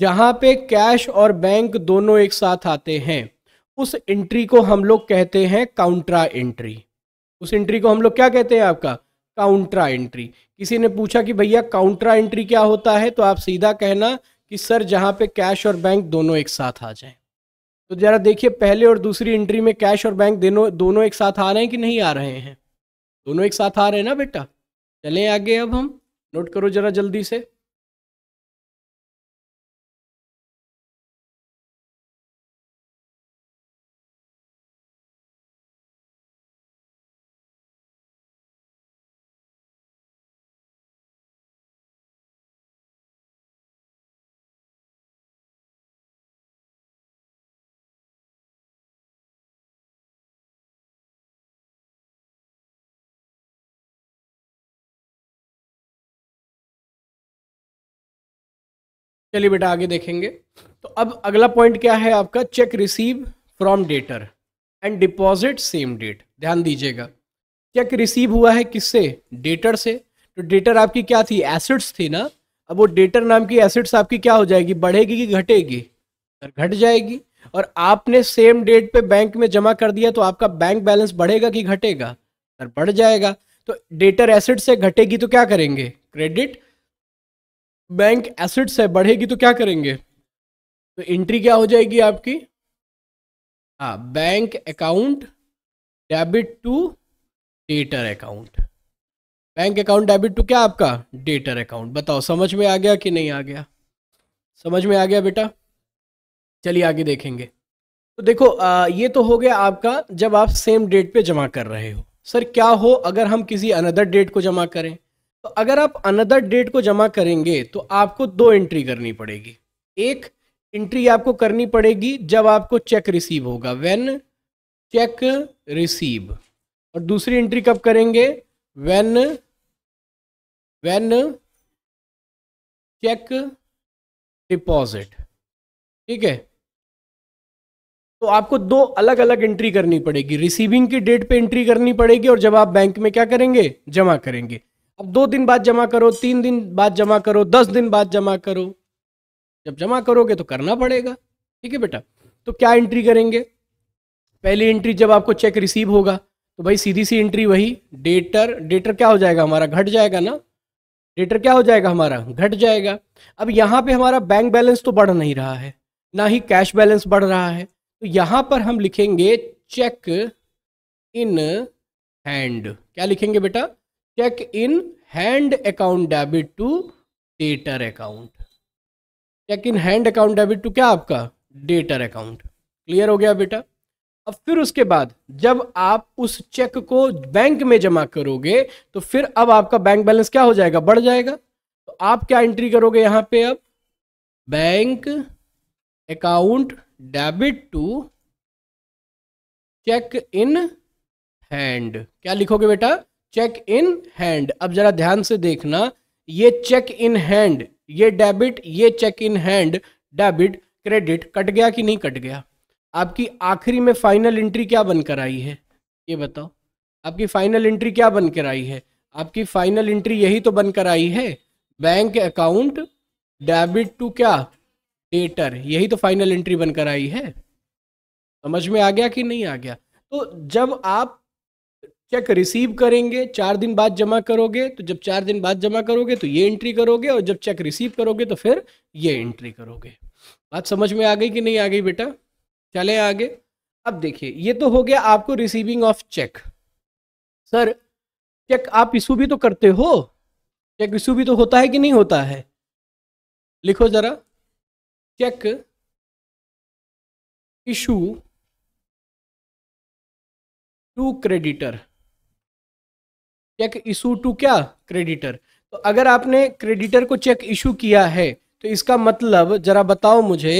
जहां पे कैश और बैंक दोनों एक साथ आते हैं उस एंट्री को हम लोग कहते हैं काउंट्रा एंट्री उस एंट्री को हम लोग क्या कहते हैं आपका काउंट्रा एंट्री किसी ने पूछा कि भैया काउंट्रा एंट्री क्या होता है तो आप सीधा कहना कि सर जहाँ पे कैश और बैंक दोनों एक साथ आ जाए तो जरा देखिए पहले और दूसरी एंट्री में कैश और बैंक दोनों दोनों एक साथ आ रहे हैं कि नहीं आ रहे हैं दोनों एक साथ आ रहे हैं ना बेटा चलें आगे अब हम नोट करो जरा जल्दी से चलिए बेटा आगे देखेंगे तो अब अगला पॉइंट क्या है आपका cheque receive from debtor and deposit same date ध्यान दीजिएगा चेक रिसीव हुआ है किससे डेटर से तो डेटर आपकी क्या थी एसेट्स थी ना अब वो डेटर नाम की एसेट्स आपकी क्या हो जाएगी बढ़ेगी कि घटेगी घट जाएगी और आपने सेम डेट पे बैंक में जमा कर दिया तो आपका बैंक बैलेंस बढ़ेगा कि घटेगा सर बढ़ जाएगा तो डेटर एसेट से घटेगी तो क्या करेंगे क्रेडिट बैंक एसेट्स है बढ़ेगी तो क्या करेंगे तो एंट्री क्या हो जाएगी आपकी हाँ bank account debit to debtor account bank account debit to क्या आपका डेटर अकाउंट बताओ समझ में आ गया कि नहीं आ गया समझ में आ गया बेटा चलिए आगे देखेंगे तो देखो आ, ये तो हो गया आपका जब आप सेम डेट पे जमा कर रहे हो सर क्या हो अगर हम किसी अनदर डेट को जमा करें तो अगर आप अनदर डेट को जमा करेंगे तो आपको दो एंट्री करनी पड़ेगी एक एंट्री आपको करनी पड़ेगी जब आपको चेक रिसीव होगा व्हेन चेक रिसीव और दूसरी एंट्री कब करेंगे व्हेन व्हेन चेक डिपॉजिट ठीक है तो आपको दो अलग अलग एंट्री करनी पड़ेगी रिसीविंग की डेट पे एंट्री करनी पड़ेगी और जब आप बैंक में क्या करेंगे जमा करेंगे अब दो दिन बाद जमा करो तीन दिन बाद जमा करो दस दिन बाद जमा करो जब जमा करोगे तो करना पड़ेगा ठीक है बेटा तो क्या एंट्री करेंगे पहली एंट्री जब आपको चेक रिसीव होगा तो भाई सीधी सी एंट्री वही डेटर डेटर क्या हो जाएगा हमारा घट जाएगा ना डेटर क्या हो जाएगा हमारा घट जाएगा अब यहाँ पे हमारा बैंक बैलेंस तो बढ़ नहीं रहा है ना ही कैश बैलेंस बढ़ रहा है तो यहाँ पर हम लिखेंगे चेक इन हैंड क्या लिखेंगे बेटा cheque in hand account debit to debtor account cheque in hand account debit to क्या आपका डेटर अकाउंट क्लियर हो गया बेटा अब फिर उसके बाद जब आप उस चेक को बैंक में जमा करोगे तो फिर अब आपका बैंक बैलेंस क्या हो जाएगा बढ़ जाएगा तो आप क्या एंट्री करोगे यहां पे अब bank account debit to cheque in hand क्या लिखोगे बेटा चेक इन हैंड अब जरा ध्यान से देखना ये चेक इन हैंड ये डेबिट ये cheque in hand debit credit cut गया कि नहीं कट गया आपकी आखिरी में फाइनल एंट्री क्या बनकर आई है ये बताओ आपकी फाइनल एंट्री क्या बनकर आई है आपकी फाइनल एंट्री यही तो बनकर आई है बैंक अकाउंट डेबिट टू क्या डेटर यही तो फाइनल एंट्री बनकर आई है समझ में आ गया कि नहीं आ गया तो जब आप चेक रिसीव करेंगे चार दिन बाद जमा करोगे तो जब चार दिन बाद जमा करोगे तो ये एंट्री करोगे और जब चेक रिसीव करोगे तो फिर ये एंट्री करोगे बात समझ में आ गई कि नहीं आ गई बेटा चले आगे अब देखिए ये तो हो गया आपको receiving of cheque sir cheque आप इशू भी तो करते हो चेक इशू भी तो होता है कि नहीं होता है लिखो जरा cheque issue to creditor cheque issue to क्या क्रेडिटर तो अगर आपने क्रेडिटर को चेक इशू किया है तो इसका मतलब जरा बताओ मुझे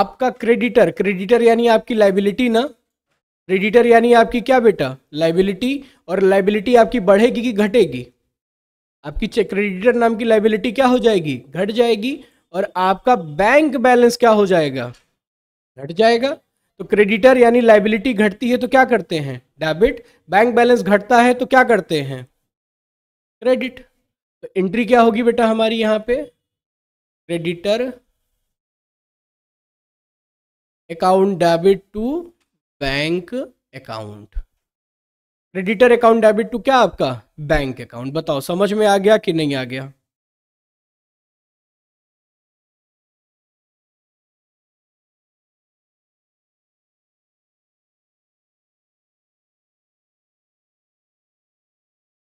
आपका क्रेडिटर क्रेडिटर यानी आपकी लाइबिलिटी ना क्रेडिटर यानी आपकी क्या बेटा लाइबिलिटी और लाइबिलिटी आपकी बढ़ेगी कि घटेगी आपकी क्रेडिटर नाम की लाइबिलिटी क्या हो जाएगी घट जाएगी और आपका बैंक बैलेंस क्या हो जाएगा घट जाएगा तो क्रेडिटर यानी लाइबिलिटी घटती है तो क्या करते हैं डेबिट बैंक बैलेंस घटता है तो क्या करते हैं क्रेडिट तो एंट्री क्या होगी बेटा हमारी यहां पे creditor account debit to bank account creditor account debit to क्या आपका बैंक अकाउंट बताओ समझ में आ गया कि नहीं आ गया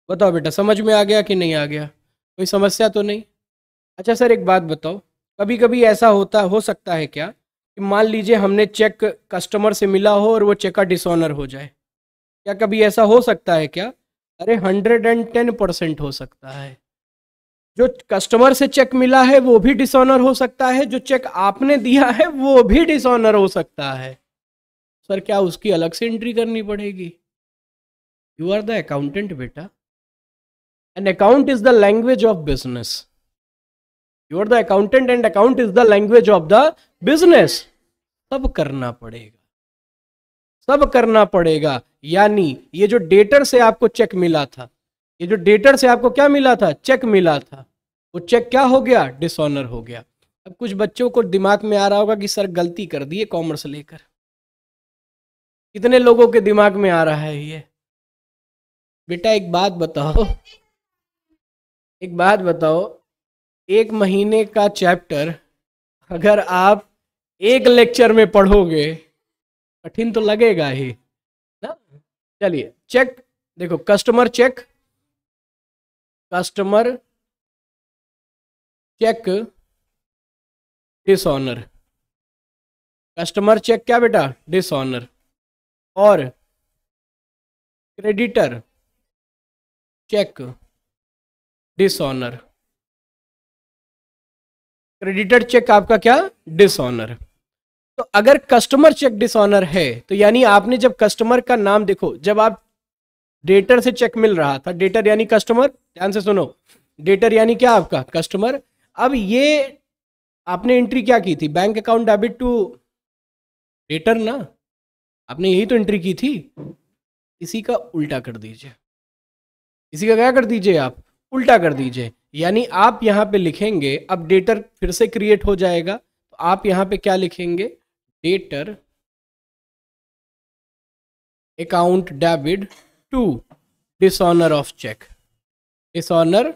बताओ बेटा समझ में आ गया कि नहीं आ गया कोई समस्या तो नहीं अच्छा सर एक बात बताओ कभी कभी ऐसा होता हो सकता है क्या कि मान लीजिए हमने चेक कस्टमर से मिला हो और वो चेक का डिसऑनर हो जाए क्या कभी ऐसा हो सकता है क्या अरे हंड्रेड एंड टेन परसेंट हो सकता है जो कस्टमर से चेक मिला है वो भी डिसऑनर हो सकता है जो चेक आपने दिया है वो भी डिसऑनर हो सकता है सर क्या उसकी अलग से एंट्री करनी पड़ेगी यू आर द अकाउंटेंट बेटा an account is the language of business you are the accountant and account is the language of the business सब करना पड़ेगा सब करना पड़ेगा यानी ये जो डेटर से आपको चेक मिला था ये जो डेटर से आपको क्या मिला था चेक मिला था वो चेक क्या हो गया डिसऑनर हो गया अब कुछ बच्चों को दिमाग में आ रहा होगा कि सर गलती कर दिए कॉमर्स लेकर कितने लोगों के दिमाग में आ रहा है ये बेटा एक बात बताओ एक बात बताओ एक महीने का चैप्टर अगर आप एक लेक्चर में पढ़ोगे कठिन तो लगेगा ही ना चलिए चेक देखो customer cheque customer cheque dishonour customer cheque क्या बेटा डिसऑनर और creditor cheque dishonour creditor cheque आपका क्या डिसऑनर तो अगर कस्टमर चेक डिसऑनर है तो यानी आपने जब कस्टमर का नाम देखो जब आप डेटर से चेक मिल रहा था डेटर यानी कस्टमर ध्यान से सुनो डेटर यानी क्या आपका कस्टमर अब ये आपने एंट्री क्या की थी bank account debit to debtor ना आपने यही तो एंट्री की थी इसी का उल्टा कर दीजिए इसी का क्या कर दीजिए आप उल्टा कर दीजिए यानी आप यहाँ पे लिखेंगे अब डेटर फिर से क्रिएट हो जाएगा तो आप यहाँ पे क्या लिखेंगे debtor account debit to dishonour of cheque dishonour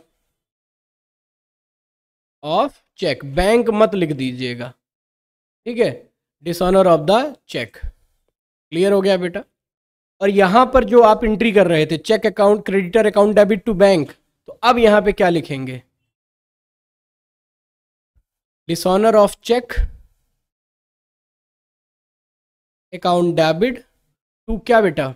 of cheque bank मत लिख दीजिएगा ठीक है dishonour of the cheque clear हो गया बेटा और यहां पर जो आप एंट्री कर रहे थे cheque account creditor account debit to bank तो अब यहां पे क्या लिखेंगे dishonour of cheque account debit to क्या बेटा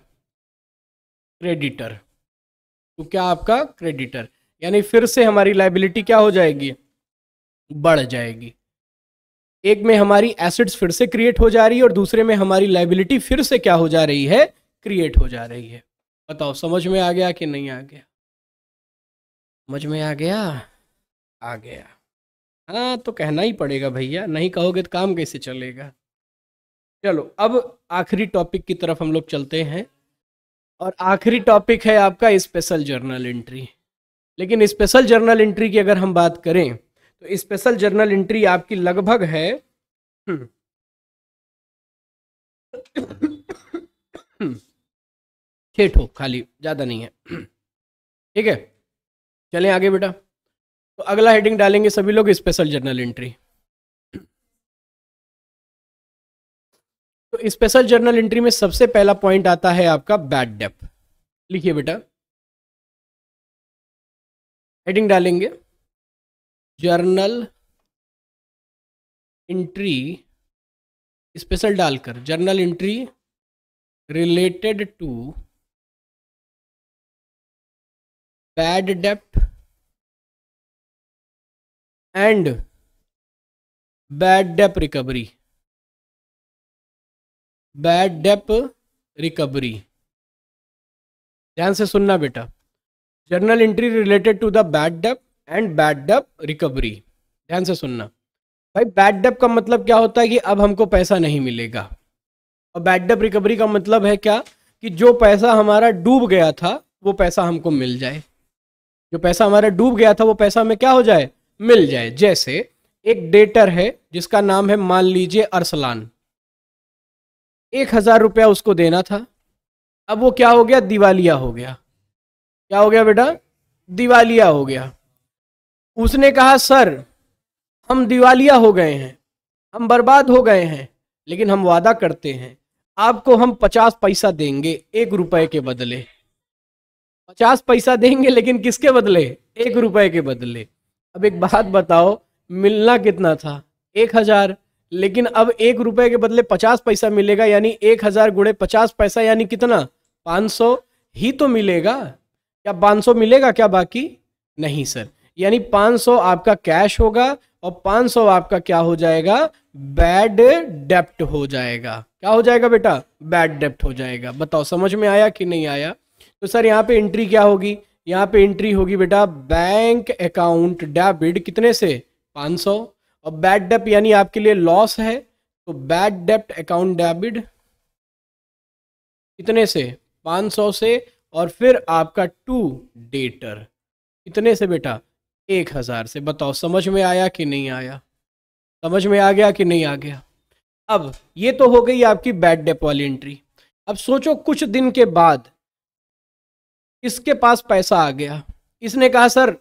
क्रेडिटर टू तो क्या आपका क्रेडिटर यानी फिर से हमारी लाइबिलिटी क्या हो जाएगी बढ़ जाएगी एक में हमारी एसेट्स फिर से क्रिएट हो जा रही है और दूसरे में हमारी लाइबिलिटी फिर से क्या हो जा रही है क्रिएट हो जा रही है बताओ समझ में आ गया कि नहीं आ गया मुझ में आ गया आ गया हाँ तो कहना ही पड़ेगा भैया नहीं कहोगे तो काम कैसे चलेगा चलो अब आखिरी टॉपिक की तरफ हम लोग चलते हैं और आखिरी टॉपिक है आपका स्पेशल जर्नल एंट्री लेकिन स्पेशल जर्नल एंट्री की अगर हम बात करें तो स्पेशल जर्नल एंट्री आपकी लगभग है ठेठो हम्म, हम्म, खाली ज़्यादा नहीं है ठीक है चलें आगे बेटा तो अगला हेडिंग डालेंगे सभी लोग स्पेशल जर्नल एंट्री तो स्पेशल जर्नल एंट्री में सबसे पहला पॉइंट आता है आपका बैड डेप लिखिए बेटा हेडिंग डालेंगे जर्नल एंट्री स्पेशल डालकर journal entry related to bad डेप्ट and bad debt recovery bad debt recovery ध्यान से सुनना बेटा journal entry related to the bad debt and bad debt recovery ध्यान से सुनना भाई बैड डेप का मतलब क्या होता है कि अब हमको पैसा नहीं मिलेगा और बैड डेप रिकवरी का मतलब है क्या कि जो पैसा हमारा डूब गया था वो पैसा हमको मिल जाए जो पैसा हमारा डूब गया था वो पैसा हमें क्या हो जाए मिल जाए जैसे एक डेटर है जिसका नाम है मान लीजिए अरसलान एक हजार रुपया उसको देना था अब वो क्या हो गया दिवालिया हो गया क्या हो गया बेटा दिवालिया हो गया उसने कहा सर हम दिवालिया हो गए हैं हम बर्बाद हो गए हैं लेकिन हम वादा करते हैं आपको हम पचास पैसा देंगे एक रुपए के बदले पचास पैसा देंगे लेकिन किसके बदले एक रुपए के बदले अब एक बात बताओ मिलना कितना था एक हजार लेकिन अब एक रुपए के बदले पचास पैसा मिलेगा यानी एक हजार गुड़े पचास पैसा यानी कितना पाँच सौ ही तो मिलेगा क्या पाँच सौ मिलेगा क्या बाकी नहीं सर यानी पाँच सौ आपका कैश होगा और पाँच सौ आपका क्या हो जाएगा बैड डेप्ट हो जाएगा क्या हो जाएगा बेटा बैड डेप्ट हो जाएगा बताओ समझ में आया कि नहीं आया तो सर यहाँ पे एंट्री क्या होगी यहाँ पे एंट्री होगी बेटा बैंक अकाउंट डेबिट कितने से 500 और बैड डेप यानी आपके लिए लॉस है तो बैड डेप्ट अकाउंट डेबिट कितने से 500 से और फिर आपका टू डेटर कितने से बेटा एक हज़ार से बताओ समझ में आया कि नहीं आया समझ में आ गया कि नहीं आ गया अब ये तो हो गई आपकी बैड डेप वाली एंट्री अब सोचो कुछ दिन के बाद इसके पास पैसा आ गया इसने कहा सर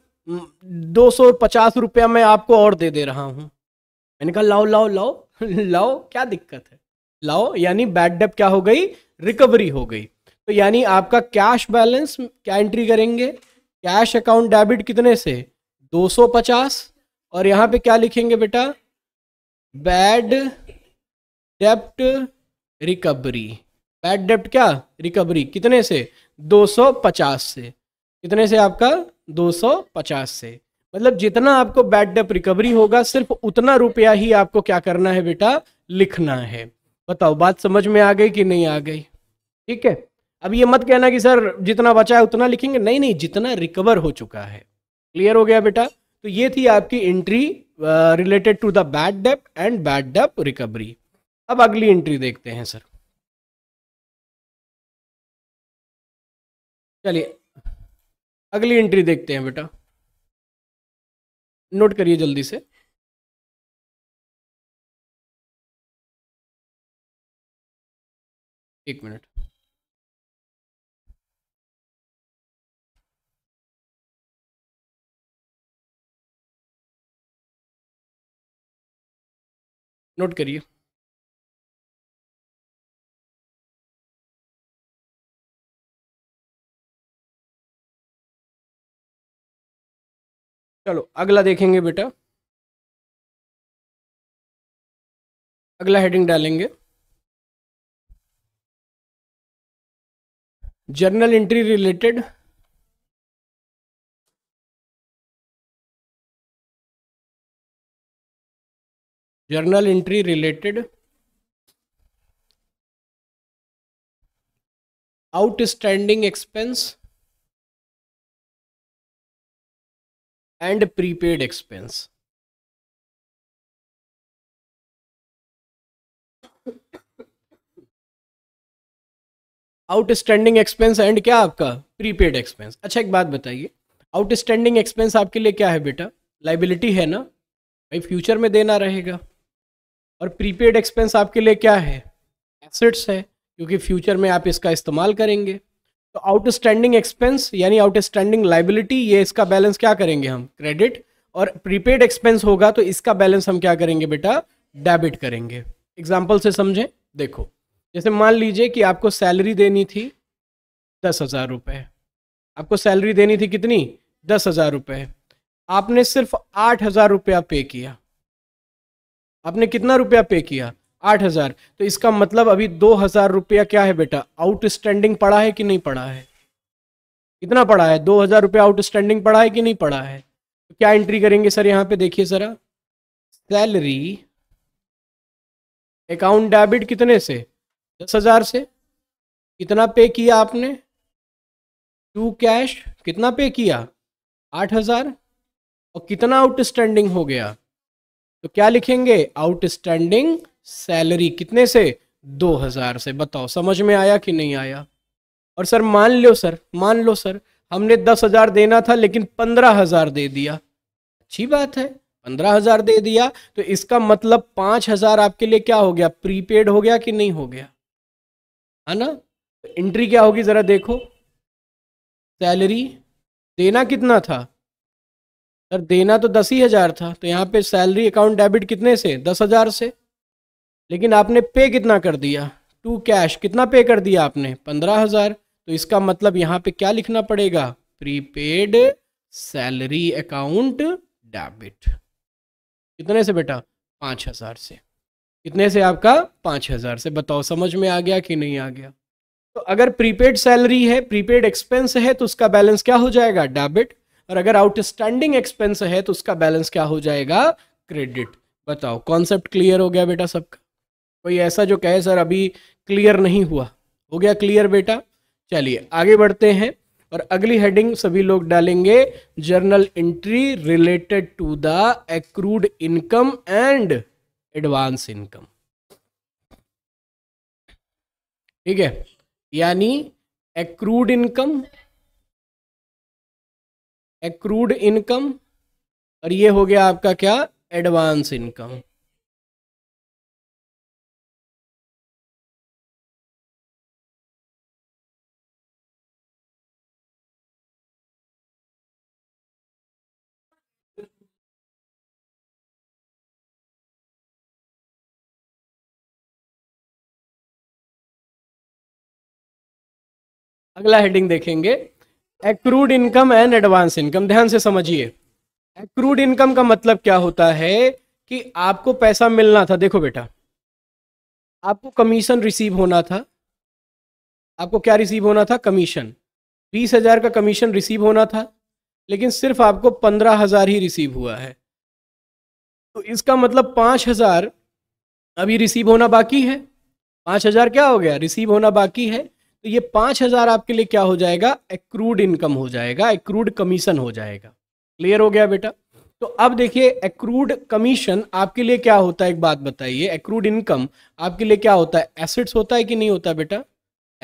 दो सौ पचास रुपया मैं आपको और दे दे रहा हूँ मैंने कहा लाओ लाओ लाओ लाओ क्या दिक्कत है लाओ यानी बैड डेप क्या हो गई रिकवरी हो गई तो यानी आपका कैश बैलेंस क्या एंट्री करेंगे कैश अकाउंट डेबिट कितने से 250 और यहाँ पे क्या लिखेंगे बेटा बैड डेप्ट रिकवरी बैड डेप्ट क्या रिकवरी कितने से 250 से कितने से आपका 250 से मतलब जितना आपको बैड डेप रिकवरी होगा सिर्फ उतना रुपया ही आपको क्या करना है बेटा लिखना है बताओ बात समझ में आ गई कि नहीं आ गई ठीक है अब ये मत कहना कि सर जितना बचा है उतना लिखेंगे नहीं नहीं जितना रिकवर हो चुका है क्लियर हो गया बेटा तो ये थी आपकी entry related to the bad debt and bad debt recovery अब अगली एंट्री देखते हैं सर चलिए अगली एंट्री देखते हैं बेटा नोट करिए जल्दी से एक मिनट नोट करिए चलो अगला देखेंगे बेटा अगला हेडिंग डालेंगे journal entry related journal entry related outstanding expense and prepaid expense outstanding expense and क्या आपका प्रीपेड एक्सपेंस अच्छा एक बात बताइए आउटस्टैंडिंग एक्सपेंस आपके लिए क्या है बेटा लाइबिलिटी है ना भाई फ्यूचर में देना रहेगा और प्रीपेड एक्सपेंस आपके लिए क्या है एसेट्स है क्योंकि फ्यूचर में आप इसका इस्तेमाल करेंगे तो आउटस्टैंडिंग एक्सपेंस यानी आउटस्टैंडिंग लाइबिलिटी ये इसका बैलेंस क्या करेंगे हम क्रेडिट और प्रीपेड एक्सपेंस होगा तो इसका बैलेंस हम क्या करेंगे बेटा डेबिट करेंगे एग्जाम्पल से समझें देखो जैसे मान लीजिए कि आपको सैलरी देनी थी दस हज़ार रुपये आपको सैलरी देनी थी कितनी दस हज़ार रुपये आपने सिर्फ आठ हज़ार रुपया पे किया आपने कितना रुपया पे किया आठ हजार तो इसका मतलब अभी दो हजार रुपया क्या है बेटा आउटस्टैंडिंग पड़ा है कि नहीं पड़ा है कितना पड़ा है दो हजार रुपया आउटस्टैंडिंग पड़ा है कि नहीं पड़ा है तो क्या एंट्री करेंगे सर यहाँ पे देखिए सर सैलरी अकाउंट डेबिट कितने से दस हजार से कितना पे किया आपने टू कैश कितना पे किया आठ हजार और कितना आउटस्टैंडिंग हो गया तो क्या लिखेंगे आउटस्टैंडिंग सैलरी कितने से दो हज़ार से बताओ समझ में आया कि नहीं आया और सर मान लो सर मान लो सर हमने दस हज़ार देना था लेकिन पंद्रह हज़ार दे दिया अच्छी बात है पंद्रह हज़ार दे दिया तो इसका मतलब पाँच हज़ार आपके लिए क्या हो गया प्रीपेड हो गया कि नहीं हो गया है ना एंट्री क्या होगी ज़रा देखो सैलरी देना कितना था सर देना तो दस ही हज़ार था तो यहाँ पे सैलरी अकाउंट डेबिट कितने से दस हज़ार से लेकिन आपने पे कितना कर दिया टू कैश कितना पे कर दिया आपने पंद्रह हज़ार तो इसका मतलब यहाँ पे क्या लिखना पड़ेगा प्रीपेड सैलरी अकाउंट डेबिट कितने से बेटा पांच हज़ार से कितने से आपका पांच हज़ार से बताओ समझ में आ गया कि नहीं आ गया तो अगर प्रीपेड सैलरी है प्रीपेड एक्सपेंस है तो उसका बैलेंस क्या हो जाएगा डेबिट और अगर आउटस्टैंडिंग एक्सपेंस है तो उसका बैलेंस क्या हो जाएगा क्रेडिट बताओ कॉन्सेप्ट क्लियर हो गया बेटा सबका कोई ऐसा जो कहे सर अभी क्लियर नहीं हुआ हो गया क्लियर बेटा चलिए आगे बढ़ते हैं और अगली हेडिंग सभी लोग डालेंगे journal entry related to the accrued income and advance income ठीक है यानी एक्रूड इनकम एक्रूड इनकम और ये हो गया आपका क्या एडवांस इनकम अगला हेडिंग देखेंगे accrued income and advance income ध्यान से समझिए एक्रूड इनकम का मतलब क्या होता है कि आपको पैसा मिलना था देखो बेटा आपको कमीशन रिसीव होना था आपको क्या रिसीव होना था कमीशन बीस हजार का कमीशन रिसीव होना था लेकिन सिर्फ आपको पंद्रह हजार ही रिसीव हुआ है तो इसका मतलब पांच हजार अभी रिसीव होना बाकी है पांच हजार क्या हो गया रिसीव होना बाकी है तो ये पांच हज़ार आपके लिए क्या हो जाएगा एक्रूड इनकम हो जाएगा एक्रूड कमीशन हो जाएगा क्लियर हो गया बेटा तो अब देखिए एक्रूड कमीशन आपके लिए क्या होता है एक बात बताइए एक्रूड इनकम आपके लिए क्या होता है एसेट्स होता है कि नहीं होता बेटा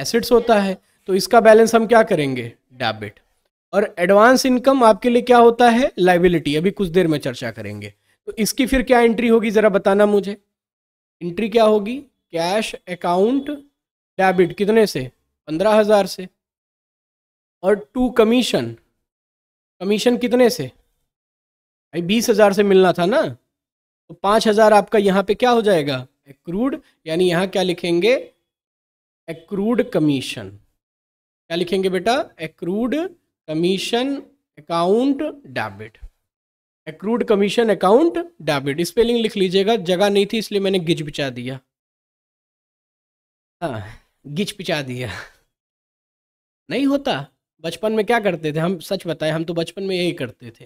एसेट्स होता है तो इसका बैलेंस हम क्या करेंगे डेबिट और एडवांस इनकम आपके लिए क्या होता है लाइबिलिटी अभी कुछ देर में चर्चा करेंगे तो इसकी फिर क्या एंट्री होगी ज़रा बताना मुझे एंट्री क्या होगी कैश अकाउंट डेबिट कितने से पंद्रह हज़ार से और टू कमीशन कमीशन कितने से भाई बीस हज़ार से मिलना था ना तो पाँच हज़ार आपका यहाँ पे क्या हो जाएगा एक्रूड यानी यहाँ क्या लिखेंगे एक्रूड कमीशन क्या लिखेंगे बेटा accrued commission account debit accrued commission account debit spelling लिख लीजिएगा जगह नहीं थी इसलिए मैंने गिज बिचा दिया हाँ गिच पिचा दिया नहीं होता बचपन में क्या करते थे हम सच बताएं हम तो बचपन में यही करते थे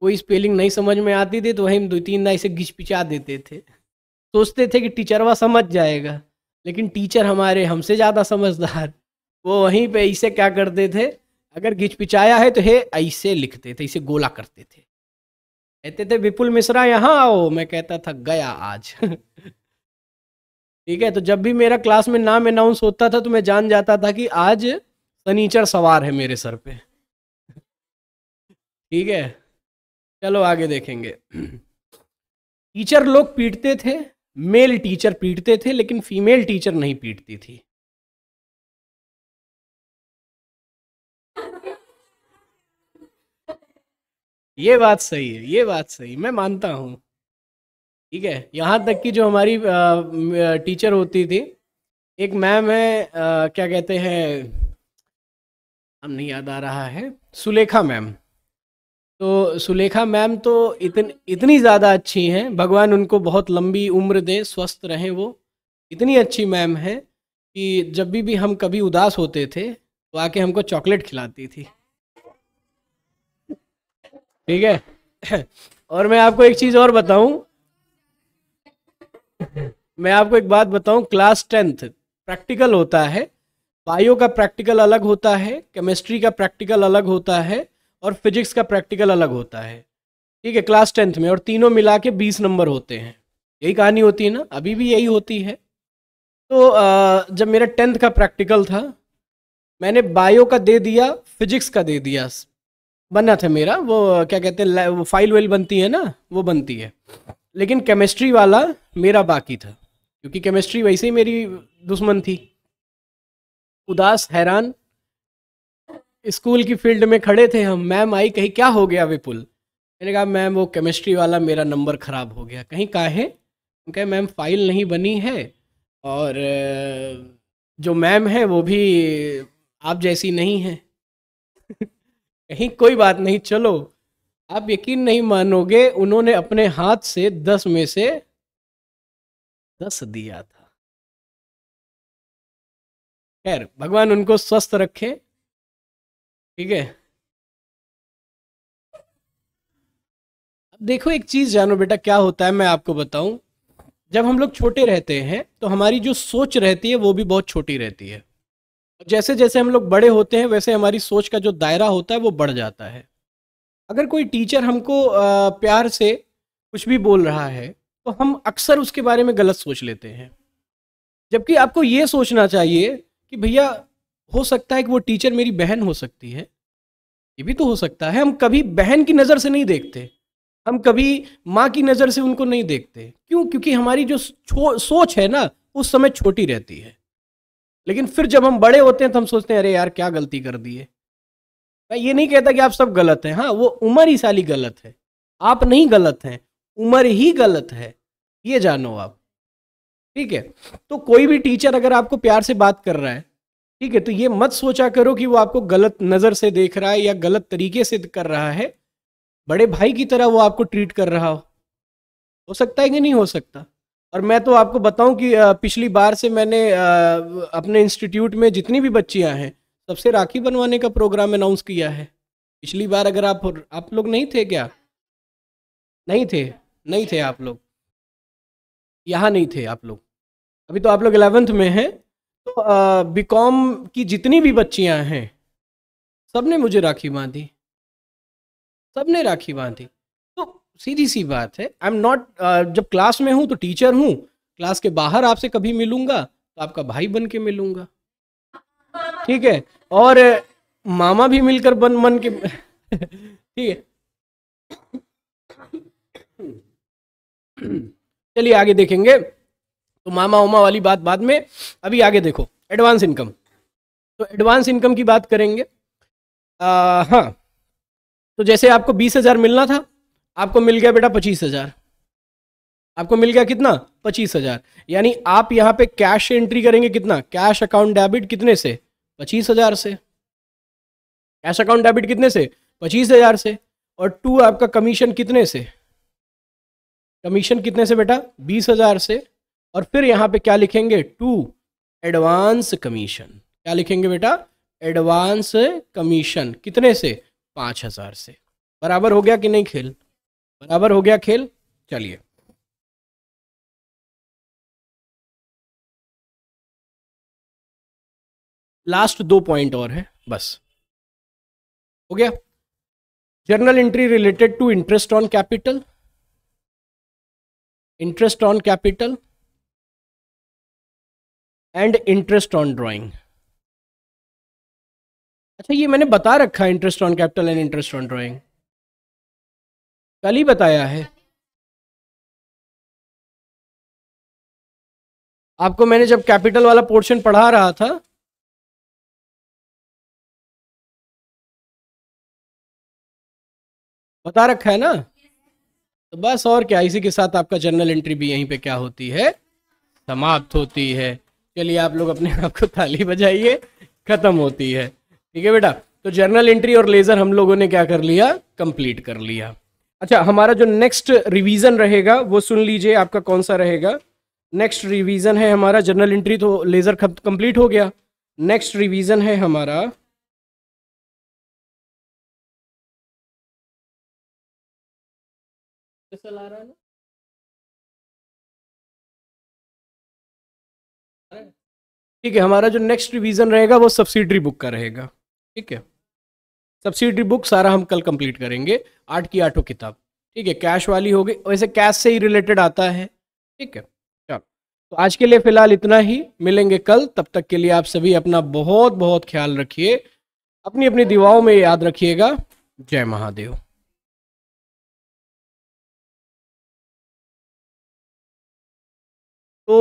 कोई स्पेलिंग नहीं समझ में आती थी तो वही दो तीन दाई से घिच पिचा देते थे सोचते थे कि टीचरवा समझ जाएगा लेकिन टीचर हमारे हमसे ज़्यादा समझदार वो वहीं पे ऐसे क्या करते थे अगर घिच पिचाया है तो हे ऐसे लिखते थे इसे गोला करते थे कहते थे विपुल मिश्रा यहाँ आओ मैं कहता था गया आज ठीक है तो जब भी मेरा क्लास में नाम अनाउंस होता था तो मैं जान जाता था कि आज सनीचर सवार है मेरे सर पे ठीक है चलो आगे देखेंगे टीचर लोग पीटते थे मेल टीचर पीटते थे लेकिन फीमेल टीचर नहीं पीटती थी ये बात सही है ये बात सही मैं मानता हूं ठीक है यहाँ तक कि जो हमारी टीचर होती थी एक मैम है क्या कहते हैं हम नहीं याद आ रहा है सुलेखा मैम तो सुलेखा मैम तो इतन इतनी ज़्यादा अच्छी हैं भगवान उनको बहुत लंबी उम्र दे स्वस्थ रहें वो इतनी अच्छी मैम है कि जब भी भी हम कभी उदास होते थे तो आके हमको चॉकलेट खिलाती थी ठीक है और मैं आपको एक चीज़ और बताऊं मैं आपको एक बात बताऊं क्लास टेंथ प्रैक्टिकल होता है बायो का प्रैक्टिकल अलग होता है केमिस्ट्री का प्रैक्टिकल अलग होता है और फिजिक्स का प्रैक्टिकल अलग होता है ठीक है क्लास टेंथ में और तीनों मिला के बीस नंबर होते हैं यही कहानी होती है ना अभी भी यही होती है तो जब मेरा टेंथ का प्रैक्टिकल था मैंने बायो का दे दिया फिजिक्स का दे दिया बना था मेरा वो क्या कहते हैं फाइल वाइल बनती है ना वो बनती है लेकिन केमिस्ट्री वाला मेरा बाकी था क्योंकि केमिस्ट्री वैसे ही मेरी दुश्मन थी उदास हैरान स्कूल की फील्ड में खड़े थे हम मैम आई कहीं क्या हो गया विपुल मैंने कहा मैम वो केमिस्ट्री वाला मेरा नंबर ख़राब हो गया कहीं काहे है कहे मैम फाइल नहीं बनी है और जो मैम है वो भी आप जैसी नहीं है कहीं कोई बात नहीं चलो आप यकीन नहीं मानोगे उन्होंने अपने हाथ से दस में से दस दिया था खैर भगवान उनको स्वस्थ रखे ठीक है अब देखो एक चीज जानो बेटा क्या होता है मैं आपको बताऊं जब हम लोग छोटे रहते हैं तो हमारी जो सोच रहती है वो भी बहुत छोटी रहती है जैसे जैसे हम लोग बड़े होते हैं वैसे हमारी सोच का जो दायरा होता है वो बढ़ जाता है अगर कोई टीचर हमको प्यार से कुछ भी बोल रहा है तो हम अक्सर उसके बारे में गलत सोच लेते हैं जबकि आपको ये सोचना चाहिए कि भैया हो सकता है कि वो टीचर मेरी बहन हो सकती है ये भी तो हो सकता है हम कभी बहन की नज़र से नहीं देखते हम कभी माँ की नज़र से उनको नहीं देखते क्यों क्योंकि हमारी जो सोच है ना उस समय छोटी रहती है लेकिन फिर जब हम बड़े होते हैं तो हम सोचते हैं अरे यार क्या गलती कर दी है मैं ये नहीं कहता कि आप सब गलत हैं हाँ वो उम्र ही साली गलत है आप नहीं गलत हैं उम्र ही गलत है ये जानो आप ठीक है तो कोई भी टीचर अगर आपको प्यार से बात कर रहा है ठीक है तो ये मत सोचा करो कि वो आपको गलत नज़र से देख रहा है या गलत तरीके से कर रहा है बड़े भाई की तरह वो आपको ट्रीट कर रहा हो हो सकता है कि नहीं हो सकता और मैं तो आपको बताऊं कि पिछली बार से मैंने अपने इंस्टीट्यूट में जितनी भी बच्चियां हैं सबसे राखी बनवाने का प्रोग्राम अनाउंस किया है पिछली बार अगर आप आप लोग नहीं थे क्या नहीं थे नहीं थे आप लोग यहाँ नहीं थे आप लोग अभी तो आप लोग इलेवेंथ में हैं तो बी कॉम की जितनी भी बच्चियाँ हैं सब ने मुझे राखी बांधी सब ने राखी बांधी तो सीधी सी बात है आई एम नॉट जब क्लास में हूँ तो टीचर हूँ क्लास के बाहर आपसे कभी मिलूंगा तो आपका भाई बन के मिलूंगा ठीक है और मामा भी मिलकर बन मन के ठीक है चलिए आगे देखेंगे तो मामा उमा वाली बात बाद में अभी आगे देखो एडवांस इनकम तो एडवांस इनकम की बात करेंगे आ, हाँ तो जैसे आपको बीस हजार मिलना था आपको मिल गया बेटा पच्चीस हजार आपको मिल गया कितना पच्चीस हजार यानी आप यहाँ पे कैश एंट्री करेंगे कितना कैश अकाउंट डेबिट कितने से पच्चीस हजार से कैश अकाउंट डेबिट कितने से पच्चीस हजार से और टू आपका कमीशन कितने से कमीशन कितने से बेटा बीस हजार से और फिर यहां पे क्या लिखेंगे टू एडवांस कमीशन क्या लिखेंगे बेटा एडवांस कमीशन कितने से पांच हजार से बराबर हो गया कि नहीं खेल बराबर हो गया खेल चलिए लास्ट दो पॉइंट और हैं बस हो गया journal entry related to interest on capital interest on capital and interest on drawing अच्छा ये मैंने बता रखा है interest on capital and interest on drawing कल ही बताया है आपको मैंने जब कैपिटल वाला पोर्शन पढ़ा रहा था बता रखा है ना तो बस और क्या इसी के साथ आपका जर्नल एंट्री भी यहीं पे क्या होती है समाप्त होती है चलिए आप लोग अपने आप को ताली बजाइए खत्म होती है ठीक है बेटा तो जर्नल एंट्री और लेजर हम लोगों ने क्या कर लिया कंप्लीट कर लिया अच्छा हमारा जो नेक्स्ट रिवीजन रहेगा वो सुन लीजिए आपका कौन सा रहेगा नेक्स्ट रिवीजन है हमारा जर्नल एंट्री तो लेजर कंप्लीट हो गया नेक्स्ट रिवीजन है हमारा सल आ रहा है ना ठीक है हमारा जो नेक्स्ट रिवीजन रहेगा वो सब्सिडरी बुक का रहेगा ठीक है सब्सिडरी बुक सारा हम कल कंप्लीट करेंगे आठ की आठों किताब ठीक है कैश वाली होगी वैसे कैश से ही रिलेटेड आता है ठीक है चलो तो आज के लिए फिलहाल इतना ही मिलेंगे कल तब तक के लिए आप सभी अपना बहुत बहुत ख्याल रखिए अपनी अपनी दीवाओं में याद रखिएगा जय महादेव तो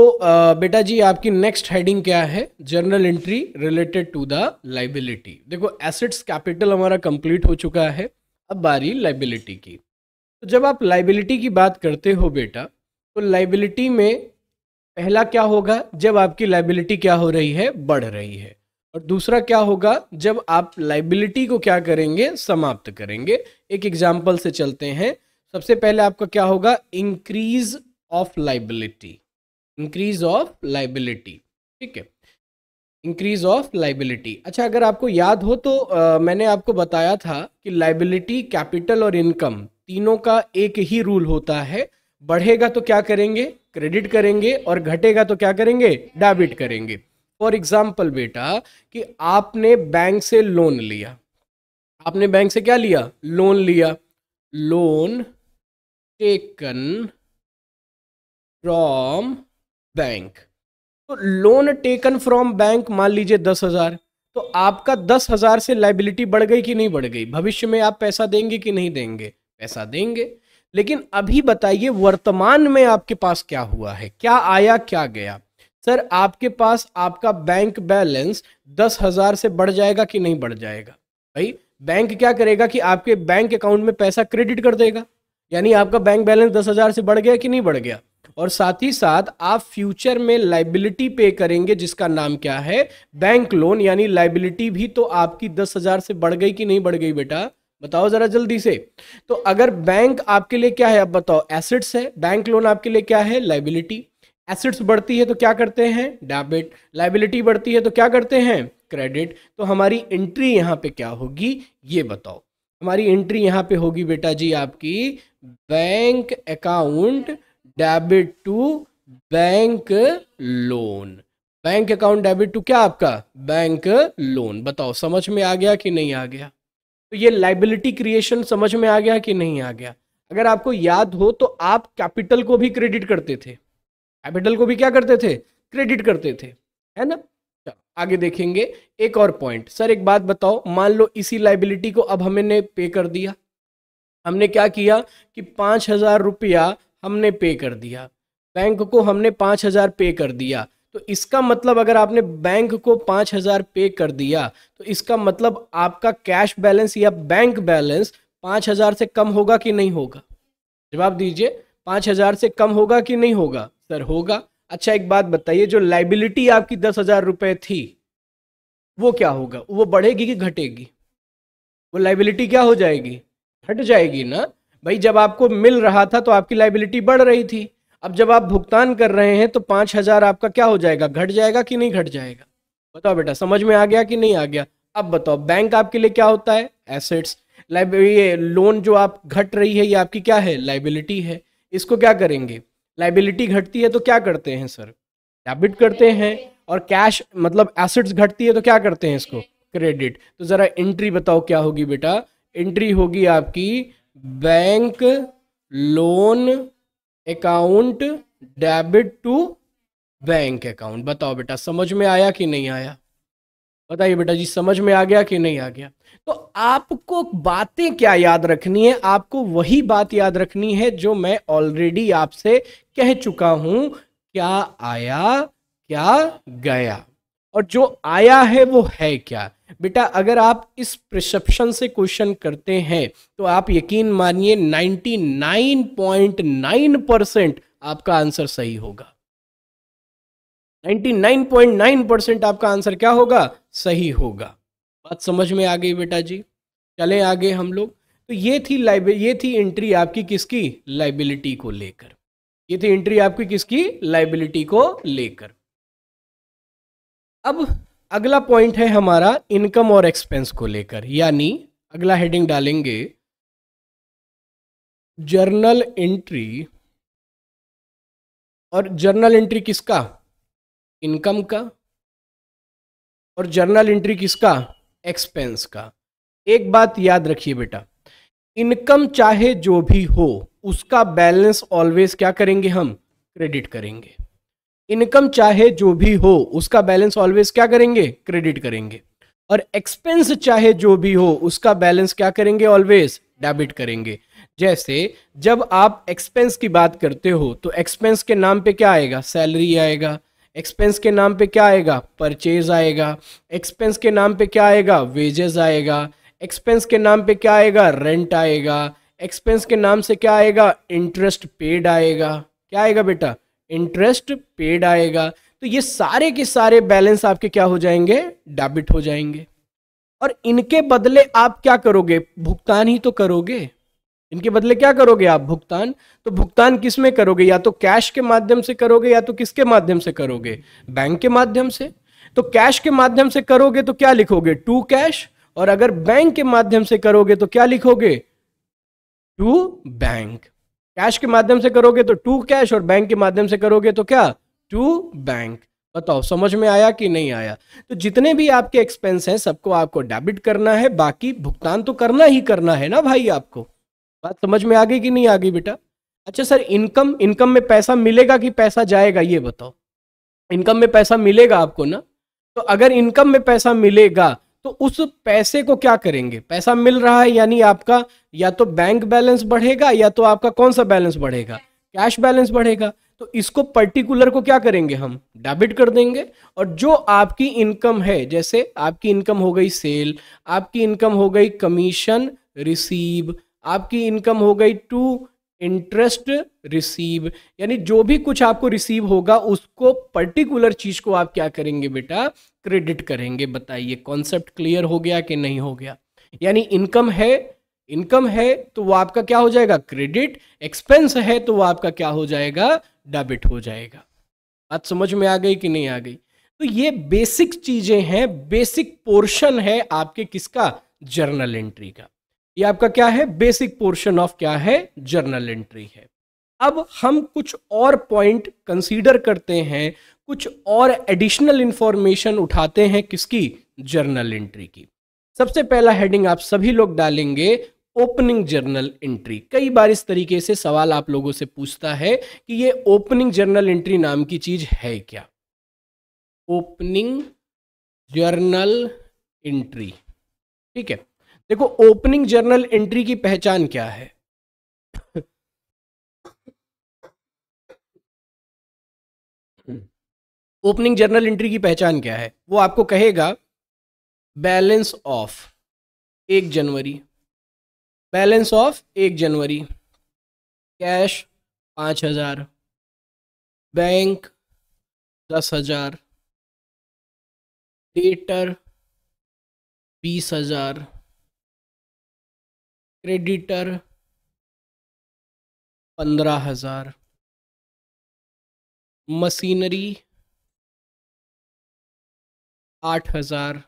बेटा जी आपकी नेक्स्ट हेडिंग क्या है journal entry related to the liability देखो एसेट्स कैपिटल हमारा कंप्लीट हो चुका है अब बारी लाइबिलिटी की तो जब आप लाइबिलिटी की बात करते हो बेटा तो लाइबिलिटी में पहला क्या होगा जब आपकी लाइबिलिटी क्या हो रही है बढ़ रही है और दूसरा क्या होगा जब आप लाइबिलिटी को क्या करेंगे समाप्त करेंगे एक एग्जाम्पल से चलते हैं सबसे पहले आपका क्या होगा increase of liability increase of liability ठीक है इंक्रीज ऑफ लाइबिलिटी अच्छा अगर आपको याद हो तो आ, मैंने आपको बताया था कि लाइबिलिटी कैपिटल और इनकम तीनों का एक ही रूल होता है बढ़ेगा तो क्या करेंगे क्रेडिट करेंगे और घटेगा तो क्या करेंगे डेबिट करेंगे फॉर एग्जाम्पल बेटा कि आपने बैंक से लोन लिया आपने बैंक से क्या लिया लोन लिया लोन टेकन फ्रॉम बैंक तो लोन टेकन फ्रॉम बैंक मान लीजिए दस हजार तो आपका दस हजार से लाइबिलिटी बढ़ गई कि नहीं बढ़ गई भविष्य में आप पैसा देंगे कि नहीं देंगे पैसा देंगे लेकिन अभी बताइए वर्तमान में आपके पास क्या हुआ है क्या आया क्या गया सर आपके पास आपका बैंक बैलेंस दस हजार से बढ़ जाएगा कि नहीं बढ़ जाएगा भाई बैंक क्या करेगा कि आपके बैंक अकाउंट में पैसा क्रेडिट कर देगा यानी आपका बैंक बैलेंस दस हजार से बढ़ गया कि नहीं बढ़ गया और साथ ही साथ आप फ्यूचर में लाइबिलिटी पे करेंगे जिसका नाम क्या है बैंक लोन यानी लाइबिलिटी भी तो आपकी दस हजार से बढ़ गई कि नहीं बढ़ गई बेटा बताओ जरा जल्दी से तो अगर बैंक आपके लिए क्या है आप बताओ एसेट्स है बैंक लोन आपके लिए क्या है लाइबिलिटी एसेट्स बढ़ती है तो क्या करते हैं डेबिट लाइबिलिटी बढ़ती है तो क्या करते हैं क्रेडिट तो हमारी एंट्री यहाँ पे क्या होगी ये बताओ हमारी एंट्री यहाँ पे होगी बेटा जी आपकी bank account debit to bank loan bank account debit to क्या आपका बैंक लोन बताओ समझ में आ गया कि नहीं आ गया तो ये लाइबिलिटी क्रिएशन समझ में आ गया कि नहीं आ गया अगर आपको याद हो तो आप कैपिटल को भी क्रेडिट करते थे कैपिटल को भी क्या करते थे क्रेडिट करते थे है ना आगे देखेंगे एक और पॉइंट सर एक बात बताओ मान लो इसी लाइबिलिटी को अब हमने पे कर दिया हमने क्या किया कि पांच हजार रुपया हमने पे कर दिया बैंक को हमने पाँच हज़ार पे कर दिया तो इसका मतलब अगर आपने बैंक को पाँच हज़ार पे कर दिया तो इसका मतलब आपका कैश बैलेंस या बैंक बैलेंस पाँच हज़ार से कम होगा कि नहीं होगा जवाब दीजिए पाँच हज़ार से कम होगा कि नहीं होगा सर होगा अच्छा एक बात बताइए जो लाइबिलिटी आपकी दस हज़ार रुपये थी वो क्या होगा वो बढ़ेगी कि घटेगी वो लाइबिलिटी क्या हो जाएगी घट जाएगी ना भाई जब आपको मिल रहा था तो आपकी लाइबिलिटी बढ़ रही थी अब जब आप भुगतान कर रहे हैं तो पाँच हज़ार आपका क्या हो जाएगा घट जाएगा कि नहीं घट जाएगा बताओ बेटा समझ में आ गया कि नहीं आ गया अब बताओ बैंक आपके लिए क्या होता है एसेट्स ये लोन जो आप घट रही है ये आपकी क्या है लाइबिलिटी है इसको क्या करेंगे लाइबिलिटी घटती है तो क्या करते हैं सर डेबिट करते हैं और कैश मतलब एसेट्स घटती है तो क्या करते हैं इसको क्रेडिट तो ज़रा एंट्री बताओ क्या होगी बेटा एंट्री होगी आपकी bank loan account debit to bank account बताओ बेटा समझ में आया कि नहीं आया बताइए बेटा जी समझ में आ गया कि नहीं आ गया तो आपको बातें क्या याद रखनी है आपको वही बात याद रखनी है जो मैं ऑलरेडी आपसे कह चुका हूं क्या आया क्या गया और जो आया है वो है क्या बेटा अगर आप इस प्रसप्शन से क्वेश्चन करते हैं तो आप यकीन मानिए 99.9 परसेंट आपका आंसर सही होगा 99.9 परसेंट आपका आंसर क्या होगा सही होगा बात समझ में आ गई बेटा जी चलें आगे हम लोग तो ये थी लाइब ये थी एंट्री आपकी किसकी लाइबिलिटी को लेकर ये थी एंट्री आपकी किसकी लाइबिलिटी को लेकर अब अगला पॉइंट है हमारा इनकम और एक्सपेंस को लेकर यानी अगला हेडिंग डालेंगे जर्नल एंट्री और जर्नल एंट्री किसका इनकम का और जर्नल एंट्री किसका एक्सपेंस का एक बात याद रखिए बेटा इनकम चाहे जो भी हो उसका बैलेंस ऑलवेज क्या करेंगे हम क्रेडिट करेंगे इनकम चाहे जो भी हो उसका बैलेंस ऑलवेज क्या करेंगे क्रेडिट करेंगे और एक्सपेंस चाहे जो भी हो उसका बैलेंस क्या करेंगे ऑलवेज डेबिट करेंगे जैसे जब आप एक्सपेंस की बात करते हो तो एक्सपेंस के नाम पे क्या आएगा सैलरी आएगा एक्सपेंस के नाम पे क्या आएगा परचेज आएगा एक्सपेंस के नाम पे क्या आएगा वेजेस आएगा एक्सपेंस के नाम पे क्या आएगा रेंट आएगा एक्सपेंस के नाम से क्या आएगा इंटरेस्ट पेड आएगा क्या आएगा बेटा इंटरेस्ट पेड आएगा तो ये सारे के सारे बैलेंस आपके क्या हो जाएंगे डेबिट हो जाएंगे और इनके बदले आप क्या करोगे भुगतान ही तो करोगे इनके बदले क्या करोगे आप भुगतान तो भुगतान किस में करोगे या तो कैश के माध्यम से करोगे या तो किसके माध्यम से करोगे बैंक के माध्यम से तो कैश के माध्यम से करोगे तो क्या लिखोगे टू कैश और अगर बैंक के माध्यम से करोगे तो क्या लिखोगे टू बैंक कैश के माध्यम से करोगे तो टू कैश और बैंक के माध्यम से करोगे तो क्या टू बैंक बताओ समझ में आया कि नहीं आया तो जितने भी आपके एक्सपेंस हैं सबको आपको डेबिट करना है बाकी भुगतान तो करना ही करना है ना भाई आपको बात समझ में आ गई कि नहीं आ गई बेटा अच्छा सर इनकम इनकम में पैसा मिलेगा कि पैसा जाएगा ये बताओ इनकम में पैसा मिलेगा आपको ना तो अगर इनकम में पैसा मिलेगा तो उस पैसे को क्या करेंगे पैसा मिल रहा है यानी आपका या तो बैंक बैलेंस बढ़ेगा या तो आपका कौन सा बैलेंस बढ़ेगा कैश बैलेंस बढ़ेगा तो इसको पर्टिकुलर को क्या करेंगे हम डेबिट कर देंगे और जो आपकी इनकम है जैसे आपकी इनकम हो गई सेल आपकी इनकम हो गई कमीशन रिसीव आपकी इनकम हो गई टू इंटरेस्ट रिसीव यानी जो भी कुछ आपको रिसीव होगा उसको पर्टिकुलर चीज को आप क्या करेंगे बेटा क्रेडिट करेंगे बताइए कॉन्सेप्ट क्लियर हो गया कि नहीं हो गया यानी इनकम है इनकम है तो वो आपका क्या हो जाएगा क्रेडिट एक्सपेंस है तो वो आपका क्या हो जाएगा डेबिट हो जाएगा बात समझ में आ गई कि नहीं आ गई तो ये बेसिक चीजें हैं बेसिक पोर्शन है आपके किसका जर्नल एंट्री का ये आपका क्या है बेसिक पोर्शन ऑफ क्या है जर्नल एंट्री है अब हम कुछ और पॉइंट कंसीडर करते हैं कुछ और एडिशनल इंफॉर्मेशन उठाते हैं किसकी जर्नल एंट्री की सबसे पहला हेडिंग आप सभी लोग डालेंगे ओपनिंग जर्नल एंट्री कई बार इस तरीके से सवाल आप लोगों से पूछता है कि ये ओपनिंग जर्नल एंट्री नाम की चीज है क्या ओपनिंग जर्नल एंट्री ठीक है देखो ओपनिंग जर्नल एंट्री की पहचान क्या है ओपनिंग जर्नल एंट्री की पहचान क्या है वो आपको कहेगा बैलेंस ऑफ एक जनवरी बैलेंस ऑफ एक जनवरी कैश पांच हजार बैंक दस हजार डेटर बीस हजार क्रेडिटर पंद्रह हजार मशीनरी आठ हजार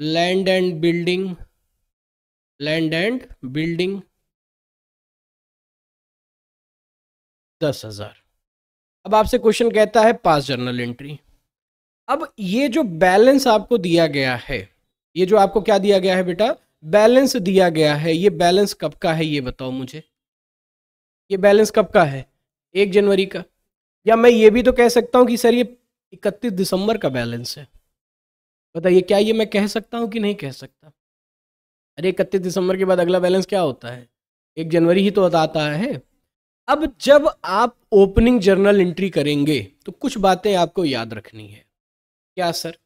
land and building land and building दस हजार अब आपसे क्वेश्चन कहता है पास जर्नल एंट्री अब ये जो बैलेंस आपको दिया गया है ये जो आपको क्या दिया गया है बेटा बैलेंस दिया गया है ये बैलेंस कब का है ये बताओ मुझे ये बैलेंस कब का है एक जनवरी का या मैं ये भी तो कह सकता हूँ कि सर ये इकतीस दिसंबर का बैलेंस है बताइए क्या ये मैं कह सकता हूँ कि नहीं कह सकता अरे इकतीस दिसंबर के बाद अगला बैलेंस क्या होता है एक जनवरी ही तो आता है अब जब आप ओपनिंग जर्नल एंट्री करेंगे तो कुछ बातें आपको याद रखनी है क्या सर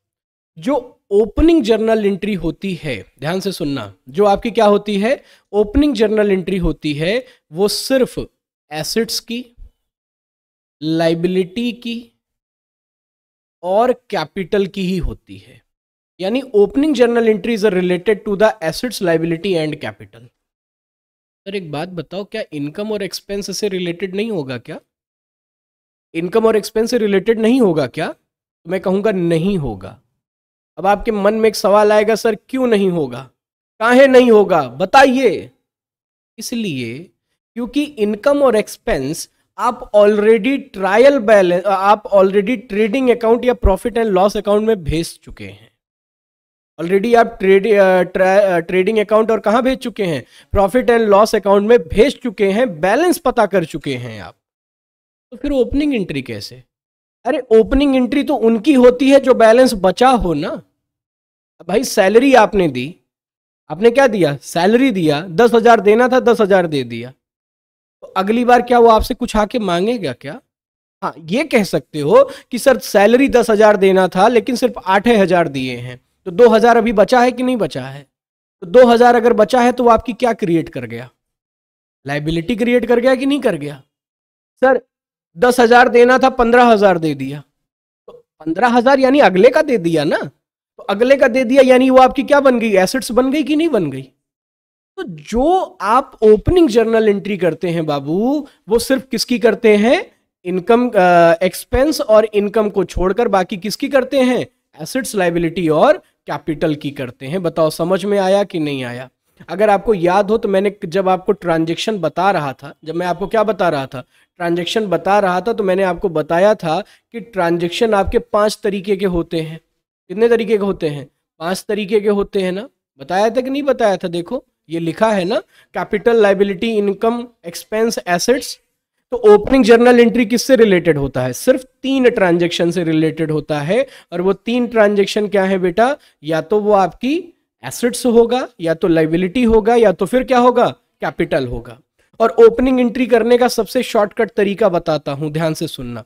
जो ओपनिंग जर्नल एंट्री होती है ध्यान से सुनना जो आपकी क्या होती है ओपनिंग जर्नल एंट्री होती है वो सिर्फ एसेट्स की लाइबिलिटी की और कैपिटल की ही होती है यानी opening journal entry is related to the assets liability and capital sir एक बात बताओ क्या इनकम और एक्सपेंस से रिलेटेड नहीं होगा क्या इनकम और एक्सपेंस से रिलेटेड नहीं होगा क्या तो मैं कहूंगा नहीं होगा अब आपके मन में एक सवाल आएगा सर क्यों नहीं होगा काहे नहीं होगा बताइए इसलिए क्योंकि इनकम और एक्सपेंस आप ऑलरेडी ट्रायल बैलेंस आप ऑलरेडी ट्रेडिंग अकाउंट या प्रॉफिट एंड लॉस अकाउंट में भेज चुके हैं ऑलरेडी आप ट्रेड ट्रेडिंग अकाउंट और कहाँ भेज चुके हैं प्रॉफिट एंड लॉस अकाउंट में भेज चुके हैं बैलेंस पता कर चुके हैं आप तो फिर ओपनिंग एंट्री कैसे अरे ओपनिंग एंट्री तो उनकी होती है जो बैलेंस बचा हो ना भाई सैलरी आपने दी आपने क्या दिया सैलरी दिया दस हजार देना था दस हजार दे दिया तो अगली बार क्या वो आपसे कुछ आके मांगेगा क्या हाँ ये कह सकते हो कि सर सैलरी दस हजार देना था लेकिन सिर्फ आठ हजार दिए हैं तो दो हजार अभी बचा है कि नहीं बचा है तो दो हजार अगर बचा है तो आपकी क्या क्रिएट कर गया लाइबिलिटी क्रिएट कर गया कि नहीं कर गया सर दस हजार देना था पंद्रह हजार दे दिया तो पंद्रह हजार यानी अगले का दे दिया ना तो अगले का दे दिया यानी वो आपकी क्या बन गई एसेट्स बन गई कि नहीं बन गई तो जो आप ओपनिंग जर्नल एंट्री करते हैं बाबू वो सिर्फ किसकी करते हैं इनकम एक्सपेंस और इनकम को छोड़कर बाकी किसकी करते हैं एसेट्स लाइबिलिटी और कैपिटल की करते हैं बताओ समझ में आया कि नहीं आया अगर आपको याद हो तो मैंने जब आपको ट्रांजेक्शन बता रहा था जब मैं आपको क्या बता रहा था ट्रांजेक्शन बता रहा था तो मैंने आपको बताया था कि ट्रांजेक्शन आपके पांच तरीके के होते हैं कितने तरीके के होते हैं पांच तरीके के होते हैं ना बताया था कि नहीं बताया था देखो ये लिखा है ना capital liability income expense assets तो ओपनिंग जर्नल एंट्री किससे रिलेटेड होता है सिर्फ तीन ट्रांजेक्शन से रिलेटेड होता है और वो तीन ट्रांजेक्शन क्या है बेटा या तो वो आपकी एसेट्स होगा या तो लाइबिलिटी होगा या तो फिर क्या होगा कैपिटल होगा और ओपनिंग एंट्री करने का सबसे शॉर्टकट तरीका बताता हूं ध्यान से सुनना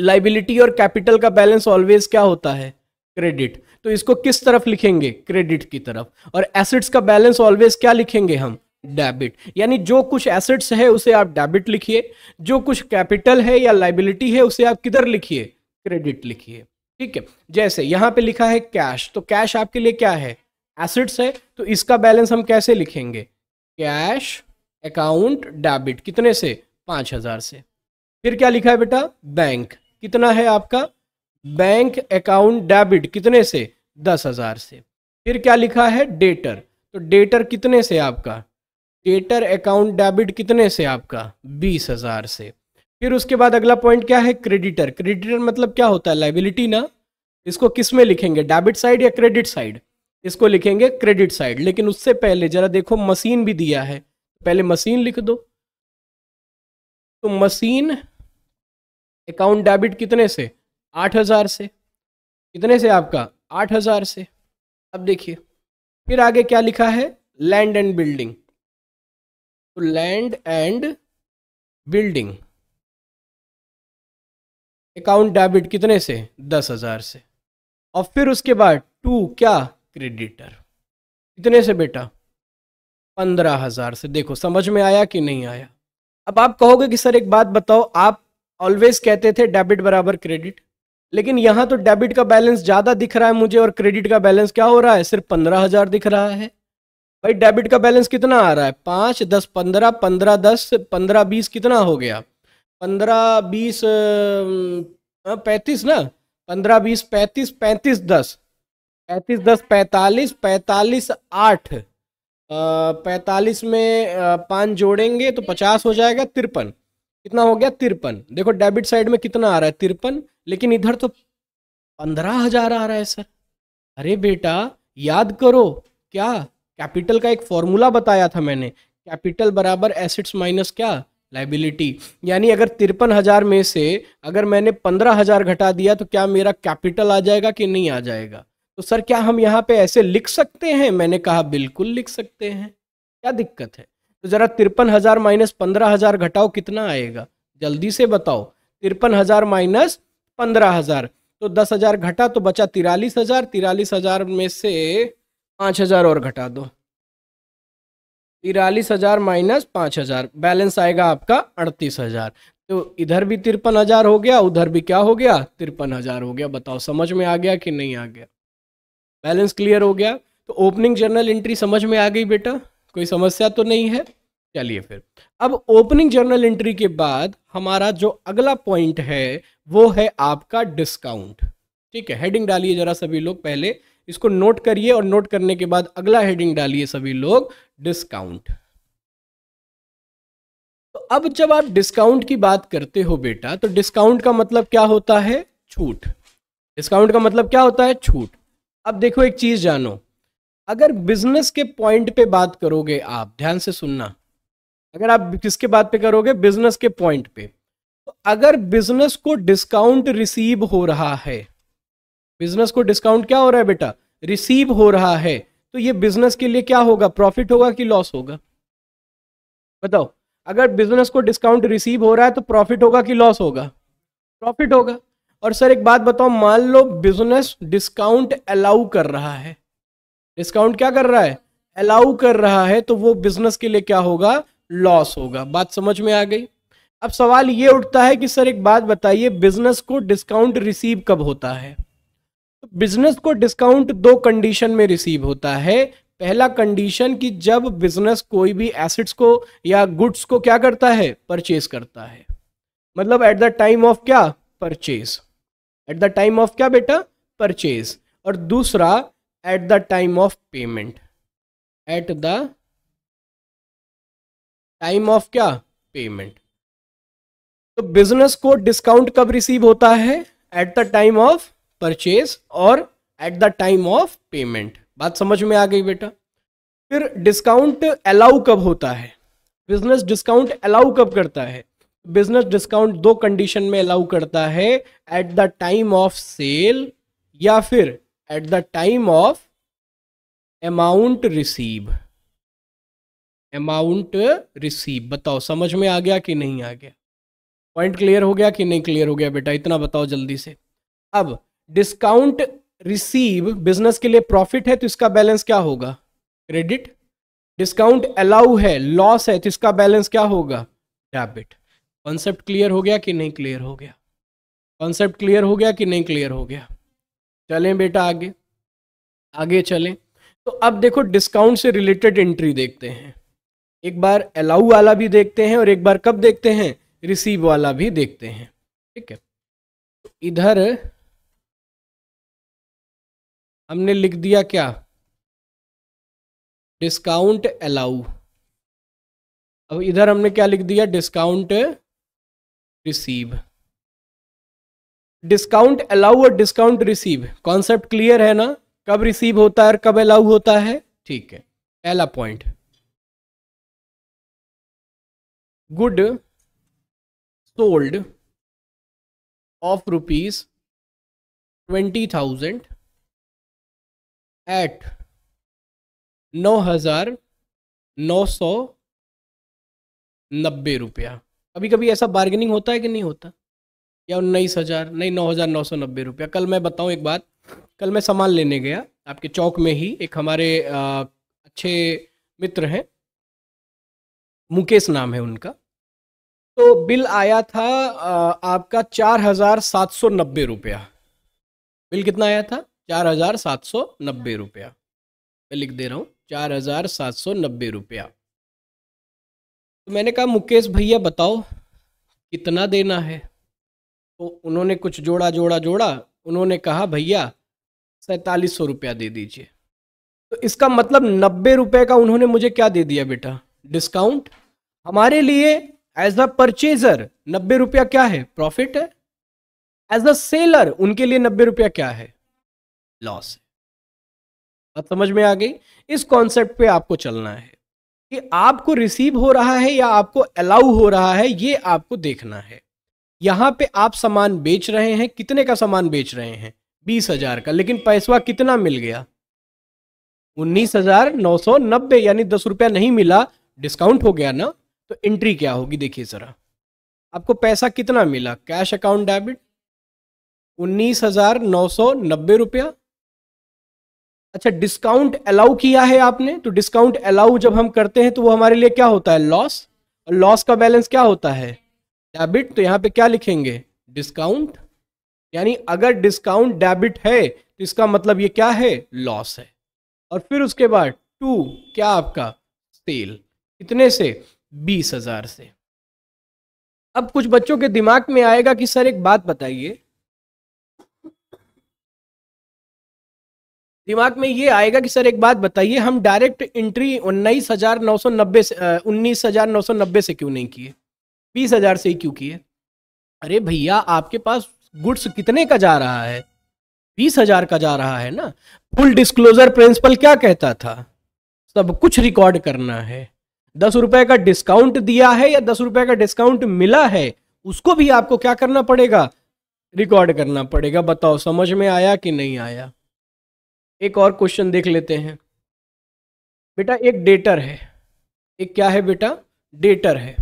लाइबिलिटी और कैपिटल का बैलेंस ऑलवेज क्या होता है क्रेडिट तो इसको किस तरफ लिखेंगे क्रेडिट की तरफ और एसेट्स का बैलेंस ऑलवेज क्या लिखेंगे हम डेबिट यानी जो कुछ एसेट्स है उसे आप डेबिट लिखिए जो कुछ कैपिटल है या लाइबिलिटी है उसे आप किधर लिखिए क्रेडिट लिखिए ठीक है जैसे यहां पे लिखा है कैश तो कैश आपके लिए क्या है एसेट्स है तो इसका बैलेंस हम कैसे लिखेंगे कैश अकाउंट डेबिट कितने से पांच हजार से फिर क्या लिखा है बेटा बैंक कितना है आपका बैंक अकाउंट डेबिट कितने से दस हजार से फिर क्या लिखा है डेटर तो डेटर कितने से आपका डेटर अकाउंट डेबिट कितने से आपका बीस हजार से फिर उसके बाद अगला पॉइंट क्या है क्रेडिटर क्रेडिटर मतलब क्या होता है लाइबिलिटी ना इसको किस में लिखेंगे डेबिट साइड या क्रेडिट साइड इसको लिखेंगे क्रेडिट साइड लेकिन उससे पहले जरा देखो मशीन भी दिया है पहले मशीन लिख दो तो मशीन अकाउंट डेबिट कितने से आठ हज़ार से कितने से आपका आठ हज़ार से अब देखिए फिर आगे क्या लिखा है लैंड एंड बिल्डिंग तो land and building account debit कितने से दस हज़ार से और फिर उसके बाद टू क्या क्रेडिटर कितने से बेटा पंद्रह हज़ार से देखो समझ में आया कि नहीं आया अब आप कहोगे कि सर एक बात बताओ आप ऑलवेज कहते थे डेबिट बराबर क्रेडिट लेकिन यहाँ तो डेबिट का बैलेंस ज़्यादा दिख रहा है मुझे और क्रेडिट का बैलेंस क्या हो रहा है सिर्फ पंद्रह हज़ार दिख रहा है भाई डेबिट का बैलेंस कितना आ रहा है पाँच दस पंद्रह पंद्रह दस पंद्रह बीस कितना हो गया पंद्रह बीस पैंतीस ना पंद्रह बीस पैंतीस पैंतीस दस पैंतीस दस पैंतालीस पैंतालीस आठ पैंतालीस में पाँच जोड़ेंगे तो पचास हो जाएगा तिरपन कितना हो गया तिरपन देखो डेबिट साइड में कितना आ रहा है तिरपन लेकिन इधर तो पंद्रह हजार आ रहा है सर अरे बेटा याद करो क्या कैपिटल का एक फॉर्मूला बताया था मैंने कैपिटल बराबर एसेट्स माइनस क्या लाइबिलिटी यानी अगर तिरपन हजार में से अगर मैंने पंद्रह हजार घटा दिया तो क्या मेरा कैपिटल आ जाएगा कि नहीं आ जाएगा तो सर क्या हम यहाँ पे ऐसे लिख सकते हैं मैंने कहा बिल्कुल लिख सकते हैं क्या दिक्कत है तो ज़रा तिरपन हज़ार माइनस पंद्रह हज़ार घटाओ कितना आएगा जल्दी से बताओ तिरपन हज़ार माइनस पंद्रह हज़ार तो दस हज़ार घटा तो बचा तिरालीस हज़ार तिरालीस हज़ार में से पांच हज़ार और घटा दो तिरालीस हज़ार माइनस पांच हज़ार बैलेंस आएगा आपका अड़तीस हज़ार तो इधर भी तिरपन हज़ार हो गया उधर भी क्या हो गया तिरपन हज़ार हो गया बताओ समझ में आ गया कि नहीं आ गया बैलेंस क्लियर हो गया तो ओपनिंग जर्नल एंट्री समझ में आ गई बेटा कोई समस्या तो नहीं है चलिए फिर अब ओपनिंग जर्नल एंट्री के बाद हमारा जो अगला पॉइंट है वो है आपका डिस्काउंट ठीक है हेडिंग डालिए जरा सभी लोग पहले इसको नोट करिए और नोट करने के बाद अगला हेडिंग डालिए सभी लोग डिस्काउंट तो अब जब आप डिस्काउंट की बात करते हो बेटा तो डिस्काउंट का मतलब क्या होता है छूट डिस्काउंट का मतलब क्या होता है छूट अब देखो एक चीज जानो अगर बिजनेस के पॉइंट पे बात करोगे आप ध्यान से सुनना अगर आप किसके बात पे करोगे बिजनेस के पॉइंट पे तो अगर बिजनेस को डिस्काउंट रिसीव हो रहा है बिजनेस को डिस्काउंट क्या हो रहा है बेटा रिसीव हो रहा है तो ये बिजनेस के लिए क्या होगा प्रॉफिट होगा कि लॉस होगा बताओ अगर बिजनेस को डिस्काउंट रिसीव हो रहा है तो प्रॉफिट होगा कि लॉस होगा प्रॉफिट होगा और सर एक बात बताओ मान लो बिजनेस डिस्काउंट अलाउ कर रहा है डिस्काउंट क्या कर रहा है अलाउ कर रहा है तो वो बिजनेस के लिए क्या होगा लॉस होगा बात समझ में आ गई अब सवाल ये उठता है कि सर एक बात बताइए बिजनेस को डिस्काउंट रिसीव कब होता है तो बिजनेस को डिस्काउंट दो कंडीशन में रिसीव होता है पहला कंडीशन कि जब बिजनेस कोई भी एसेट्स को या गुड्स को क्या करता है परचेज करता है मतलब एट द टाइम ऑफ क्या purchase at the time of क्या बेटा परचेज और दूसरा at the time of payment at the time of क्या पेमेंट तो बिजनेस को डिस्काउंट कब रिसीव होता है at the time of purchase और at the time of payment बात समझ में आ गई बेटा फिर डिस्काउंट अलाउ कब होता है बिजनेस डिस्काउंट अलाउ कब करता है बिजनेस डिस्काउंट दो कंडीशन में अलाउ करता है at the time of sale या फिर at the time of amount receive amount receive बताओ समझ में आ गया कि नहीं आ गया पॉइंट क्लियर हो गया कि नहीं क्लियर हो गया बेटा इतना बताओ जल्दी से अब डिस्काउंट रिसीव बिजनेस के लिए प्रॉफिट है तो इसका बैलेंस क्या होगा क्रेडिट डिस्काउंट अलाउ है लॉस है तो इसका बैलेंस क्या होगा डेबिट कॉन्सेप्ट क्लियर हो गया कि नहीं क्लियर हो गया कॉन्सेप्ट क्लियर हो गया कि नहीं क्लियर हो गया चलें बेटा आगे आगे चलें तो अब देखो डिस्काउंट से रिलेटेड एंट्री देखते हैं एक बार अलाउ वाला भी देखते हैं और एक बार कब देखते हैं रिसीव वाला भी देखते हैं ठीक है तो इधर हमने लिख दिया क्या डिस्काउंट अलाउ अब इधर हमने क्या लिख दिया डिस्काउंट रिसीव डिस्काउंट अलाउ और डिस्काउंट रिसीव कॉन्सेप्ट क्लियर है ना कब रिसीव होता है और कब अलाउ होता है ठीक है पहला point good sold of rupees twenty thousand at नौ हजार नौ सौ नब्बे रुपया कभी कभी ऐसा बार्गेनिंग होता है कि नहीं होता या उन्नीस हज़ार नहीं नौ हज़ार नौ सौ नब्बे रुपया कल मैं बताऊँ एक बात कल मैं सामान लेने गया आपके चौक में ही एक हमारे आ, अच्छे मित्र हैं मुकेश नाम है उनका तो बिल आया था आपका चार हजार सात सौ नब्बे रुपया बिल कितना आया था चार हजार सात सौ नब्बे रुपया मैं लिख दे रहा हूँ चार हजार सात सौ नब्बे रुपया तो मैंने कहा मुकेश भैया बताओ कितना देना है तो उन्होंने कुछ जोड़ा जोड़ा जोड़ा उन्होंने कहा भैया सैतालीस सौ रुपया दे दीजिए तो इसका मतलब नब्बे रुपये का उन्होंने मुझे क्या दे दिया बेटा डिस्काउंट हमारे लिए एज अ परचेजर नब्बे रुपया क्या है प्रॉफिट है एज अ सेलर उनके लिए नब्बे रुपया क्या है लॉस है बात समझ में आ गई इस कॉन्सेप्ट पे आपको चलना है कि आपको रिसीव हो रहा है या आपको अलाउ हो रहा है ये आपको देखना है यहाँ पे आप सामान बेच रहे हैं कितने का सामान बेच रहे हैं बीस हजार का लेकिन पैसवा कितना मिल गया उन्नीस हजार नौ सौ नब्बे यानी दस रुपया नहीं मिला डिस्काउंट हो गया ना तो एंट्री क्या होगी देखिए जरा आपको पैसा कितना मिला कैश अकाउंट डेबिट उन्नीस हजार नौ सौ नब्बे रुपया अच्छा डिस्काउंट अलाउ किया है आपने तो डिस्काउंट अलाउ जब हम करते हैं तो वो हमारे लिए क्या होता है लॉस और लॉस का बैलेंस क्या होता है डेबिट तो यहाँ पे क्या लिखेंगे डिस्काउंट यानी अगर डिस्काउंट डेबिट है तो इसका मतलब ये क्या है लॉस है और फिर उसके बाद टू क्या आपका सेल कितने से बीस हजार से अब कुछ बच्चों के दिमाग में आएगा कि सर एक बात बताइए दिमाग में ये आएगा कि सर एक बात बताइए हम डायरेक्ट एंट्री उन्नीस हजार नौ सौ नब्बे से उन्नीस हजार नौ सौ नब्बे से क्यों नहीं किए बीस हजार से ही क्यों किए अरे भैया आपके पास गुड्स कितने का जा रहा है बीस हजार का जा रहा है ना फुल डिस्क्लोजर प्रिंसिपल क्या कहता था सब कुछ रिकॉर्ड करना है दस रुपए का डिस्काउंट दिया है या दस रुपए का डिस्काउंट मिला है उसको भी आपको क्या करना पड़ेगा रिकॉर्ड करना पड़ेगा बताओ समझ में आया कि नहीं आया एक और क्वेश्चन देख लेते हैं बेटा एक डेटर है एक क्या है बेटा डेटर है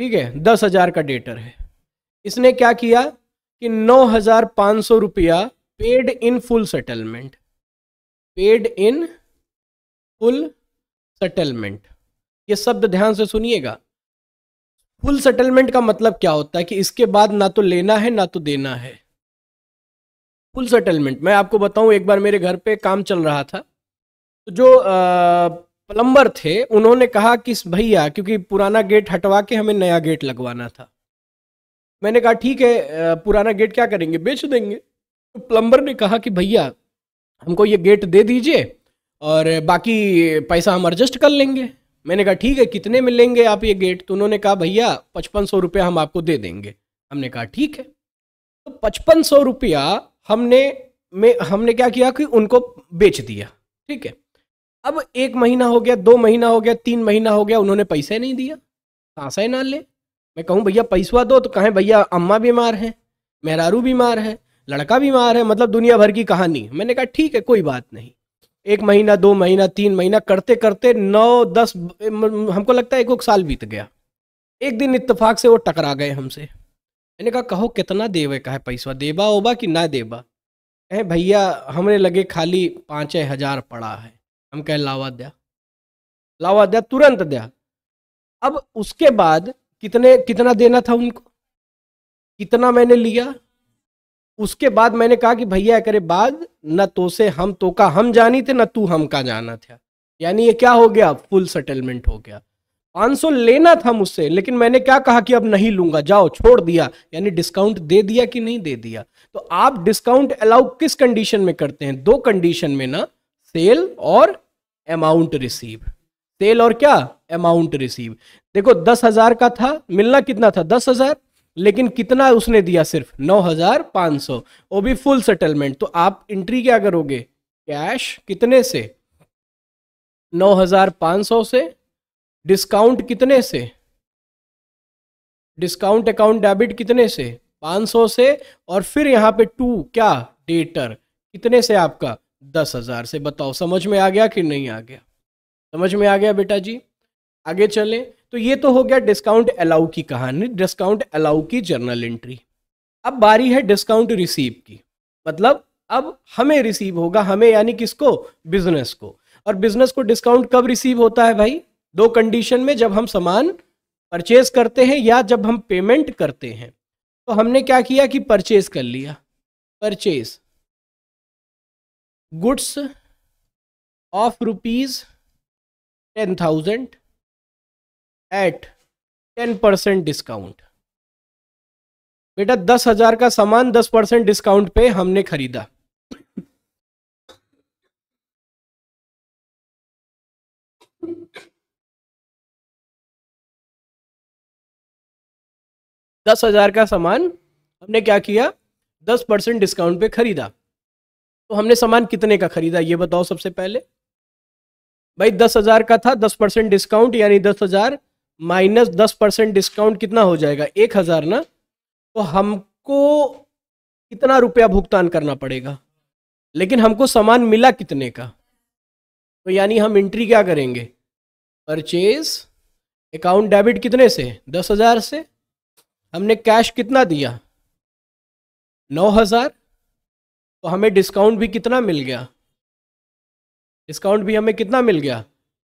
ठीक है दस हजार का डेटर है इसने क्या किया कि नौ हजार पांच सौ रुपया paid in full settlement paid in full settlement ये शब्द ध्यान से सुनिएगा फुल सेटलमेंट का मतलब क्या होता है कि इसके बाद ना तो लेना है ना तो देना है फुल सेटलमेंट मैं आपको बताऊं एक बार मेरे घर पे काम चल रहा था तो जो आ, प्लम्बर थे उन्होंने कहा कि भैया क्योंकि पुराना गेट हटवा के हमें नया गेट लगवाना था मैंने कहा ठीक है पुराना गेट क्या करेंगे बेच देंगे तो प्लम्बर ने कहा कि भैया हमको ये गेट दे दीजिए और बाकी पैसा हम एडजस्ट कर लेंगे मैंने कहा ठीक है कितने में लेंगे आप ये गेट तो उन्होंने कहा भैया पचपन सौ रुपया हम आपको दे देंगे हमने कहा ठीक है तो पचपन सौ रुपया हमने में हमने क्या किया कि उनको बेच दिया ठीक है अब एक महीना हो गया दो महीना हो गया तीन महीना हो गया उन्होंने पैसे नहीं दिया सांसा ही ना ले मैं कहूँ भैया पैसवा दो तो कहें भैया अम्मा बीमार हैं मेहरारू बीमार है लड़का बीमार है मतलब दुनिया भर की कहानी मैंने कहा ठीक है कोई बात नहीं एक महीना दो महीना तीन महीना करते करते नौ दस हमको लगता है एक एक साल बीत गया एक दिन इतफाक़ से वो टकरा गए हमसे मैंने कहा कहो कितना देवे कहे है पैसा देबा ओबा कि ना देबा कहे भैया हमने लगे खाली पाँच हजार पड़ा है हम कहें लावा दिया लावा दिया तुरंत दिया अब उसके बाद कितने कितना देना था उनको कितना मैंने लिया उसके बाद मैंने कहा कि भैया करे बाद न तो से हम तो का हम जानी थे न तू हम का जाना था यानी ये क्या हो गया फुल सेटलमेंट हो गया 500 लेना था मुझसे लेकिन मैंने क्या कहा कि अब नहीं लूंगा जाओ छोड़ दिया यानी डिस्काउंट दे दिया कि नहीं दे दिया तो आप डिस्काउंट अलाउ किस कंडीशन में करते हैं दो कंडीशन में ना सेल और अमाउंट रिसीव सेल और क्या अमाउंट रिसीव देखो दस हजार का था मिलना कितना था दस हजार लेकिन कितना उसने दिया सिर्फ नौ हजार पांच सौ वो भी फुल सेटलमेंट तो आप एंट्री क्या करोगे कैश कितने से नौ हजार पाँच सौ से डिस्काउंट कितने से डिस्काउंट अकाउंट डेबिट कितने से पांच सौ से और फिर यहां पे टू क्या डेटर कितने से आपका दस हजार से बताओ समझ में आ गया कि नहीं आ गया समझ में आ गया बेटा जी आगे चलें तो ये तो हो गया डिस्काउंट अलाउ की कहानी डिस्काउंट अलाउ की जर्नल एंट्री अब बारी है डिस्काउंट रिसीव की मतलब अब हमें रिसीव होगा हमें यानी किसको बिजनेस को और बिजनेस को डिस्काउंट कब रिसीव होता है भाई दो कंडीशन में जब हम सामान परचेज करते हैं या जब हम पेमेंट करते हैं तो हमने क्या किया कि परचेज कर लिया purchase goods of rupees ten thousand at ten percent discount बेटा दस हजार का सामान दस परसेंट डिस्काउंट पे हमने खरीदा दस हजार का सामान हमने क्या किया दस परसेंट डिस्काउंट पे खरीदा तो हमने सामान कितने का खरीदा ये बताओ सबसे पहले भाई दस हजार का था दस परसेंट डिस्काउंट यानी दस हजार माइनस दस परसेंट डिस्काउंट कितना हो जाएगा एक हजार ना तो हमको कितना रुपया भुगतान करना पड़ेगा लेकिन हमको सामान मिला कितने का तो यानी हम एंट्री क्या करेंगे परचेज अकाउंट डेबिट कितने से दस हजार से हमने कैश कितना दिया नौ हजार तो हमें डिस्काउंट भी कितना मिल गया डिस्काउंट भी हमें कितना मिल गया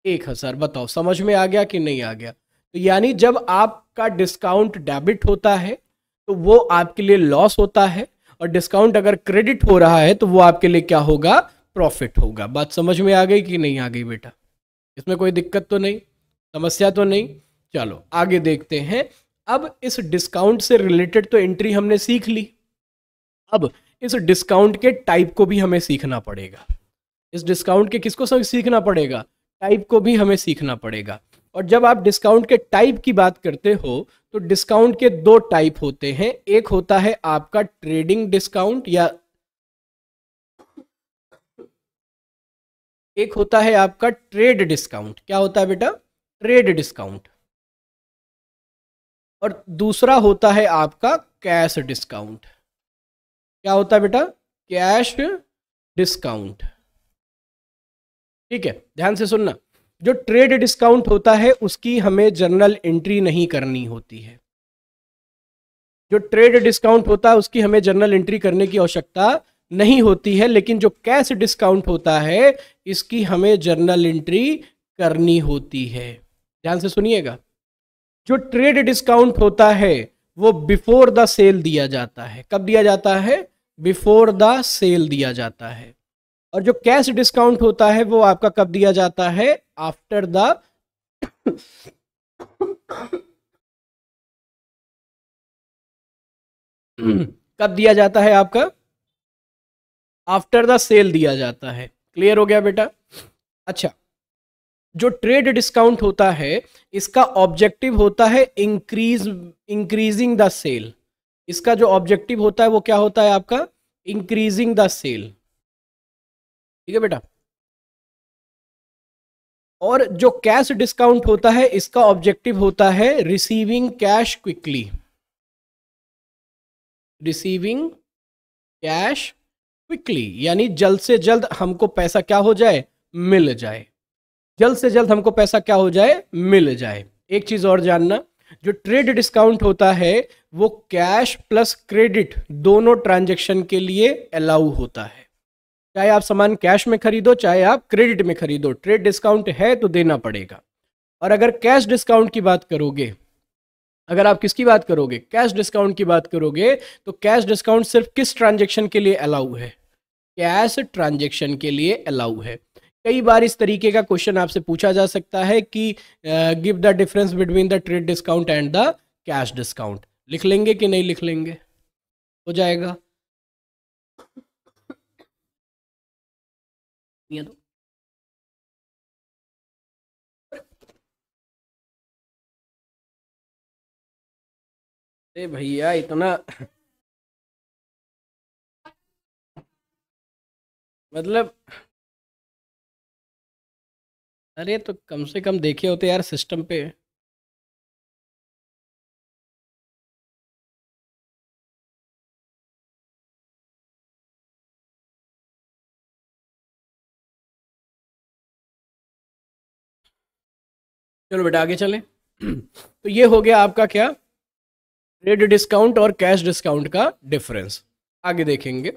एक हज़ार बताओ समझ में आ गया कि नहीं आ गया तो यानी जब आपका डिस्काउंट डेबिट होता है तो वो आपके लिए लॉस होता है और डिस्काउंट अगर क्रेडिट हो रहा है तो वो आपके लिए क्या होगा प्रॉफिट होगा बात समझ में आ गई कि नहीं आ गई बेटा इसमें कोई दिक्कत तो नहीं समस्या तो नहीं चलो आगे देखते हैं अब इस डिस्काउंट से रिलेटेड तो एंट्री हमने सीख ली अब इस डिस्काउंट के टाइप को भी हमें सीखना पड़ेगा इस डिस्काउंट के किसको सीखना पड़ेगा टाइप को भी हमें सीखना पड़ेगा और जब आप डिस्काउंट के टाइप की बात करते हो तो डिस्काउंट के दो टाइप होते हैं एक होता है आपका ट्रेडिंग डिस्काउंट या एक होता है आपका ट्रेड डिस्काउंट क्या होता है बेटा ट्रेड डिस्काउंट और दूसरा होता है आपका कैश डिस्काउंट क्या होता है बेटा कैश डिस्काउंट ठीक है ध्यान से सुनना जो ट्रेड डिस्काउंट होता है उसकी हमें जनरल एंट्री नहीं करनी होती है जो ट्रेड डिस्काउंट होता है उसकी हमें जनरल एंट्री करने की आवश्यकता नहीं होती है लेकिन जो कैश डिस्काउंट होता है इसकी हमें जर्नल एंट्री करनी होती है ध्यान से सुनिएगा जो ट्रेड डिस्काउंट होता है वो बिफोर द सेल दिया जाता है कब दिया जाता है बिफोर द सेल दिया जाता है और जो कैश डिस्काउंट होता है वो आपका कब दिया जाता है आफ्टर द कब दिया जाता है आपका आफ्टर द सेल दिया जाता है क्लियर हो गया बेटा अच्छा जो ट्रेड डिस्काउंट होता है इसका ऑब्जेक्टिव होता है इंक्रीज इंक्रीजिंग द सेल इसका जो ऑब्जेक्टिव होता है वो क्या होता है आपका इंक्रीजिंग द सेल ठीक है बेटा और जो कैश डिस्काउंट होता है इसका ऑब्जेक्टिव होता है receiving cash quickly receiving cash quickly यानी जल्द से जल्द हमको पैसा क्या हो जाए मिल जाए जल्द से जल्द हमको पैसा क्या हो जाए मिल जाए एक चीज और जानना जो ट्रेड डिस्काउंट होता है वो कैश प्लस क्रेडिट दोनों ट्रांजेक्शन के लिए अलाउ होता है चाहे आप सामान कैश में खरीदो चाहे आप क्रेडिट में खरीदो ट्रेड डिस्काउंट है तो देना पड़ेगा और अगर कैश डिस्काउंट की बात करोगे अगर आप किसकी बात करोगे कैश डिस्काउंट की बात करोगे तो कैश डिस्काउंट सिर्फ किस ट्रांजेक्शन के लिए अलाउ है कैश ट्रांजेक्शन के लिए अलाउ है कई बार इस तरीके का क्वेश्चन आपसे पूछा जा सकता है कि give the difference between the trade discount and the cash discount लिख लेंगे कि नहीं लिख लेंगे हो जाएगा भैया इतना मतलब अरे तो कम से कम देखे होते यार सिस्टम पे चलो बेटा आगे चलें तो ये हो गया आपका क्या रेट डिस्काउंट और कैश डिस्काउंट का डिफरेंस आगे देखेंगे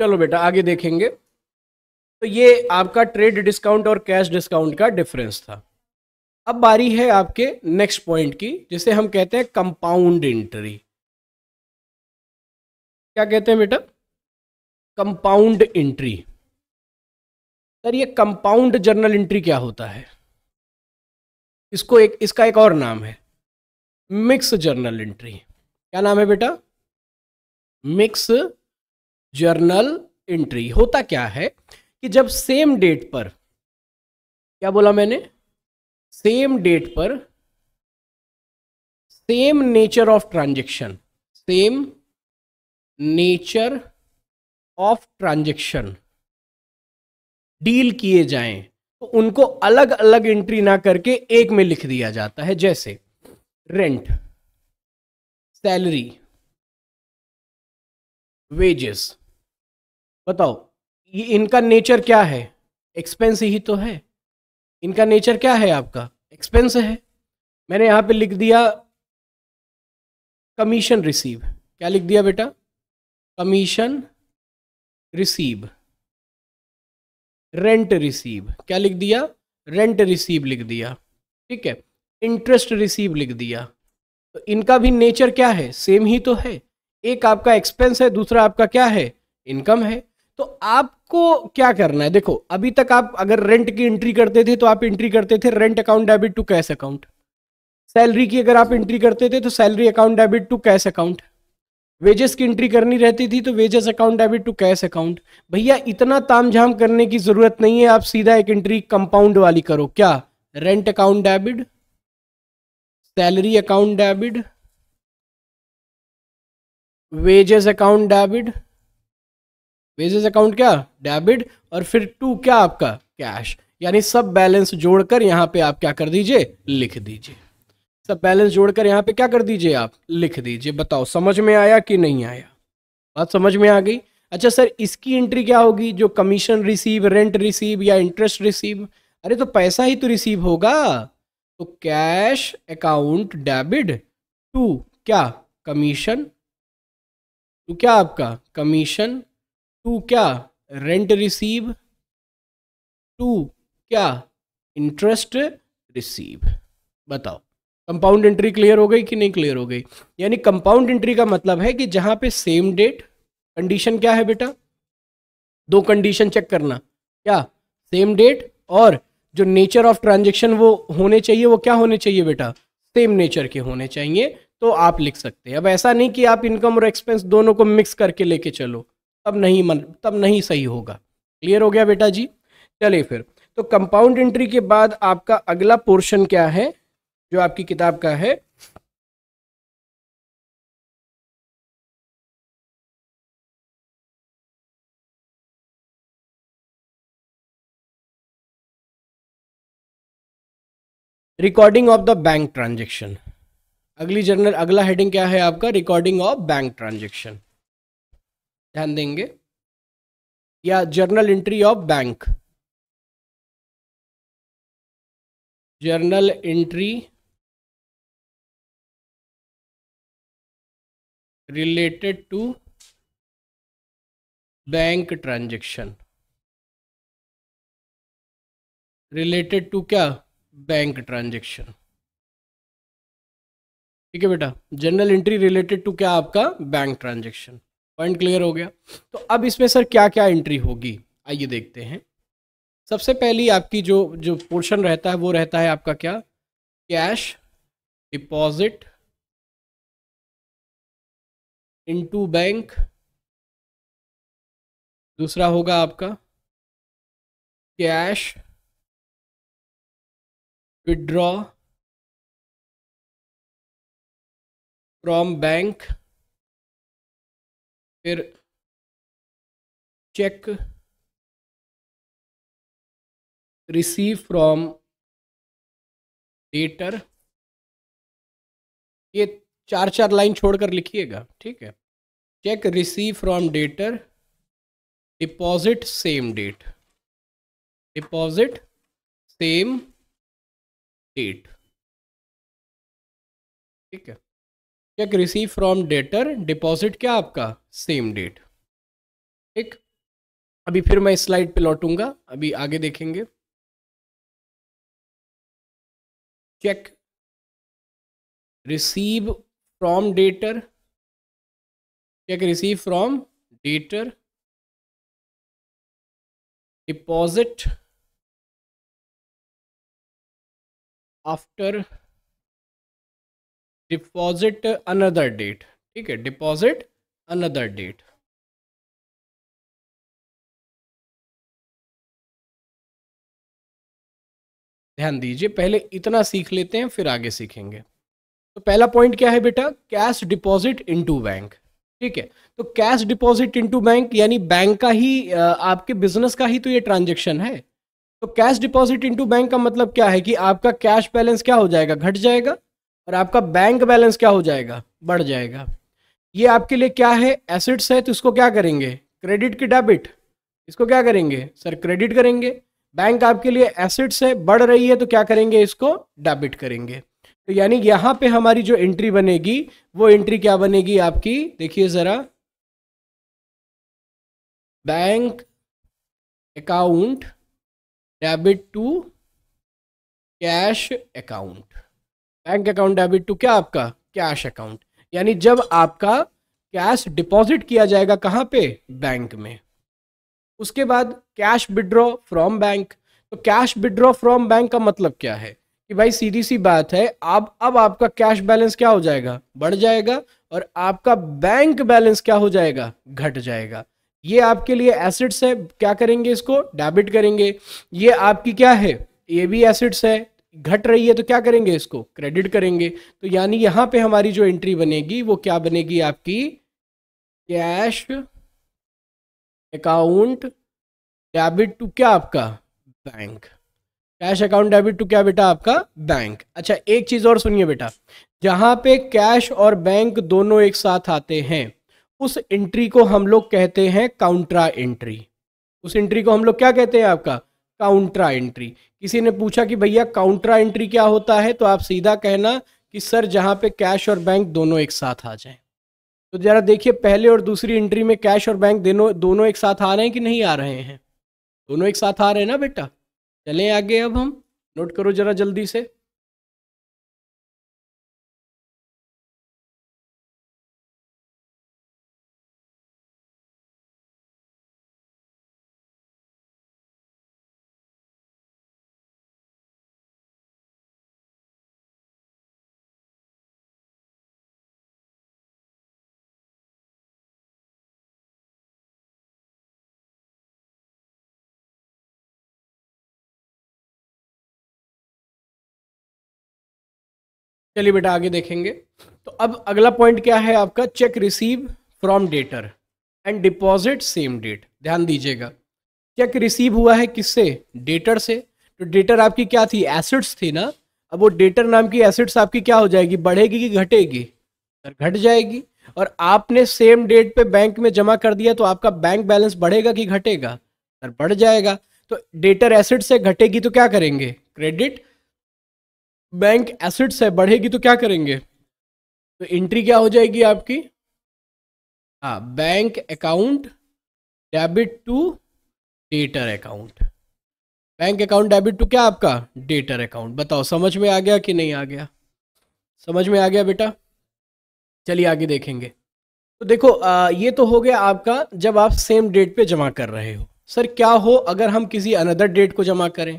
चलो बेटा आगे देखेंगे तो ये आपका ट्रेड डिस्काउंट और कैश डिस्काउंट का डिफरेंस था अब बारी है आपके नेक्स्ट पॉइंट की जिसे हम कहते हैं कंपाउंड एंट्री क्या कहते हैं बेटा कंपाउंड एंट्री सर ये कंपाउंड जर्नल इंट्री क्या होता है इसको एक इसका एक और नाम है मिक्स जर्नल इंट्री क्या नाम है बेटा मिक्स जर्नल एंट्री होता क्या है कि जब सेम डेट पर क्या बोला मैंने सेम डेट पर same nature of transaction same nature of transaction deal किए जाएं तो उनको अलग अलग एंट्री ना करके एक में लिख दिया जाता है जैसे रेंट सैलरी वेजेस बताओ ये इनका नेचर क्या है एक्सपेंस ही तो है इनका नेचर क्या है आपका एक्सपेंस है मैंने यहां पे लिख दिया कमीशन रिसीव क्या लिख दिया बेटा कमीशन रिसीव रेंट रिसीव क्या लिख दिया रेंट रिसीव लिख दिया ठीक है इंटरेस्ट रिसीव लिख दिया तो इनका भी नेचर क्या है सेम ही तो है एक आपका एक्सपेंस है दूसरा आपका क्या है इनकम है तो आपको क्या करना है देखो अभी तक आप अगर रेंट की एंट्री करते थे तो आप एंट्री करते थे rent account debit to cash account salary की अगर आप एंट्री करते थे तो salary account debit to cash account wages की एंट्री करनी रहती थी तो wages account debit to cash account भैया इतना तामझाम करने की जरूरत नहीं है आप सीधा एक एंट्री कंपाउंड वाली करो क्या rent account debit salary account debit wages account debit wages account क्या डेबिट और फिर टू क्या आपका कैश यानी सब बैलेंस जोड़कर यहां पे आप क्या कर दीजिए लिख दीजिए सब बैलेंस जोड़कर यहाँ पे क्या कर दीजिए आप लिख दीजिए बताओ समझ में आया कि नहीं आया बात समझ में आ गई अच्छा सर इसकी एंट्री क्या होगी जो कमीशन रिसीव रेंट रिसीव या इंटरेस्ट रिसीव अरे तो पैसा ही तो रिसीव होगा तो कैश अकाउंट डेबिट टू क्या कमीशन टू तो क्या आपका कमीशन टू क्या रेंट रिसीव टू क्या इंटरेस्ट रिसीव बताओ कंपाउंड एंट्री क्लियर हो गई कि नहीं क्लियर हो गई यानी कंपाउंड एंट्री का मतलब है कि जहां पे सेम डेट कंडीशन क्या है बेटा दो कंडीशन चेक करना क्या सेम डेट और जो नेचर ऑफ ट्रांजेक्शन वो होने चाहिए वो क्या होने चाहिए बेटा सेम नेचर के होने चाहिए तो आप लिख सकते हैं अब ऐसा नहीं कि आप इनकम और एक्सपेंस दोनों को मिक्स करके लेके चलो तब नहीं मन तब नहीं सही होगा क्लियर हो गया बेटा जी चलिए फिर तो कंपाउंड एंट्री के बाद आपका अगला पोर्शन क्या है जो आपकी किताब का है recording of the bank transaction अगली जर्नल अगला हेडिंग क्या है आपका रिकॉर्डिंग ऑफ बैंक ट्रांजेक्शन ध्यान देंगे या journal entry of bank journal entry related to bank transaction related to क्या बैंक ट्रांजेक्शन ठीक है बेटा जनरल एंट्री रिलेटेड टू क्या आपका बैंक ट्रांजेक्शन पॉइंट क्लियर हो गया तो अब इसमें सर क्या क्या एंट्री होगी आइए देखते हैं सबसे पहली आपकी जो जो पोर्शन रहता है वो रहता है आपका क्या कैश डिपॉजिट इनटू बैंक दूसरा होगा आपका कैश विड्रॉ फ्रॉम बैंक फिर चेक रिसीव फ्रॉम डेटर ये चार चार लाइन छोड़कर लिखिएगा ठीक है cheque receive from debtor deposit same date deposit same date ठीक है cheque receive from debtor deposit क्या आपका सेम डेट ठीक अभी फिर मैं स्लाइड पे लौटूंगा अभी आगे देखेंगे cheque receive from debtor cheque receive from debtor deposit after deposit another date ठीक है डिपॉजिट अनदर डेट ध्यान दीजिए पहले इतना सीख लेते हैं फिर आगे सीखेंगे तो पहला पॉइंट क्या है बेटा कैश डिपॉजिट इनटू बैंक ठीक है तो कैश डिपॉजिट इनटू बैंक यानी बैंक का ही आपके बिजनेस का ही तो ये ट्रांजेक्शन है तो कैश डिपॉजिट इनटू बैंक का मतलब क्या है कि आपका कैश बैलेंस क्या हो जाएगा घट जाएगा और आपका बैंक बैलेंस क्या हो जाएगा बढ़ जाएगा ये आपके लिए क्या है एसेट्स है तो इसको क्या करेंगे क्रेडिट की डेबिट इसको क्या करेंगे सर क्रेडिट करेंगे बैंक आपके लिए एसेट्स है बढ़ रही है तो क्या करेंगे इसको डेबिट करेंगे तो यानी यहां पे हमारी जो एंट्री बनेगी वो एंट्री क्या बनेगी आपकी देखिए ज़रा bank account debit to cash account bank account debit to क्या आपका कैश अकाउंट यानी जब आपका कैश डिपॉजिट किया जाएगा कहाँ पे बैंक में उसके बाद कैश विड्रॉ फ्रॉम बैंक तो कैश विड्रॉ फ्रॉम बैंक का मतलब क्या है कि भाई सीधी सी बात है आप अब आपका कैश बैलेंस क्या हो जाएगा बढ़ जाएगा और आपका बैंक बैलेंस क्या हो जाएगा घट जाएगा ये आपके लिए एसेट्स है क्या करेंगे इसको डेबिट करेंगे ये आपकी क्या है ये भी एसेट्स है घट रही है तो क्या करेंगे इसको क्रेडिट करेंगे तो यानी यहां पे हमारी जो एंट्री बनेगी वो क्या बनेगी आपकी कैश अकाउंट डेबिट टू क्या आपका bank cash account debit to क्या बेटा आपका बैंक अच्छा एक चीज़ और सुनिए बेटा जहां पे कैश और बैंक दोनों एक साथ आते हैं उस एंट्री को हम लोग कहते हैं काउंट्रा एंट्री उस एंट्री को हम लोग क्या कहते हैं आपका काउंट्रा एंट्री किसी ने पूछा कि भैया काउंट्रा एंट्री क्या होता है तो आप सीधा कहना कि सर जहाँ पे कैश और बैंक दोनों एक साथ आ जाएं तो ज़रा देखिए पहले और दूसरी एंट्री में कैश और बैंक दोनों दोनों एक साथ आ रहे हैं कि नहीं आ रहे हैं दोनों एक साथ आ रहे हैं ना बेटा चलें आगे अब हम नोट करो ज़रा जल्दी से चलिए बेटा आगे देखेंगे तो अब अगला पॉइंट क्या है आपका cheque receive from debtor and deposit same date ध्यान दीजिएगा चेक रिसीव हुआ है किससे डेटर से तो डेटर आपकी क्या थी एसिड्स थी ना अब वो डेटर नाम की एसिड्स आपकी क्या हो जाएगी बढ़ेगी कि घटेगी सर घट जाएगी और आपने सेम डेट पे बैंक में जमा कर दिया तो आपका बैंक बैलेंस बढ़ेगा कि घटेगा सर बढ़ जाएगा तो डेटर एसिड से घटेगी तो क्या करेंगे क्रेडिट बैंक एसेट्स है बढ़ेगी तो क्या करेंगे तो एंट्री क्या हो जाएगी आपकी हाँ bank account debit to debtor account bank account debit to क्या आपका डेटर अकाउंट बताओ समझ में आ गया कि नहीं आ गया समझ में आ गया बेटा चलिए आगे देखेंगे तो देखो आ, ये तो हो गया आपका जब आप सेम डेट पे जमा कर रहे हो सर क्या हो अगर हम किसी अनदर डेट को जमा करें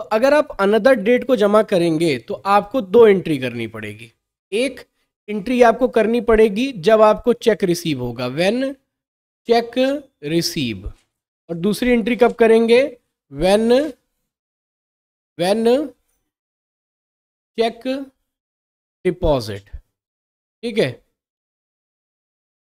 तो अगर आप अनदर डेट को जमा करेंगे तो आपको दो एंट्री करनी पड़ेगी एक एंट्री आपको करनी पड़ेगी जब आपको चेक रिसीव होगा वेन चेक रिसीव और दूसरी एंट्री कब करेंगे वेन वेन चेक डिपॉजिट ठीक है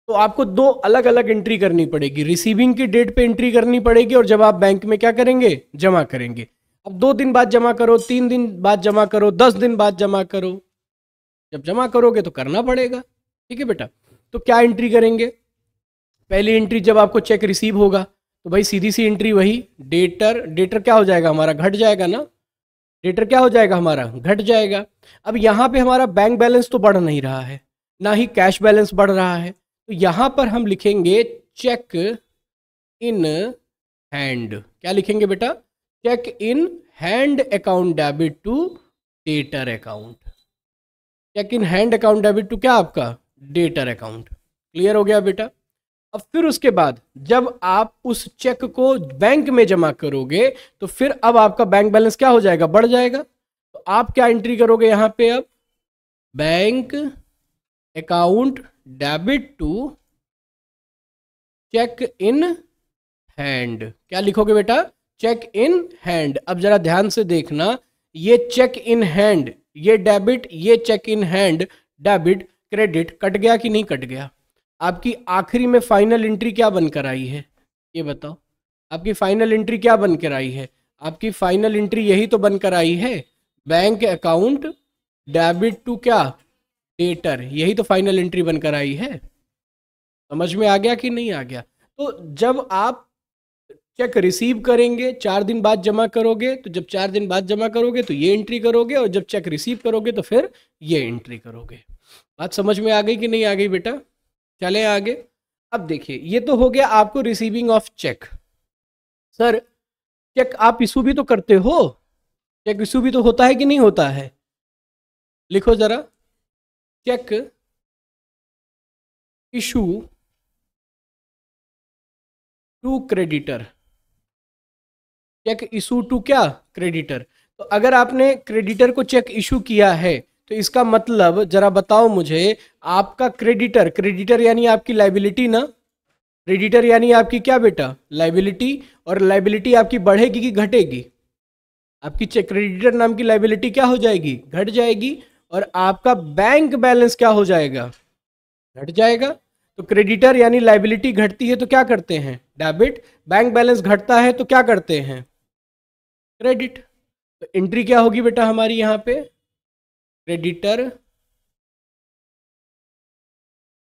तो आपको दो अलग अलग एंट्री करनी पड़ेगी रिसीविंग की डेट पे एंट्री करनी पड़ेगी और जब आप बैंक में क्या करेंगे जमा करेंगे अब दो दिन बाद जमा करो तीन दिन बाद जमा करो दस दिन बाद जमा करो जब जमा करोगे तो करना पड़ेगा ठीक है बेटा तो क्या एंट्री करेंगे पहली एंट्री जब आपको चेक रिसीव होगा तो भाई सीधी सी एंट्री वही डेटर डेटर क्या हो जाएगा हमारा घट जाएगा ना डेटर क्या हो जाएगा हमारा घट जाएगा अब यहाँ पे हमारा बैंक बैलेंस तो बढ़ नहीं रहा है ना ही कैश बैलेंस बढ़ रहा है तो यहाँ पर हम लिखेंगे चेक इन हैंड क्या लिखेंगे बेटा cheque in hand account debit to debtor account cheque in hand account debit to क्या आपका डेटर अकाउंट क्लियर हो गया बेटा अब फिर उसके बाद जब आप उस चेक को बैंक में जमा करोगे तो फिर अब आपका बैंक बैलेंस क्या हो जाएगा बढ़ जाएगा तो आप क्या एंट्री करोगे यहां पे अब bank account debit to cheque in hand क्या लिखोगे बेटा चेक इन हैंड अब जरा ध्यान से देखना ये चेक इन हैंड ये डेबिट ये cheque in hand debit credit cut गया कि नहीं कट गया आपकी आखिरी में फाइनल एंट्री क्या बनकर आई है ये बताओ आपकी फाइनल एंट्री क्या बनकर आई है आपकी फाइनल एंट्री यही तो बनकर आई है बैंक अकाउंट डेबिट टू क्या डेटर यही तो फाइनल एंट्री बनकर आई है समझ में आ गया कि नहीं आ गया तो जब आप चेक रिसीव करेंगे चार दिन बाद जमा करोगे तो जब चार दिन बाद जमा करोगे तो ये एंट्री करोगे और जब चेक रिसीव करोगे तो फिर ये एंट्री करोगे बात समझ में आ गई कि नहीं आ गई बेटा चले आगे अब देखिए ये तो हो गया आपको receiving of cheque sir cheque आप इशू भी तो करते हो चेक इशू भी तो होता है कि नहीं होता है लिखो जरा cheque issue to creditor cheque issue to क्या क्रेडिटर तो अगर आपने क्रेडिटर को चेक इशू किया है तो इसका मतलब जरा बताओ मुझे आपका क्रेडिटर क्रेडिटर यानी आपकी लाइबिलिटी ना क्रेडिटर यानी आपकी क्या बेटा लाइबिलिटी और लाइबिलिटी आपकी बढ़ेगी कि घटेगी आपकी चेक क्रेडिटर नाम की लाइबिलिटी क्या हो जाएगी घट जाएगी और आपका बैंक बैलेंस क्या हो जाएगा घट जाएगा तो क्रेडिटर यानी लाइबिलिटी घटती है तो क्या करते हैं डेबिट बैंक बैलेंस घटता है तो क्या करते हैं क्रेडिट तो एंट्री क्या होगी बेटा हमारी यहाँ पे creditor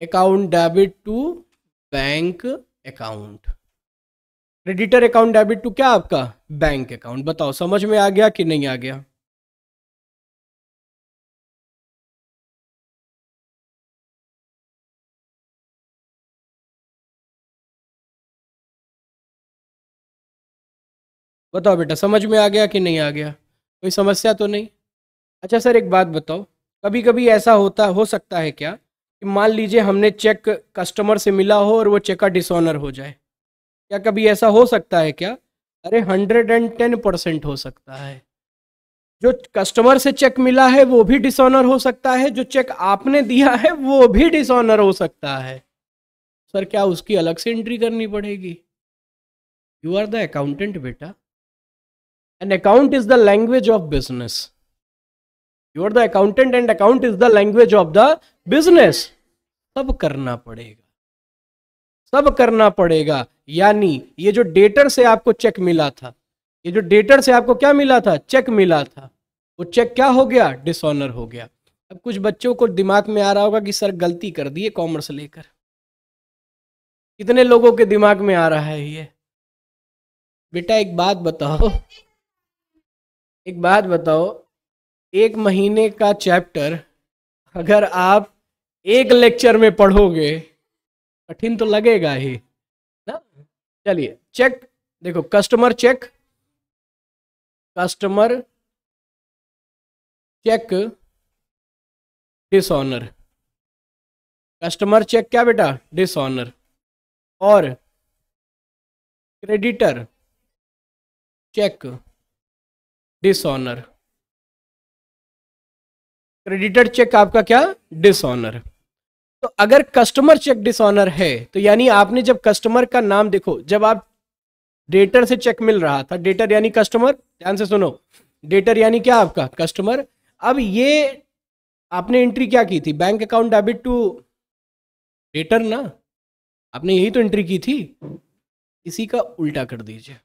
account debit to bank account creditor account debit to क्या आपका बैंक अकाउंट बताओ समझ में आ गया कि नहीं आ गया बताओ बेटा समझ में आ गया कि नहीं आ गया कोई समस्या तो नहीं अच्छा सर एक बात बताओ कभी कभी ऐसा होता हो सकता है क्या कि मान लीजिए हमने चेक कस्टमर से मिला हो और वो चेक का डिसऑनर हो जाए क्या कभी ऐसा हो सकता है क्या अरे हंड्रेड एंड टेन परसेंट हो सकता है जो कस्टमर से चेक मिला है वो भी डिसऑनर हो सकता है जो चेक आपने दिया है वो भी डिसऑनर हो सकता है सर क्या उसकी अलग से एंट्री करनी पड़ेगी यू आर द अकाउंटेंट बेटा an account is the language of business you are the accountant and account is the language of the business सब करना पड़ेगा सब करना पड़ेगा यानी ये जो डेटर से आपको चेक मिला था ये जो डेटर से आपको क्या मिला था चेक मिला था वो चेक क्या हो गया डिसऑनर हो गया अब कुछ बच्चों को दिमाग में आ रहा होगा कि सर गलती कर दिए कॉमर्स लेकर कितने लोगों के दिमाग में आ रहा है ये बेटा एक बात बताओ एक बात बताओ एक महीने का चैप्टर अगर आप एक लेक्चर में पढ़ोगे कठिन तो लगेगा ही ना चलिए चेक देखो customer cheque customer cheque dishonour customer cheque क्या बेटा डिसऑनर और creditor cheque dishonour creditor cheque आपका क्या डिसऑनर तो अगर कस्टमर चेक डिसऑनर है तो यानी आपने जब कस्टमर का नाम देखो जब आप डेटर से चेक मिल रहा था डेटर यानी कस्टमर ध्यान से सुनो डेटर यानी क्या आपका कस्टमर अब ये आपने एंट्री क्या की थी bank account debit to debtor ना आपने यही तो एंट्री की थी इसी का उल्टा कर दीजिए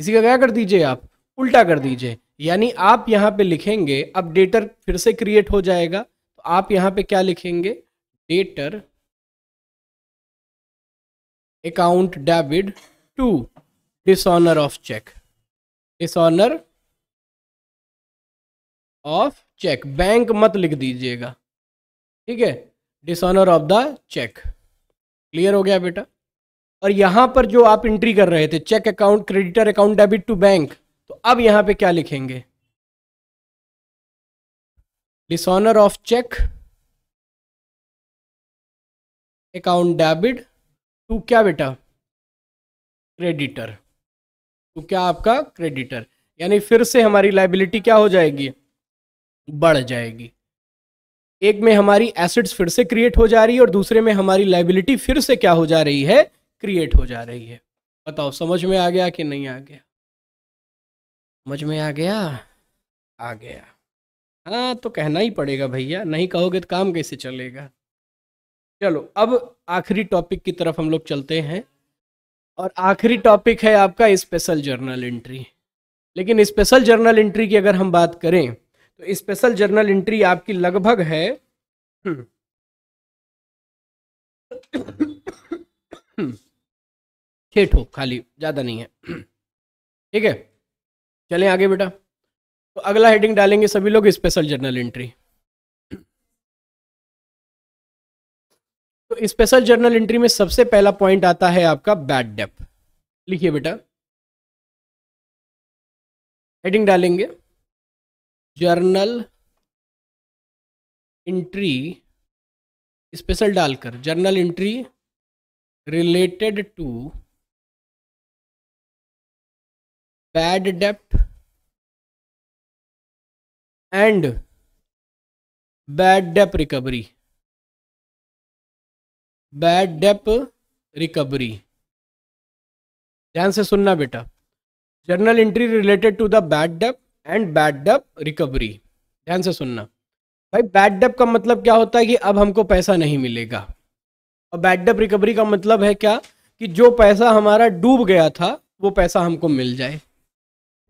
इसी का क्या कर दीजिए आप उल्टा कर दीजिए यानी आप यहाँ पे लिखेंगे अब डेटर फिर से क्रिएट हो जाएगा तो आप यहाँ पे क्या लिखेंगे debtor account debit to dishonour of cheque dishonour of cheque bank मत लिख दीजिएगा ठीक है dishonour of the cheque clear हो गया बेटा और यहां पर जो आप एंट्री कर रहे थे cheque account creditor account debit to bank तो अब यहां पे क्या लिखेंगे dishonour of cheque account debit to क्या बेटा क्रेडिटर टू क्या आपका क्रेडिटर यानी फिर से हमारी लाइबिलिटी क्या हो जाएगी बढ़ जाएगी एक में हमारी एसिड्स फिर से क्रिएट हो जा रही है और दूसरे में हमारी लाइबिलिटी फिर से क्या हो जा रही है क्रिएट हो जा रही है बताओ समझ में आ गया कि नहीं आ गया समझ में आ गया आ गया हाँ तो कहना ही पड़ेगा भैया नहीं कहोगे तो काम कैसे चलेगा चलो अब आखिरी टॉपिक की तरफ हम लोग चलते हैं और आखिरी टॉपिक है आपका स्पेशल जर्नल एंट्री लेकिन स्पेशल जर्नल एंट्री की अगर हम बात करें तो स्पेशल जर्नल एंट्री आपकी लगभग है ठेठो हम्म, हम्म, खाली ज़्यादा नहीं है ठीक है चलें आगे बेटा तो अगला हेडिंग डालेंगे सभी लोग स्पेशल जर्नल एंट्री तो स्पेशल जर्नल एंट्री में सबसे पहला पॉइंट आता है आपका बैड डेप लिखिए बेटा हेडिंग डालेंगे जर्नल एंट्री स्पेशल डालकर journal entry related to bad डेप्ट and bad debt recovery bad debt recovery ध्यान से सुनना बेटा journal entry related to the bad debt and bad debt recovery ध्यान से सुनना भाई बैड डेप का मतलब क्या होता है कि अब हमको पैसा नहीं मिलेगा और बैड डेप रिकवरी का मतलब है क्या कि जो पैसा हमारा डूब गया था वो पैसा हमको मिल जाए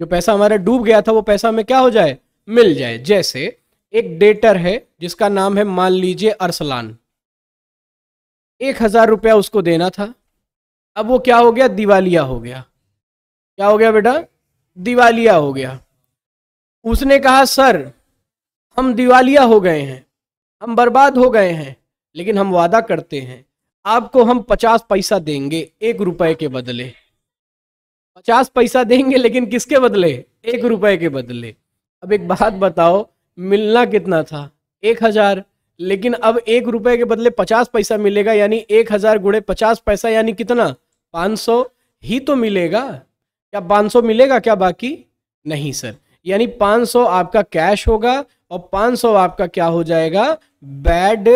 जो पैसा हमारा डूब गया था वो पैसा हमें क्या हो जाए मिल जाए जैसे एक डेटर है जिसका नाम है मान लीजिए अरसलान एक हजार रुपया उसको देना था अब वो क्या हो गया दिवालिया हो गया क्या हो गया बेटा दिवालिया हो गया उसने कहा सर हम दिवालिया हो गए हैं हम बर्बाद हो गए हैं लेकिन हम वादा करते हैं आपको हम पचास पैसा देंगे एक रुपए के बदले पचास पैसा देंगे लेकिन किसके बदले एक रुपए के बदले अब एक बात बताओ मिलना कितना था एक हजार लेकिन अब एक रुपए के बदले पचास पैसा मिलेगा यानी एक हजार गुड़े पचास पैसा यानी कितना पाँच सौ ही तो मिलेगा क्या पाँच सौ मिलेगा क्या बाकी नहीं सर यानी पाँच सौ आपका कैश होगा और पाँच सौ आपका क्या हो जाएगा बैड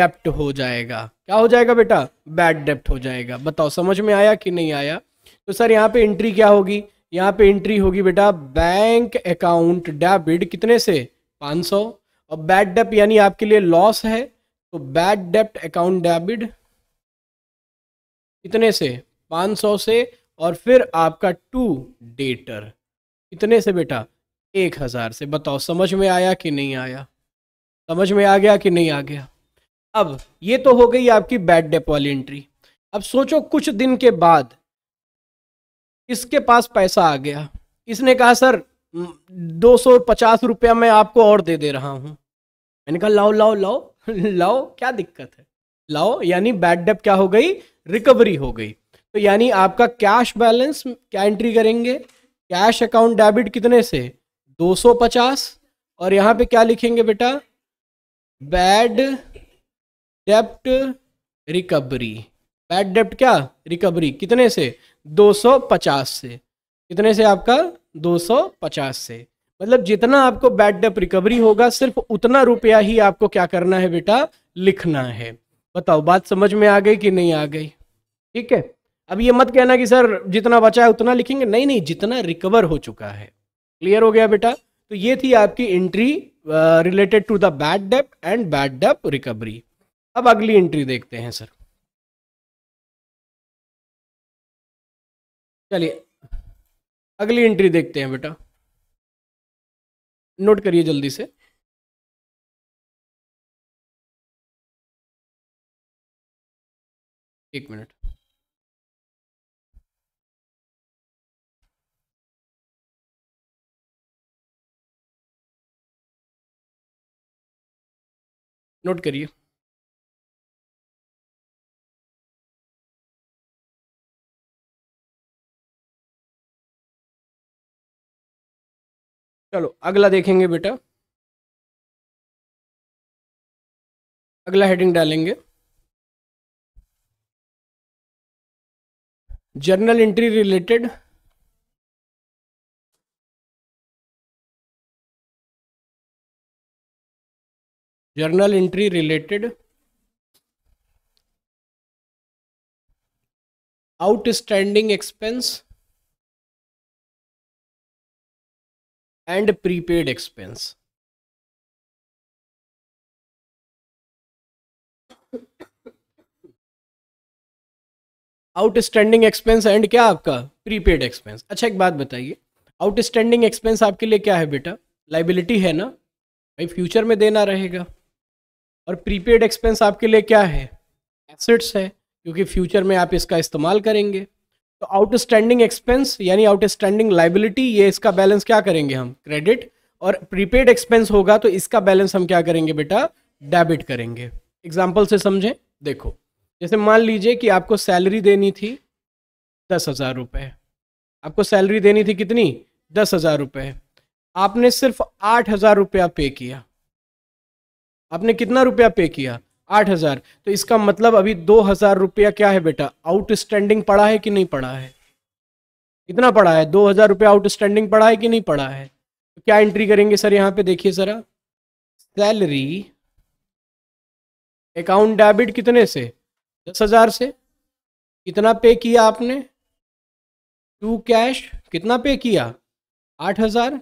डेप्ट हो जाएगा क्या हो जाएगा बेटा बैड डेप्ट हो जाएगा बताओ समझ में आया कि नहीं आया तो सर यहाँ पे एंट्री क्या होगी यहाँ पे एंट्री होगी बेटा बैंक अकाउंट डेबिट कितने से 500 और बैड डेप यानी आपके लिए लॉस है तो बैड डेप्ट अकाउंट डेबिट कितने से 500 से और फिर आपका टू डेटर कितने से बेटा एक हजार से बताओ समझ में आया कि नहीं आया समझ में आ गया कि नहीं आ गया अब ये तो हो गई आपकी बैड डेप वाली एंट्री अब सोचो कुछ दिन के बाद इसके पास पैसा आ गया इसने कहा सर दो सौ पचास रुपया मैं आपको और दे दे रहा हूँ मैंने कहा लाओ लाओ लाओ लाओ क्या दिक्कत है लाओ यानी बैड डेप क्या हो गई रिकवरी हो गई तो यानी आपका कैश बैलेंस क्या एंट्री करेंगे कैश अकाउंट डेबिट कितने से 250 और यहाँ पे क्या लिखेंगे बेटा बैड डेप्ट रिकवरी बैड डेप्ट क्या रिकवरी कितने से 250 से कितने से आपका 250 से मतलब जितना आपको बैड डेप रिकवरी होगा सिर्फ उतना रुपया ही आपको क्या करना है बेटा लिखना है बताओ बात समझ में आ गई कि नहीं आ गई ठीक है अब ये मत कहना कि सर जितना बचा है उतना लिखेंगे नहीं नहीं जितना रिकवर हो चुका है क्लियर हो गया बेटा तो ये थी आपकी entry related to the bad debt and bad debt recovery अब अगली एंट्री देखते हैं सर चलिए अगली एंट्री देखते हैं बेटा नोट करिए जल्दी से एक मिनट नोट करिए चलो अगला देखेंगे बेटा अगला हेडिंग डालेंगे journal entry related journal entry related outstanding expense and prepaid expense outstanding expense and क्या आपका प्रीपेड एक्सपेंस अच्छा एक बात बताइए आउटस्टैंडिंग एक्सपेंस आपके लिए क्या है बेटा लाइबिलिटी है ना भाई फ्यूचर में देना रहेगा और प्रीपेड एक्सपेंस आपके लिए क्या है एसेट्स है क्योंकि फ्यूचर में आप इसका इस्तेमाल करेंगे तो आउटस्टैंडिंग एक्सपेंस यानी आउटस्टैंडिंग लाइबिलिटी ये इसका बैलेंस क्या करेंगे हम क्रेडिट और प्रीपेड एक्सपेंस होगा तो इसका बैलेंस हम क्या करेंगे बेटा डेबिट करेंगे एग्जाम्पल से समझें देखो जैसे मान लीजिए कि आपको सैलरी देनी थी दस हज़ार रुपये आपको सैलरी देनी थी कितनी दस हज़ार रुपये आपने सिर्फ आठ हज़ार रुपया पे किया आपने कितना रुपया पे किया आठ हज़ार तो इसका मतलब अभी दो हज़ार रुपया क्या है बेटा आउटस्टैंडिंग पड़ा है कि नहीं पड़ा है कितना पड़ा है दो हज़ार रुपया आउटस्टैंडिंग पड़ा है कि नहीं पड़ा है तो क्या एंट्री करेंगे सर यहां पे देखिए सर सैलरी अकाउंट डेबिट कितने से दस हज़ार से कितना पे किया आपने टू कैश कितना पे किया आठ हज़ार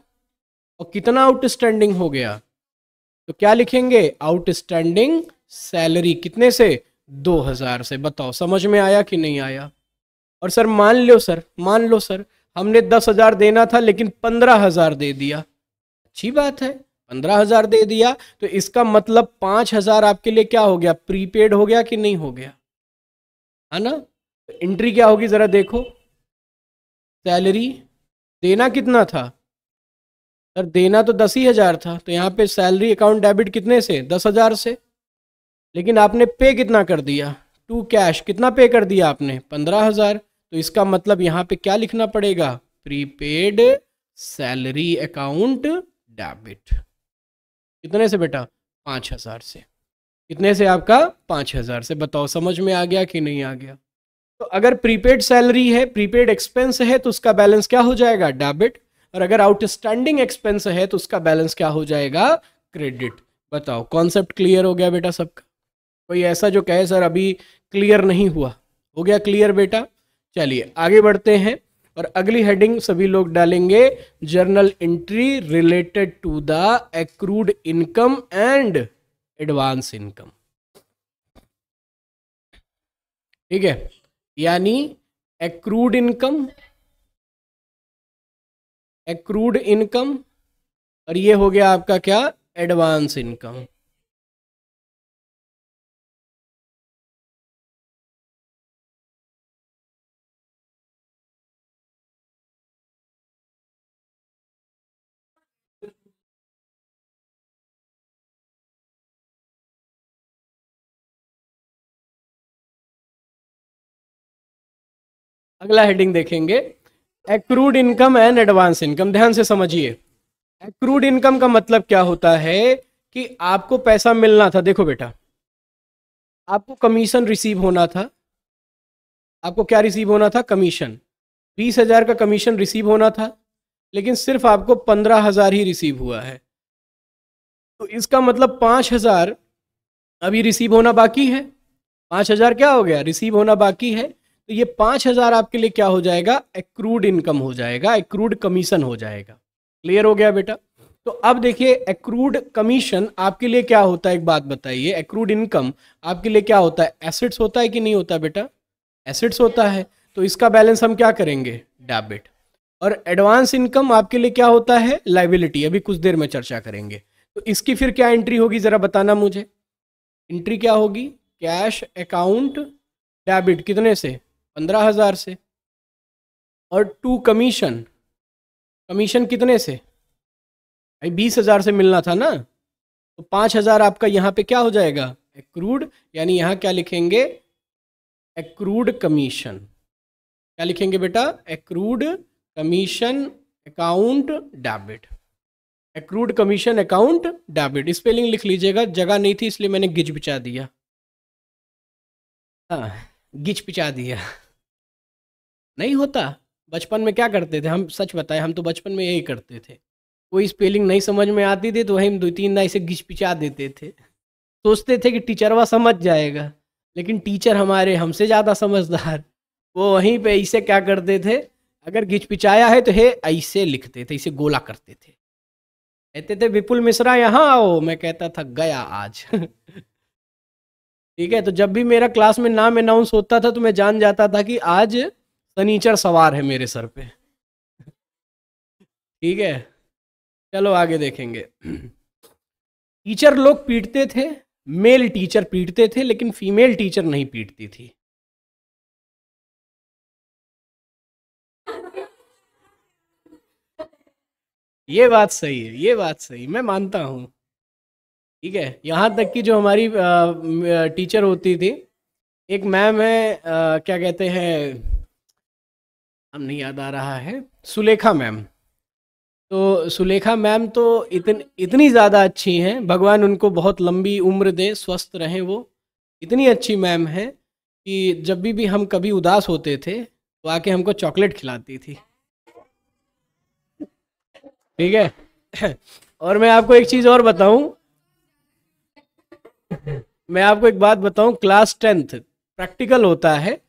और कितना आउटस्टैंडिंग हो गया तो क्या लिखेंगे आउटस्टैंडिंग सैलरी कितने से दो हज़ार से बताओ समझ में आया कि नहीं आया और सर मान लो सर मान लो सर हमने दस हज़ार देना था लेकिन पंद्रह हज़ार दे दिया अच्छी बात है पंद्रह हज़ार दे दिया तो इसका मतलब पाँच हज़ार आपके लिए क्या हो गया प्रीपेड हो गया कि नहीं हो गया है ना एंट्री तो क्या होगी ज़रा देखो सैलरी देना कितना था सर देना तो दस ही हज़ार था तो यहाँ पे सैलरी अकाउंट डेबिट कितने से दस हज़ार से लेकिन आपने पे कितना कर दिया टू कैश कितना पे कर दिया आपने पंद्रह हज़ार तो इसका मतलब यहाँ पे क्या लिखना पड़ेगा प्रीपेड सैलरी अकाउंट डेबिट कितने से बेटा पांच हज़ार से कितने से आपका पांच हज़ार से बताओ समझ में आ गया कि नहीं आ गया तो अगर प्रीपेड सैलरी है प्रीपेड एक्सपेंस है तो उसका बैलेंस क्या हो जाएगा डेबिट और अगर आउटस्टैंडिंग एक्सपेंस है तो उसका बैलेंस क्या हो जाएगा क्रेडिट बताओ कॉन्सेप्ट क्लियर हो गया बेटा सबका कोई ऐसा जो कहे सर अभी क्लियर नहीं हुआ हो गया क्लियर बेटा चलिए आगे बढ़ते हैं और अगली हेडिंग सभी लोग डालेंगे journal entry related to the accrued income and advance income ठीक है यानी एक्रूड इनकम एक्रूड इनकम और ये हो गया आपका क्या एडवांस इनकम अगला हेडिंग देखेंगे accrued income and advance income ध्यान से समझिए एक्रूड इनकम का मतलब क्या होता है कि आपको पैसा मिलना था देखो बेटा आपको कमीशन रिसीव होना था आपको क्या रिसीव होना था कमीशन बीस हजार का कमीशन रिसीव होना था लेकिन सिर्फ आपको पंद्रह हजार ही रिसीव हुआ है तो इसका मतलब पाँच हजार अभी रिसीव होना बाकी है पाँच हजार क्या हो गया रिसीव होना बाकी है तो ये पांच हज़ार आपके लिए क्या हो जाएगा एक्रूड इनकम हो जाएगा एक्रूड कमीशन हो जाएगा क्लियर हो गया बेटा तो अब देखिए एक्रूड कमीशन आपके लिए क्या होता है एक बात बताइए एक्रूड इनकम आपके लिए क्या होता है एसेट्स होता है कि नहीं होता बेटा एसेट्स होता है तो इसका बैलेंस हम क्या करेंगे डेबिट और एडवांस इनकम आपके लिए क्या होता है लाइबिलिटी अभी कुछ देर में चर्चा करेंगे तो इसकी फिर क्या एंट्री होगी ज़रा बताना मुझे एंट्री क्या होगी कैश अकाउंट डेबिट कितने से पंद्रह हज़ार से और टू कमीशन कमीशन कितने से भाई बीस हज़ार से मिलना था ना तो पाँच हज़ार आपका यहाँ पे क्या हो जाएगा एक्रूड यानी यहाँ क्या लिखेंगे एक्रूड कमीशन क्या लिखेंगे बेटा accrued commission account debit accrued commission account debit spelling लिख लीजिएगा जगह नहीं थी इसलिए मैंने गिज बिचा दिया हाँ गिच पिचा दिया नहीं होता बचपन में क्या करते थे हम सच बताएं हम तो बचपन में यही करते थे कोई स्पेलिंग नहीं समझ में आती थी तो वही दो तीन ना इसे घिचपिचा देते थे सोचते थे कि टीचरवा समझ जाएगा लेकिन टीचर हमारे हमसे ज़्यादा समझदार वो वहीं पे ऐसे क्या करते थे अगर घिचपिचाया है तो हे ऐसे लिखते थे इसे गोला करते थे कहते थे विपुल मिश्रा यहाँ आओ मैं कहता था गया आज ठीक है तो जब भी मेरा क्लास में नाम अनाउंस होता था तो मैं जान जाता था कि आज सनीचर सवार है मेरे सर पे ठीक है चलो आगे देखेंगे टीचर लोग पीटते थे मेल टीचर पीटते थे लेकिन फीमेल टीचर नहीं पीटती थी ये बात सही है ये बात सही मैं मानता हूं ठीक है यहां तक कि जो हमारी आ, टीचर होती थी एक मैम है क्या कहते हैं नाम नहीं याद आ रहा है सुलेखा मैम तो सुलेखा मैम तो इतन इतनी ज़्यादा अच्छी हैं भगवान उनको बहुत लंबी उम्र दे स्वस्थ रहें वो इतनी अच्छी मैम हैं कि जब भी भी हम कभी उदास होते थे तो आके हमको चॉकलेट खिलाती थी ठीक है और मैं आपको एक चीज़ और बताऊं मैं आपको एक बात बताऊं क्लास टेंथ प्रैक्टिकल होता है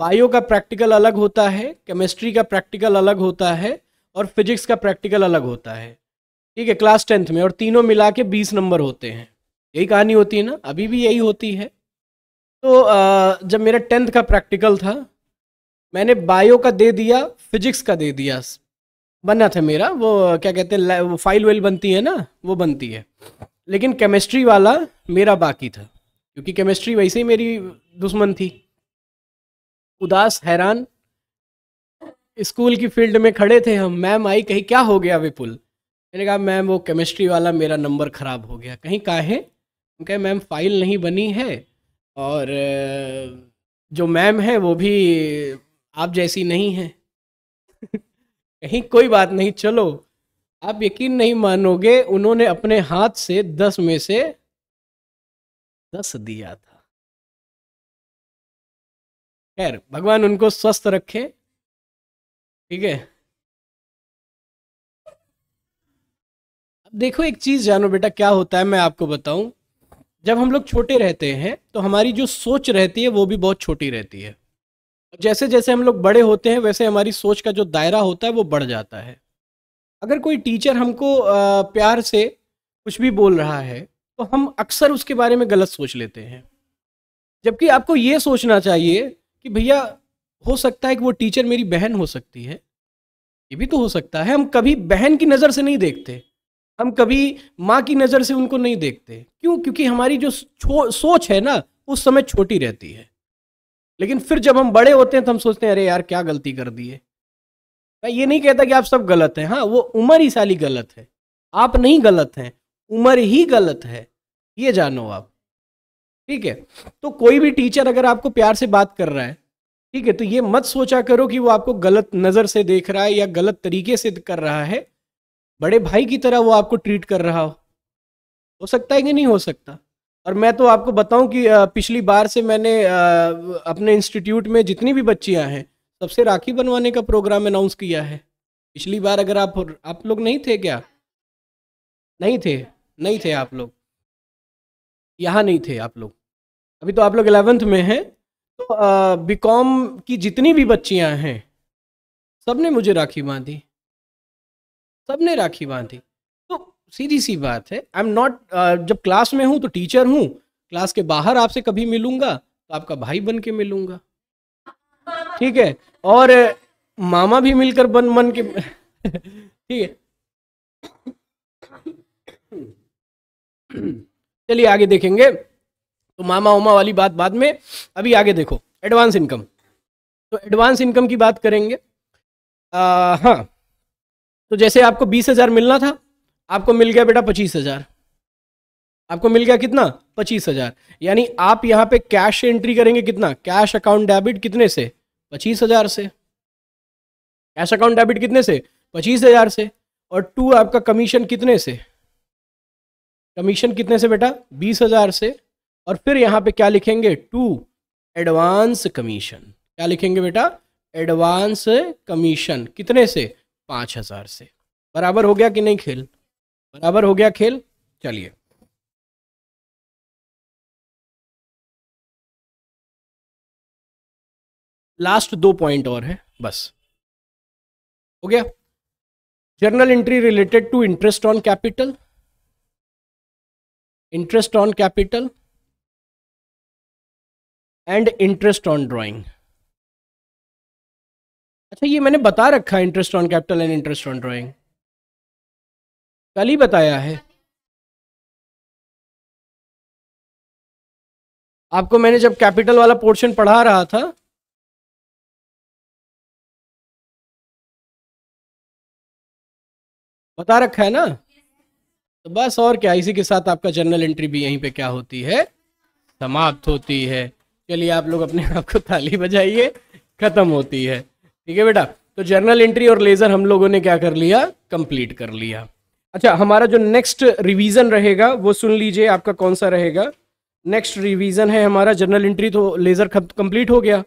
बायो का प्रैक्टिकल अलग होता है केमिस्ट्री का प्रैक्टिकल अलग होता है और फिजिक्स का प्रैक्टिकल अलग होता है ठीक है क्लास टेंथ में और तीनों मिला के बीस नंबर होते हैं यही कहानी होती है ना अभी भी यही होती है तो जब मेरा टेंथ का प्रैक्टिकल था मैंने बायो का दे दिया फिजिक्स का दे दिया बना था मेरा वो क्या कहते हैं वो फाइल वाइल बनती है ना वो बनती है लेकिन केमिस्ट्री वाला मेरा बाकी था क्योंकि केमिस्ट्री वैसे ही मेरी दुश्मन थी उदास हैरान स्कूल की फील्ड में खड़े थे हम मैम आई कहीं क्या हो गया विपुल मैंने कहा मैम वो केमिस्ट्री वाला मेरा नंबर ख़राब हो गया कहीं काहे कहे मैम फाइल नहीं बनी है और जो मैम है वो भी आप जैसी नहीं है कहीं कोई बात नहीं चलो आप यकीन नहीं मानोगे उन्होंने अपने हाथ से दस में से दस दिया था खैर भगवान उनको स्वस्थ रखे ठीक है अब देखो एक चीज जानो बेटा क्या होता है मैं आपको बताऊं जब हम लोग छोटे रहते हैं तो हमारी जो सोच रहती है वो भी बहुत छोटी रहती है जैसे जैसे हम लोग बड़े होते हैं वैसे हमारी सोच का जो दायरा होता है वो बढ़ जाता है अगर कोई टीचर हमको प्यार से कुछ भी बोल रहा है तो हम अक्सर उसके बारे में गलत सोच लेते हैं जबकि आपको ये सोचना चाहिए कि भैया हो सकता है कि वो टीचर मेरी बहन हो सकती है ये भी तो हो सकता है हम कभी बहन की नज़र से नहीं देखते हम कभी माँ की नज़र से उनको नहीं देखते क्यों क्योंकि हमारी जो सोच है ना उस समय छोटी रहती है लेकिन फिर जब हम बड़े होते हैं तो हम सोचते हैं अरे यार क्या गलती कर दी है मैं ये नहीं कहता कि आप सब गलत हैं हाँ वो उम्र ही साली गलत है आप नहीं गलत हैं उम्र ही गलत है ये जानो आप ठीक है तो कोई भी टीचर अगर आपको प्यार से बात कर रहा है ठीक है तो ये मत सोचा करो कि वो आपको गलत नज़र से देख रहा है या गलत तरीके से कर रहा है बड़े भाई की तरह वो आपको ट्रीट कर रहा हो हो सकता है कि नहीं हो सकता और मैं तो आपको बताऊं कि पिछली बार से मैंने अपने इंस्टीट्यूट में जितनी भी बच्चियां हैं सबसे राखी बनवाने का प्रोग्राम अनाउंस किया है पिछली बार अगर आप आप लोग नहीं थे क्या नहीं थे नहीं थे आप लोग यहाँ नहीं थे आप लोग अभी तो आप लोग इलेवेंथ में हैं तो बी कॉम की जितनी भी बच्चियाँ हैं सब ने मुझे राखी बांधी सब ने राखी बांधी तो सीधी सी बात है आई एम नॉट जब क्लास में हूँ तो टीचर हूँ क्लास के बाहर आपसे कभी मिलूंगा तो आपका भाई बन के मिलूंगा ठीक है और मामा भी मिलकर बन बन के ठीक है चलिए आगे देखेंगे तो मामा उमा वाली बात बाद में अभी आगे देखो एडवांस इनकम तो एडवांस इनकम की बात करेंगे आ, हाँ तो जैसे आपको बीस हजार मिलना था आपको मिल गया बेटा पच्चीस हजार आपको मिल गया कितना पच्चीस हजार यानी आप यहाँ पे कैश से एंट्री करेंगे कितना कैश अकाउंट डेबिट कितने से पच्चीस हजार से कैश अकाउंट डेबिट कितने से पच्चीस हजार से और टू आपका कमीशन कितने से कमीशन कितने से बेटा बीस हजार से और फिर यहाँ पे क्या लिखेंगे टू एडवांस कमीशन क्या लिखेंगे बेटा एडवांस कमीशन कितने से पाँच हजार से बराबर हो गया कि नहीं खेल बराबर हो गया खेल चलिए लास्ट दो पॉइंट और है बस हो गया journal entry related to interest on capital interest on capital and interest on drawing अच्छा ये मैंने बता रखा है interest on capital and interest on drawing कल ही बताया है आपको मैंने जब कैपिटल वाला पोर्शन पढ़ा रहा था बता रखा है ना तो बस और क्या इसी के साथ आपका जर्नल एंट्री भी यहीं पे क्या होती है समाप्त होती है चलिए आप लोग अपने आप को ताली बजाइए खत्म होती है ठीक है बेटा तो जर्नल एंट्री और लेजर हम लोगों ने क्या कर लिया कंप्लीट कर लिया अच्छा हमारा जो नेक्स्ट रिवीजन रहेगा वो सुन लीजिए आपका कौन सा रहेगा नेक्स्ट रिवीजन है हमारा जर्नल एंट्री तो लेजर कंप्लीट हो गया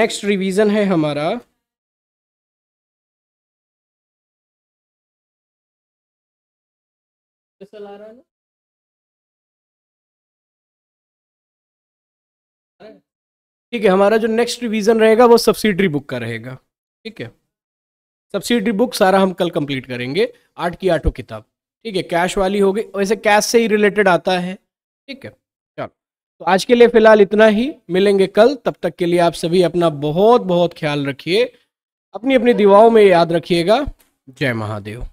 नेक्स्ट रिवीजन है हमारा स्पेशल आ रहा है ना ठीक है हमारा जो नेक्स्ट रिवीजन रहेगा वो सब्सिडरी बुक का रहेगा ठीक है सब्सिडरी बुक सारा हम कल कंप्लीट करेंगे आठ की आठों किताब ठीक है कैश वाली होगी वैसे कैश से ही रिलेटेड आता है ठीक है चलो तो आज के लिए फिलहाल इतना ही मिलेंगे कल तब तक के लिए आप सभी अपना बहुत बहुत ख्याल रखिए अपनी अपनी दिवाओं में याद रखिएगा जय महादेव